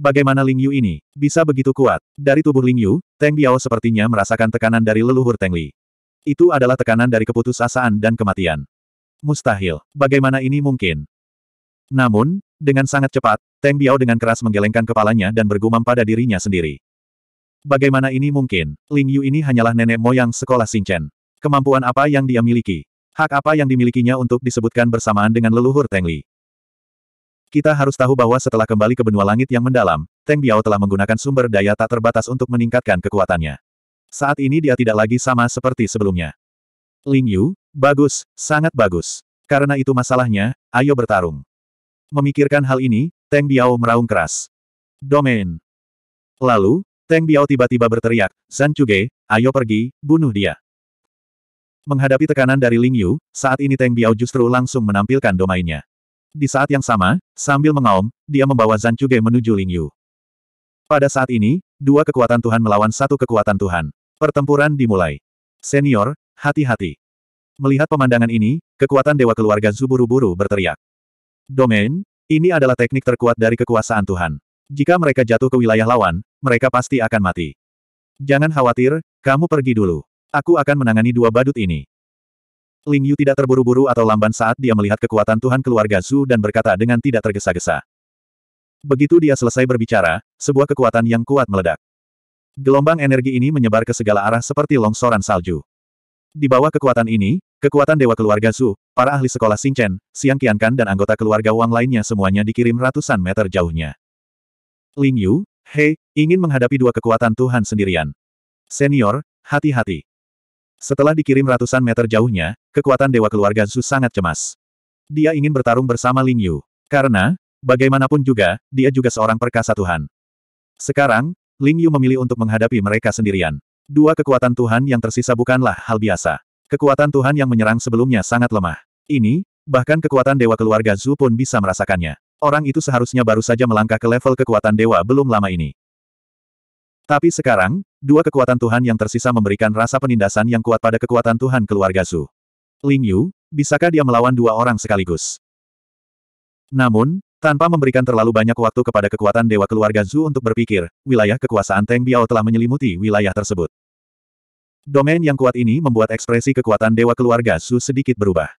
Bagaimana Ling Yu ini bisa begitu kuat? Dari tubuh Ling Yu, Teng Biao sepertinya merasakan tekanan dari leluhur Teng Li. Itu adalah tekanan dari keputusasaan dan kematian. Mustahil. Bagaimana ini mungkin? Namun, dengan sangat cepat, Teng Biao dengan keras menggelengkan kepalanya dan bergumam pada dirinya sendiri. Bagaimana ini mungkin? Ling Yu ini hanyalah nenek moyang sekolah Xingchen. Kemampuan apa yang dia miliki? Hak apa yang dimilikinya untuk disebutkan bersamaan dengan leluhur Teng Li? Kita harus tahu bahwa setelah kembali ke benua langit yang mendalam, Teng Biao telah menggunakan sumber daya tak terbatas untuk meningkatkan kekuatannya. Saat ini dia tidak lagi sama seperti sebelumnya. Ling Yu, bagus, sangat bagus. Karena itu masalahnya, ayo bertarung. Memikirkan hal ini, Teng Biao meraung keras. Domain. Lalu, Teng Biao tiba-tiba berteriak, Zan Chuge, ayo pergi, bunuh dia. Menghadapi tekanan dari Ling Yu, saat ini Teng Biao justru langsung menampilkan domainnya. Di saat yang sama, sambil mengaum, dia membawa Zan Chuge menuju Ling Yu. Pada saat ini, dua kekuatan Tuhan melawan satu kekuatan Tuhan. Pertempuran dimulai. Senior, hati-hati. Melihat pemandangan ini, kekuatan Dewa Keluarga Zuburu-Buru berteriak. Domain, ini adalah teknik terkuat dari kekuasaan Tuhan. Jika mereka jatuh ke wilayah lawan, mereka pasti akan mati. Jangan khawatir, kamu pergi dulu. Aku akan menangani dua badut ini. Ling Yu tidak terburu-buru atau lamban saat dia melihat kekuatan Tuhan keluarga Zhu dan berkata dengan tidak tergesa-gesa. Begitu dia selesai berbicara, sebuah kekuatan yang kuat meledak. Gelombang energi ini menyebar ke segala arah seperti longsoran salju. Di bawah kekuatan ini, kekuatan Dewa Keluarga Zhu, para ahli sekolah Xingchen, Siang Qiankan dan anggota keluarga Wang lainnya semuanya dikirim ratusan meter jauhnya. Ling Yu, Hei, ingin menghadapi dua kekuatan Tuhan sendirian. Senior, hati-hati. Setelah dikirim ratusan meter jauhnya, kekuatan dewa keluarga Zhu sangat cemas. Dia ingin bertarung bersama Ling Yu. Karena, bagaimanapun juga, dia juga seorang perkasa Tuhan. Sekarang, Ling Yu memilih untuk menghadapi mereka sendirian. Dua kekuatan Tuhan yang tersisa bukanlah hal biasa. Kekuatan Tuhan yang menyerang sebelumnya sangat lemah. Ini, bahkan kekuatan dewa keluarga Zhu pun bisa merasakannya. Orang itu seharusnya baru saja melangkah ke level kekuatan dewa belum lama ini. Tapi sekarang, Dua kekuatan Tuhan yang tersisa memberikan rasa penindasan yang kuat pada kekuatan Tuhan keluarga Su. Ling Yu, bisakah dia melawan dua orang sekaligus? Namun, tanpa memberikan terlalu banyak waktu kepada kekuatan Dewa Keluarga Zhu untuk berpikir, wilayah kekuasaan Teng Biao telah menyelimuti wilayah tersebut. Domain yang kuat ini membuat ekspresi kekuatan Dewa Keluarga Zhu sedikit berubah.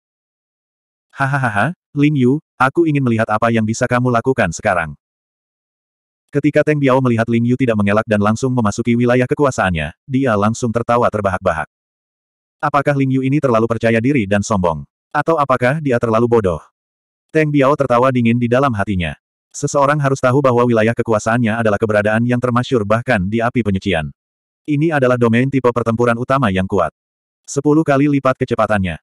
Hahaha, Ling Yu, aku ingin melihat apa yang bisa kamu lakukan sekarang. Ketika Teng Biao melihat Ling Yu tidak mengelak dan langsung memasuki wilayah kekuasaannya, dia langsung tertawa terbahak-bahak. Apakah Ling Yu ini terlalu percaya diri dan sombong? Atau apakah dia terlalu bodoh? Teng Biao tertawa dingin di dalam hatinya. Seseorang harus tahu bahwa wilayah kekuasaannya adalah keberadaan yang termasyur bahkan di api penyucian. Ini adalah domain tipe pertempuran utama yang kuat. Sepuluh kali lipat kecepatannya.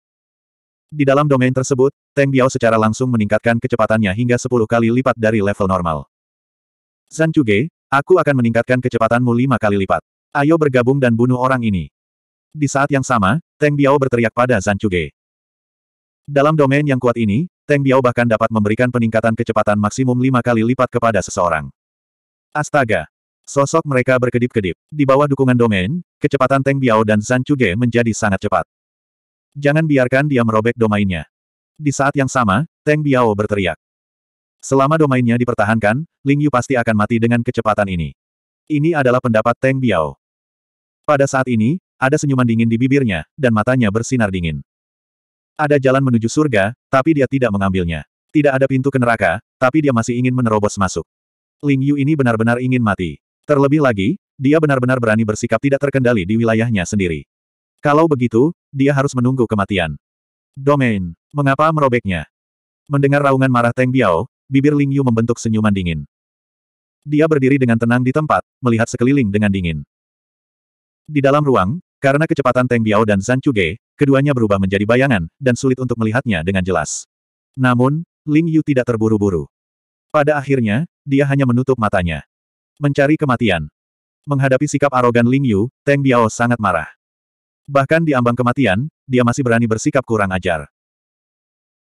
Di dalam domain tersebut, Teng Biao secara langsung meningkatkan kecepatannya hingga sepuluh kali lipat dari level normal. Zan aku akan meningkatkan kecepatanmu lima kali lipat. Ayo bergabung dan bunuh orang ini. Di saat yang sama, Teng Biao berteriak pada Zan Dalam domain yang kuat ini, Teng Biao bahkan dapat memberikan peningkatan kecepatan maksimum lima kali lipat kepada seseorang. Astaga! Sosok mereka berkedip-kedip. Di bawah dukungan domain, kecepatan Teng Biao dan Zan menjadi sangat cepat. Jangan biarkan dia merobek domainnya. Di saat yang sama, Teng Biao berteriak. Selama domainnya dipertahankan, Ling Yu pasti akan mati dengan kecepatan ini. Ini adalah pendapat Teng Biao. Pada saat ini, ada senyuman dingin di bibirnya, dan matanya bersinar dingin. Ada jalan menuju surga, tapi dia tidak mengambilnya. Tidak ada pintu ke neraka, tapi dia masih ingin menerobos masuk. Ling Yu ini benar-benar ingin mati. Terlebih lagi, dia benar-benar berani bersikap tidak terkendali di wilayahnya sendiri. Kalau begitu, dia harus menunggu kematian. Domain. Mengapa merobeknya? Mendengar raungan marah Teng Biao, bibir Ling Yu membentuk senyuman dingin. Dia berdiri dengan tenang di tempat, melihat sekeliling dengan dingin. Di dalam ruang, karena kecepatan Teng Biao dan Zhang Chuge, keduanya berubah menjadi bayangan, dan sulit untuk melihatnya dengan jelas. Namun, Ling Yu tidak terburu-buru. Pada akhirnya, dia hanya menutup matanya. Mencari kematian. Menghadapi sikap arogan Ling Yu, Teng Biao sangat marah. Bahkan di ambang kematian, dia masih berani bersikap kurang ajar.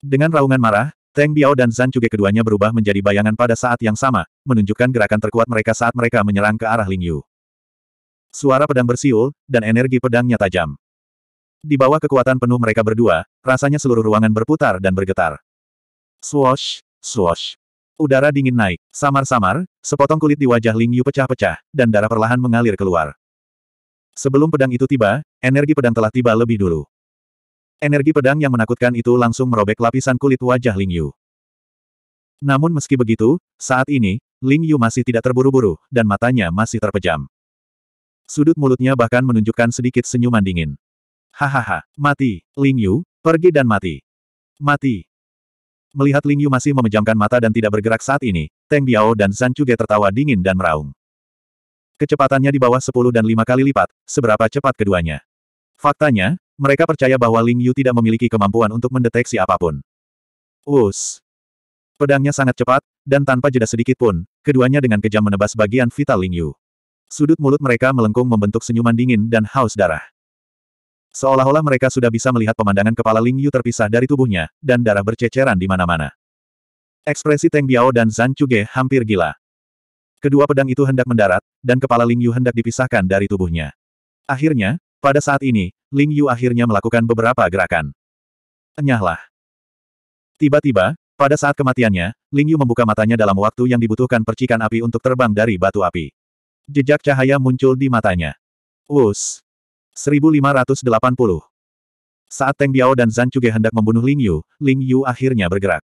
Dengan raungan marah, Teng Biao dan Zan Chuge keduanya berubah menjadi bayangan pada saat yang sama, menunjukkan gerakan terkuat mereka saat mereka menyerang ke arah Ling Yu. Suara pedang bersiul, dan energi pedangnya tajam. Di bawah kekuatan penuh mereka berdua, rasanya seluruh ruangan berputar dan bergetar. Swosh, swosh. Udara dingin naik, samar-samar, sepotong kulit di wajah Ling Yu pecah-pecah, dan darah perlahan mengalir keluar. Sebelum pedang itu tiba, energi pedang telah tiba lebih dulu. Energi pedang yang menakutkan itu langsung merobek lapisan kulit wajah Ling Yu. Namun meski begitu, saat ini, Ling Yu masih tidak terburu-buru, dan matanya masih terpejam. Sudut mulutnya bahkan menunjukkan sedikit senyuman dingin. Hahaha, mati, Ling Yu, pergi dan mati. Mati. Melihat Ling Yu masih memejamkan mata dan tidak bergerak saat ini, Teng Biao dan Zan Chuge tertawa dingin dan meraung. Kecepatannya di bawah 10 dan 5 kali lipat, seberapa cepat keduanya. Faktanya, mereka percaya bahwa Ling Yu tidak memiliki kemampuan untuk mendeteksi apapun. Us. Pedangnya sangat cepat, dan tanpa jeda sedikit pun, keduanya dengan kejam menebas bagian vital Ling Yu. Sudut mulut mereka melengkung membentuk senyuman dingin dan haus darah. Seolah-olah mereka sudah bisa melihat pemandangan kepala Ling Yu terpisah dari tubuhnya, dan darah berceceran di mana-mana. Ekspresi Teng Biao dan Zan Chuge hampir gila. Kedua pedang itu hendak mendarat, dan kepala Ling Yu hendak dipisahkan dari tubuhnya. Akhirnya, pada saat ini, Ling Yu akhirnya melakukan beberapa gerakan. Enyahlah. Tiba-tiba, pada saat kematiannya, Ling Yu membuka matanya dalam waktu yang dibutuhkan percikan api untuk terbang dari batu api. Jejak cahaya muncul di matanya. Wus. 1580. Saat Teng Biao dan Zan Cuge hendak membunuh Ling Yu, Ling Yu akhirnya bergerak.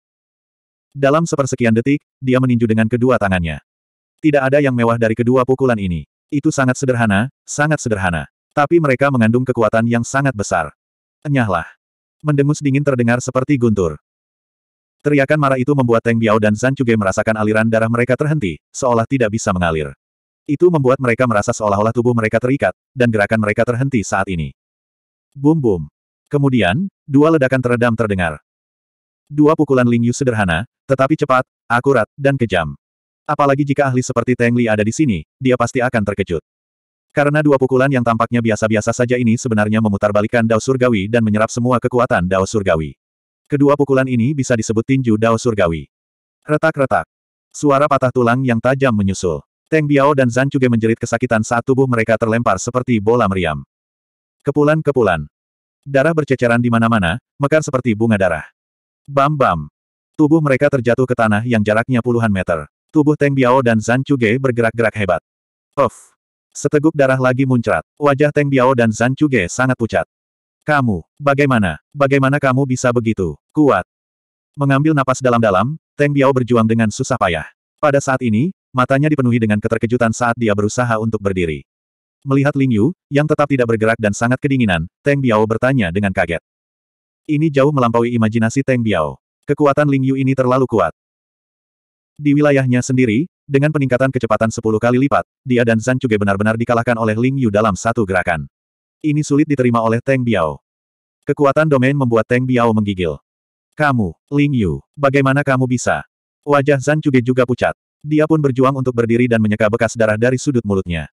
Dalam sepersekian detik, dia meninju dengan kedua tangannya. Tidak ada yang mewah dari kedua pukulan ini. Itu sangat sederhana, sangat sederhana. Tapi mereka mengandung kekuatan yang sangat besar. Enyahlah. Mendengus dingin terdengar seperti guntur. Teriakan marah itu membuat Teng Biao dan Zan Chuge merasakan aliran darah mereka terhenti, seolah tidak bisa mengalir. Itu membuat mereka merasa seolah-olah tubuh mereka terikat, dan gerakan mereka terhenti saat ini. Bum bum. Kemudian, dua ledakan teredam terdengar. Dua pukulan Ling Yu sederhana, tetapi cepat, akurat, dan kejam. Apalagi jika ahli seperti Teng Li ada di sini, dia pasti akan terkejut. Karena dua pukulan yang tampaknya biasa-biasa saja ini sebenarnya memutarbalikkan Dao Surgawi dan menyerap semua kekuatan Dao Surgawi. Kedua pukulan ini bisa disebut tinju Dao Surgawi. Retak-retak. Suara patah tulang yang tajam menyusul. Teng Biao dan Zan Chuge menjerit kesakitan saat tubuh mereka terlempar seperti bola meriam. Kepulan-kepulan. Darah berceceran di mana-mana, mekar seperti bunga darah. Bam-bam. Tubuh mereka terjatuh ke tanah yang jaraknya puluhan meter. Tubuh Teng Biao dan Zan Chuge bergerak-gerak hebat. Off. Seteguk darah lagi muncrat. Wajah Teng Biao dan Zan Chuge sangat pucat. Kamu, bagaimana? Bagaimana kamu bisa begitu kuat? Mengambil napas dalam-dalam, Teng Biao berjuang dengan susah payah. Pada saat ini, matanya dipenuhi dengan keterkejutan saat dia berusaha untuk berdiri. Melihat Ling Yu, yang tetap tidak bergerak dan sangat kedinginan, Teng Biao bertanya dengan kaget. Ini jauh melampaui imajinasi Teng Biao. Kekuatan Ling Yu ini terlalu kuat. Di wilayahnya sendiri, dengan peningkatan kecepatan 10 kali lipat, dia dan Zhang Chuge benar-benar dikalahkan oleh Ling Yu dalam satu gerakan. Ini sulit diterima oleh Teng Biao. Kekuatan domain membuat Teng Biao menggigil. Kamu, Ling Yu, bagaimana kamu bisa? Wajah Zhang Chuge juga pucat. Dia pun berjuang untuk berdiri dan menyeka bekas darah dari sudut mulutnya.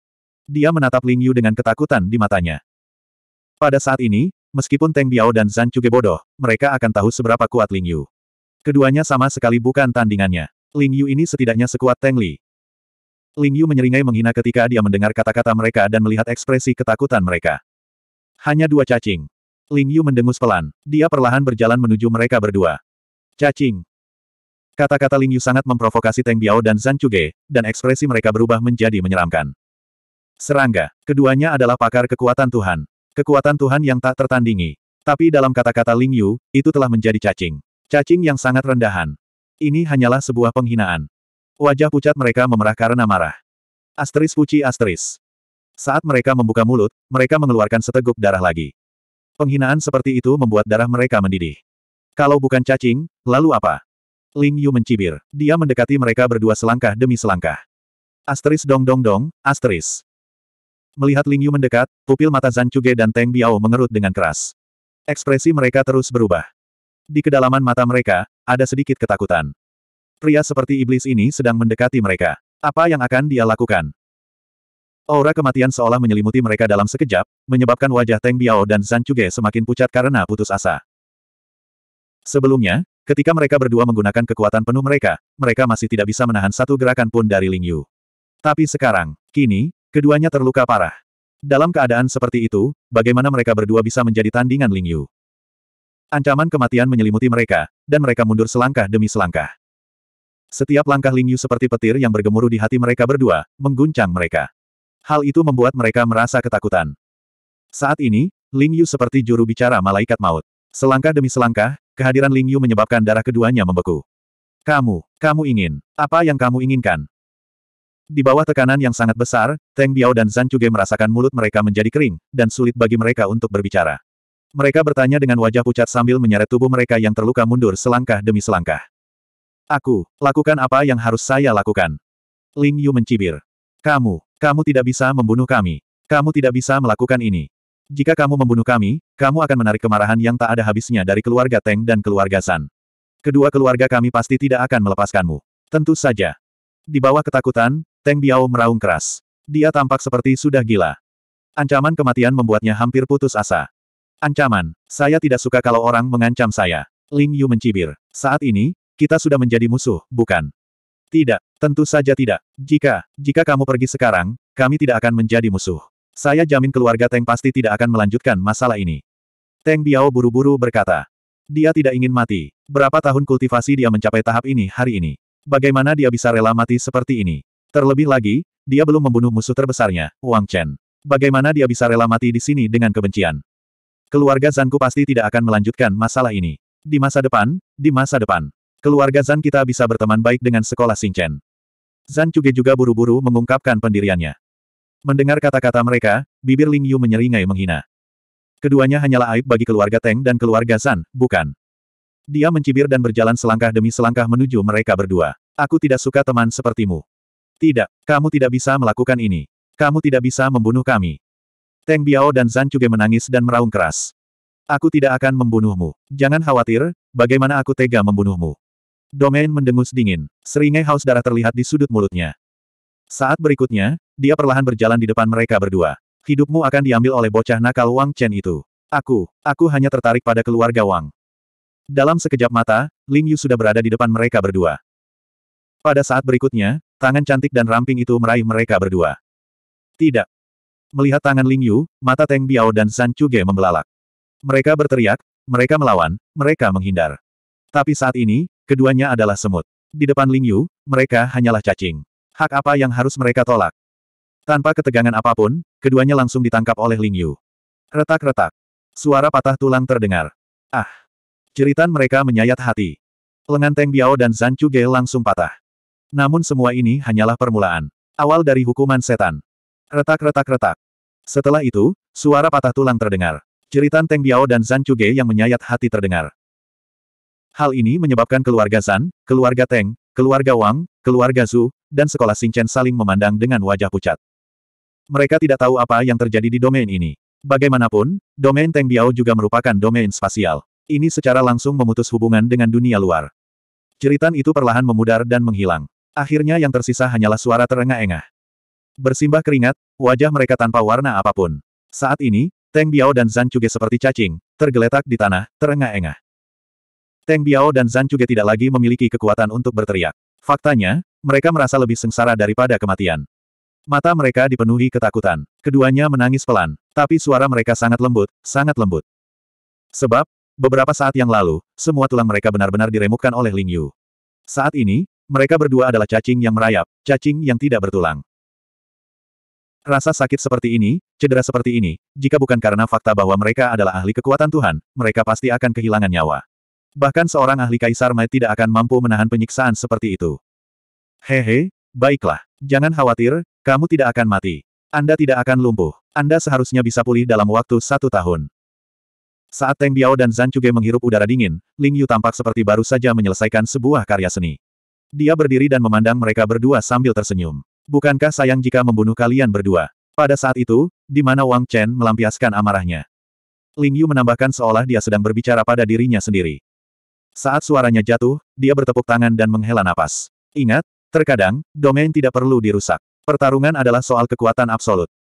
Dia menatap Ling Yu dengan ketakutan di matanya. Pada saat ini, meskipun Teng Biao dan Zan Chuge bodoh, mereka akan tahu seberapa kuat Ling Yu. Keduanya sama sekali bukan tandingannya. Ling Yu ini setidaknya sekuat Tang Li. Ling Yu menyeringai menghina ketika dia mendengar kata-kata mereka dan melihat ekspresi ketakutan mereka. Hanya dua cacing. Ling Yu mendengus pelan. Dia perlahan berjalan menuju mereka berdua. Cacing. Kata-kata Ling Yu sangat memprovokasi Teng Biao dan Zhan Chuge, dan ekspresi mereka berubah menjadi menyeramkan. Serangga. Keduanya adalah pakar kekuatan Tuhan. Kekuatan Tuhan yang tak tertandingi. Tapi dalam kata-kata Ling Yu, itu telah menjadi cacing. Cacing yang sangat rendahan. Ini hanyalah sebuah penghinaan. Wajah pucat mereka memerah karena marah. Asteris puci asteris. Saat mereka membuka mulut, mereka mengeluarkan seteguk darah lagi. Penghinaan seperti itu membuat darah mereka mendidih. Kalau bukan cacing, lalu apa? Ling Yu mencibir. Dia mendekati mereka berdua selangkah demi selangkah. Asteris dong dong dong, asteris. Melihat Ling Yu mendekat, pupil mata Zan Chuge dan Teng Biao mengerut dengan keras. Ekspresi mereka terus berubah. Di kedalaman mata mereka, ada sedikit ketakutan. Pria seperti iblis ini sedang mendekati mereka. Apa yang akan dia lakukan? Aura kematian seolah menyelimuti mereka dalam sekejap, menyebabkan wajah Teng Biao dan Zan Chuge semakin pucat karena putus asa. Sebelumnya, ketika mereka berdua menggunakan kekuatan penuh mereka, mereka masih tidak bisa menahan satu gerakan pun dari Ling Yu. Tapi sekarang, kini, keduanya terluka parah. Dalam keadaan seperti itu, bagaimana mereka berdua bisa menjadi tandingan Ling Yu? Ancaman kematian menyelimuti mereka, dan mereka mundur selangkah demi selangkah. Setiap langkah Ling Yu seperti petir yang bergemuruh di hati mereka berdua, mengguncang mereka. Hal itu membuat mereka merasa ketakutan. Saat ini, Ling Yu seperti juru bicara malaikat maut. Selangkah demi selangkah, kehadiran Ling Yu menyebabkan darah keduanya membeku. Kamu, kamu ingin, apa yang kamu inginkan? Di bawah tekanan yang sangat besar, Teng Biao dan Zan Chuge merasakan mulut mereka menjadi kering, dan sulit bagi mereka untuk berbicara. Mereka bertanya dengan wajah pucat sambil menyeret tubuh mereka yang terluka mundur selangkah demi selangkah. Aku, lakukan apa yang harus saya lakukan. Ling Yu mencibir. Kamu, kamu tidak bisa membunuh kami. Kamu tidak bisa melakukan ini. Jika kamu membunuh kami, kamu akan menarik kemarahan yang tak ada habisnya dari keluarga Teng dan keluarga San. Kedua keluarga kami pasti tidak akan melepaskanmu. Tentu saja. Di bawah ketakutan, Teng Biao meraung keras. Dia tampak seperti sudah gila. Ancaman kematian membuatnya hampir putus asa. Ancaman. Saya tidak suka kalau orang mengancam saya. Ling Yu mencibir. Saat ini, kita sudah menjadi musuh, bukan? Tidak, tentu saja tidak. Jika, jika kamu pergi sekarang, kami tidak akan menjadi musuh. Saya jamin keluarga Teng pasti tidak akan melanjutkan masalah ini. Teng Biao buru-buru berkata. Dia tidak ingin mati. Berapa tahun kultivasi dia mencapai tahap ini hari ini. Bagaimana dia bisa rela mati seperti ini? Terlebih lagi, dia belum membunuh musuh terbesarnya, Wang Chen. Bagaimana dia bisa rela mati di sini dengan kebencian? Keluarga Zanku pasti tidak akan melanjutkan masalah ini. Di masa depan, di masa depan, keluarga Zan kita bisa berteman baik dengan sekolah Xingchen. Zan Cuge juga buru-buru mengungkapkan pendiriannya. Mendengar kata-kata mereka, bibir Ling Yu menyeringai menghina. Keduanya hanyalah aib bagi keluarga Teng dan keluarga Zan, bukan. Dia mencibir dan berjalan selangkah demi selangkah menuju mereka berdua. Aku tidak suka teman sepertimu. Tidak, kamu tidak bisa melakukan ini. Kamu tidak bisa membunuh kami. Teng Biao dan Zan Cuge menangis dan meraung keras. Aku tidak akan membunuhmu. Jangan khawatir, bagaimana aku tega membunuhmu. Domain mendengus dingin. Seringai haus darah terlihat di sudut mulutnya. Saat berikutnya, dia perlahan berjalan di depan mereka berdua. Hidupmu akan diambil oleh bocah nakal Wang Chen itu. Aku, aku hanya tertarik pada keluarga Wang. Dalam sekejap mata, Ling Yu sudah berada di depan mereka berdua. Pada saat berikutnya, tangan cantik dan ramping itu meraih mereka berdua. Tidak, Melihat tangan Ling Yu, mata Teng Biao dan San Chuge membelalak. Mereka berteriak, mereka melawan, mereka menghindar. Tapi saat ini, keduanya adalah semut. Di depan Ling Yu, mereka hanyalah cacing. Hak apa yang harus mereka tolak? Tanpa ketegangan apapun, keduanya langsung ditangkap oleh Ling Yu. Retak-retak. Suara patah tulang terdengar. Ah! Jeritan mereka menyayat hati. Lengan Teng Biao dan Zan Chuge langsung patah. Namun semua ini hanyalah permulaan. Awal dari hukuman setan. Retak-retak-retak. Setelah itu, suara patah tulang terdengar. Jeritan Teng Biao dan Zan Chuge yang menyayat hati terdengar. Hal ini menyebabkan keluarga Zan, keluarga Teng, keluarga Wang, keluarga Zhu, dan sekolah Xingchen saling memandang dengan wajah pucat. Mereka tidak tahu apa yang terjadi di domain ini. Bagaimanapun, domain Teng Biao juga merupakan domain spasial. Ini secara langsung memutus hubungan dengan dunia luar. Jeritan itu perlahan memudar dan menghilang. Akhirnya yang tersisa hanyalah suara terengah-engah. Bersimbah keringat, wajah mereka tanpa warna apapun. Saat ini, Teng Biao dan Zan Chuge seperti cacing, tergeletak di tanah, terengah-engah. Teng Biao dan Zan Chuge tidak lagi memiliki kekuatan untuk berteriak. Faktanya, mereka merasa lebih sengsara daripada kematian. Mata mereka dipenuhi ketakutan. Keduanya menangis pelan, tapi suara mereka sangat lembut, sangat lembut. Sebab, beberapa saat yang lalu, semua tulang mereka benar-benar diremukkan oleh Ling Yu. Saat ini, mereka berdua adalah cacing yang merayap, cacing yang tidak bertulang. Rasa sakit seperti ini, cedera seperti ini, jika bukan karena fakta bahwa mereka adalah ahli kekuatan Tuhan, mereka pasti akan kehilangan nyawa. Bahkan seorang ahli Kaisar Mai tidak akan mampu menahan penyiksaan seperti itu. Hehe, baiklah. Jangan khawatir, kamu tidak akan mati. Anda tidak akan lumpuh. Anda seharusnya bisa pulih dalam waktu satu tahun. Saat Teng Biao dan Zan Chuge menghirup udara dingin, Ling Yu tampak seperti baru saja menyelesaikan sebuah karya seni. Dia berdiri dan memandang mereka berdua sambil tersenyum. Bukankah sayang jika membunuh kalian berdua? Pada saat itu, di mana Wang Chen melampiaskan amarahnya. Ling Yu menambahkan seolah dia sedang berbicara pada dirinya sendiri. Saat suaranya jatuh, dia bertepuk tangan dan menghela napas. Ingat, terkadang, domain tidak perlu dirusak. Pertarungan adalah soal kekuatan absolut.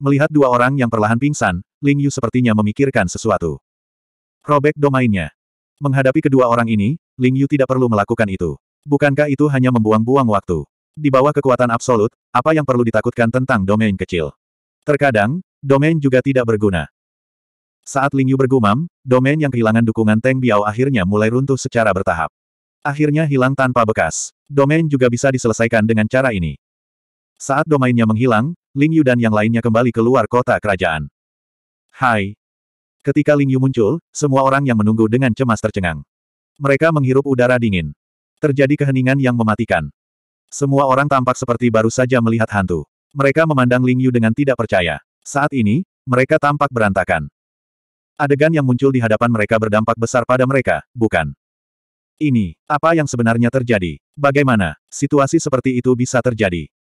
Melihat dua orang yang perlahan pingsan, Ling Yu sepertinya memikirkan sesuatu. Robek domainnya. Menghadapi kedua orang ini, Ling Yu tidak perlu melakukan itu. Bukankah itu hanya membuang-buang waktu? Di bawah kekuatan absolut, apa yang perlu ditakutkan tentang domain kecil? Terkadang, domain juga tidak berguna. Saat Ling Yu bergumam, domain yang kehilangan dukungan Teng Biao akhirnya mulai runtuh secara bertahap. Akhirnya hilang tanpa bekas. Domain juga bisa diselesaikan dengan cara ini. Saat domainnya menghilang, Ling Yu dan yang lainnya kembali keluar kota kerajaan. Hai. Ketika Ling Yu muncul, semua orang yang menunggu dengan cemas tercengang. Mereka menghirup udara dingin. Terjadi keheningan yang mematikan. Semua orang tampak seperti baru saja melihat hantu. Mereka memandang Ling Yu dengan tidak percaya. Saat ini, mereka tampak berantakan. Adegan yang muncul di hadapan mereka berdampak besar pada mereka, bukan? Ini, apa yang sebenarnya terjadi? Bagaimana, situasi seperti itu bisa terjadi?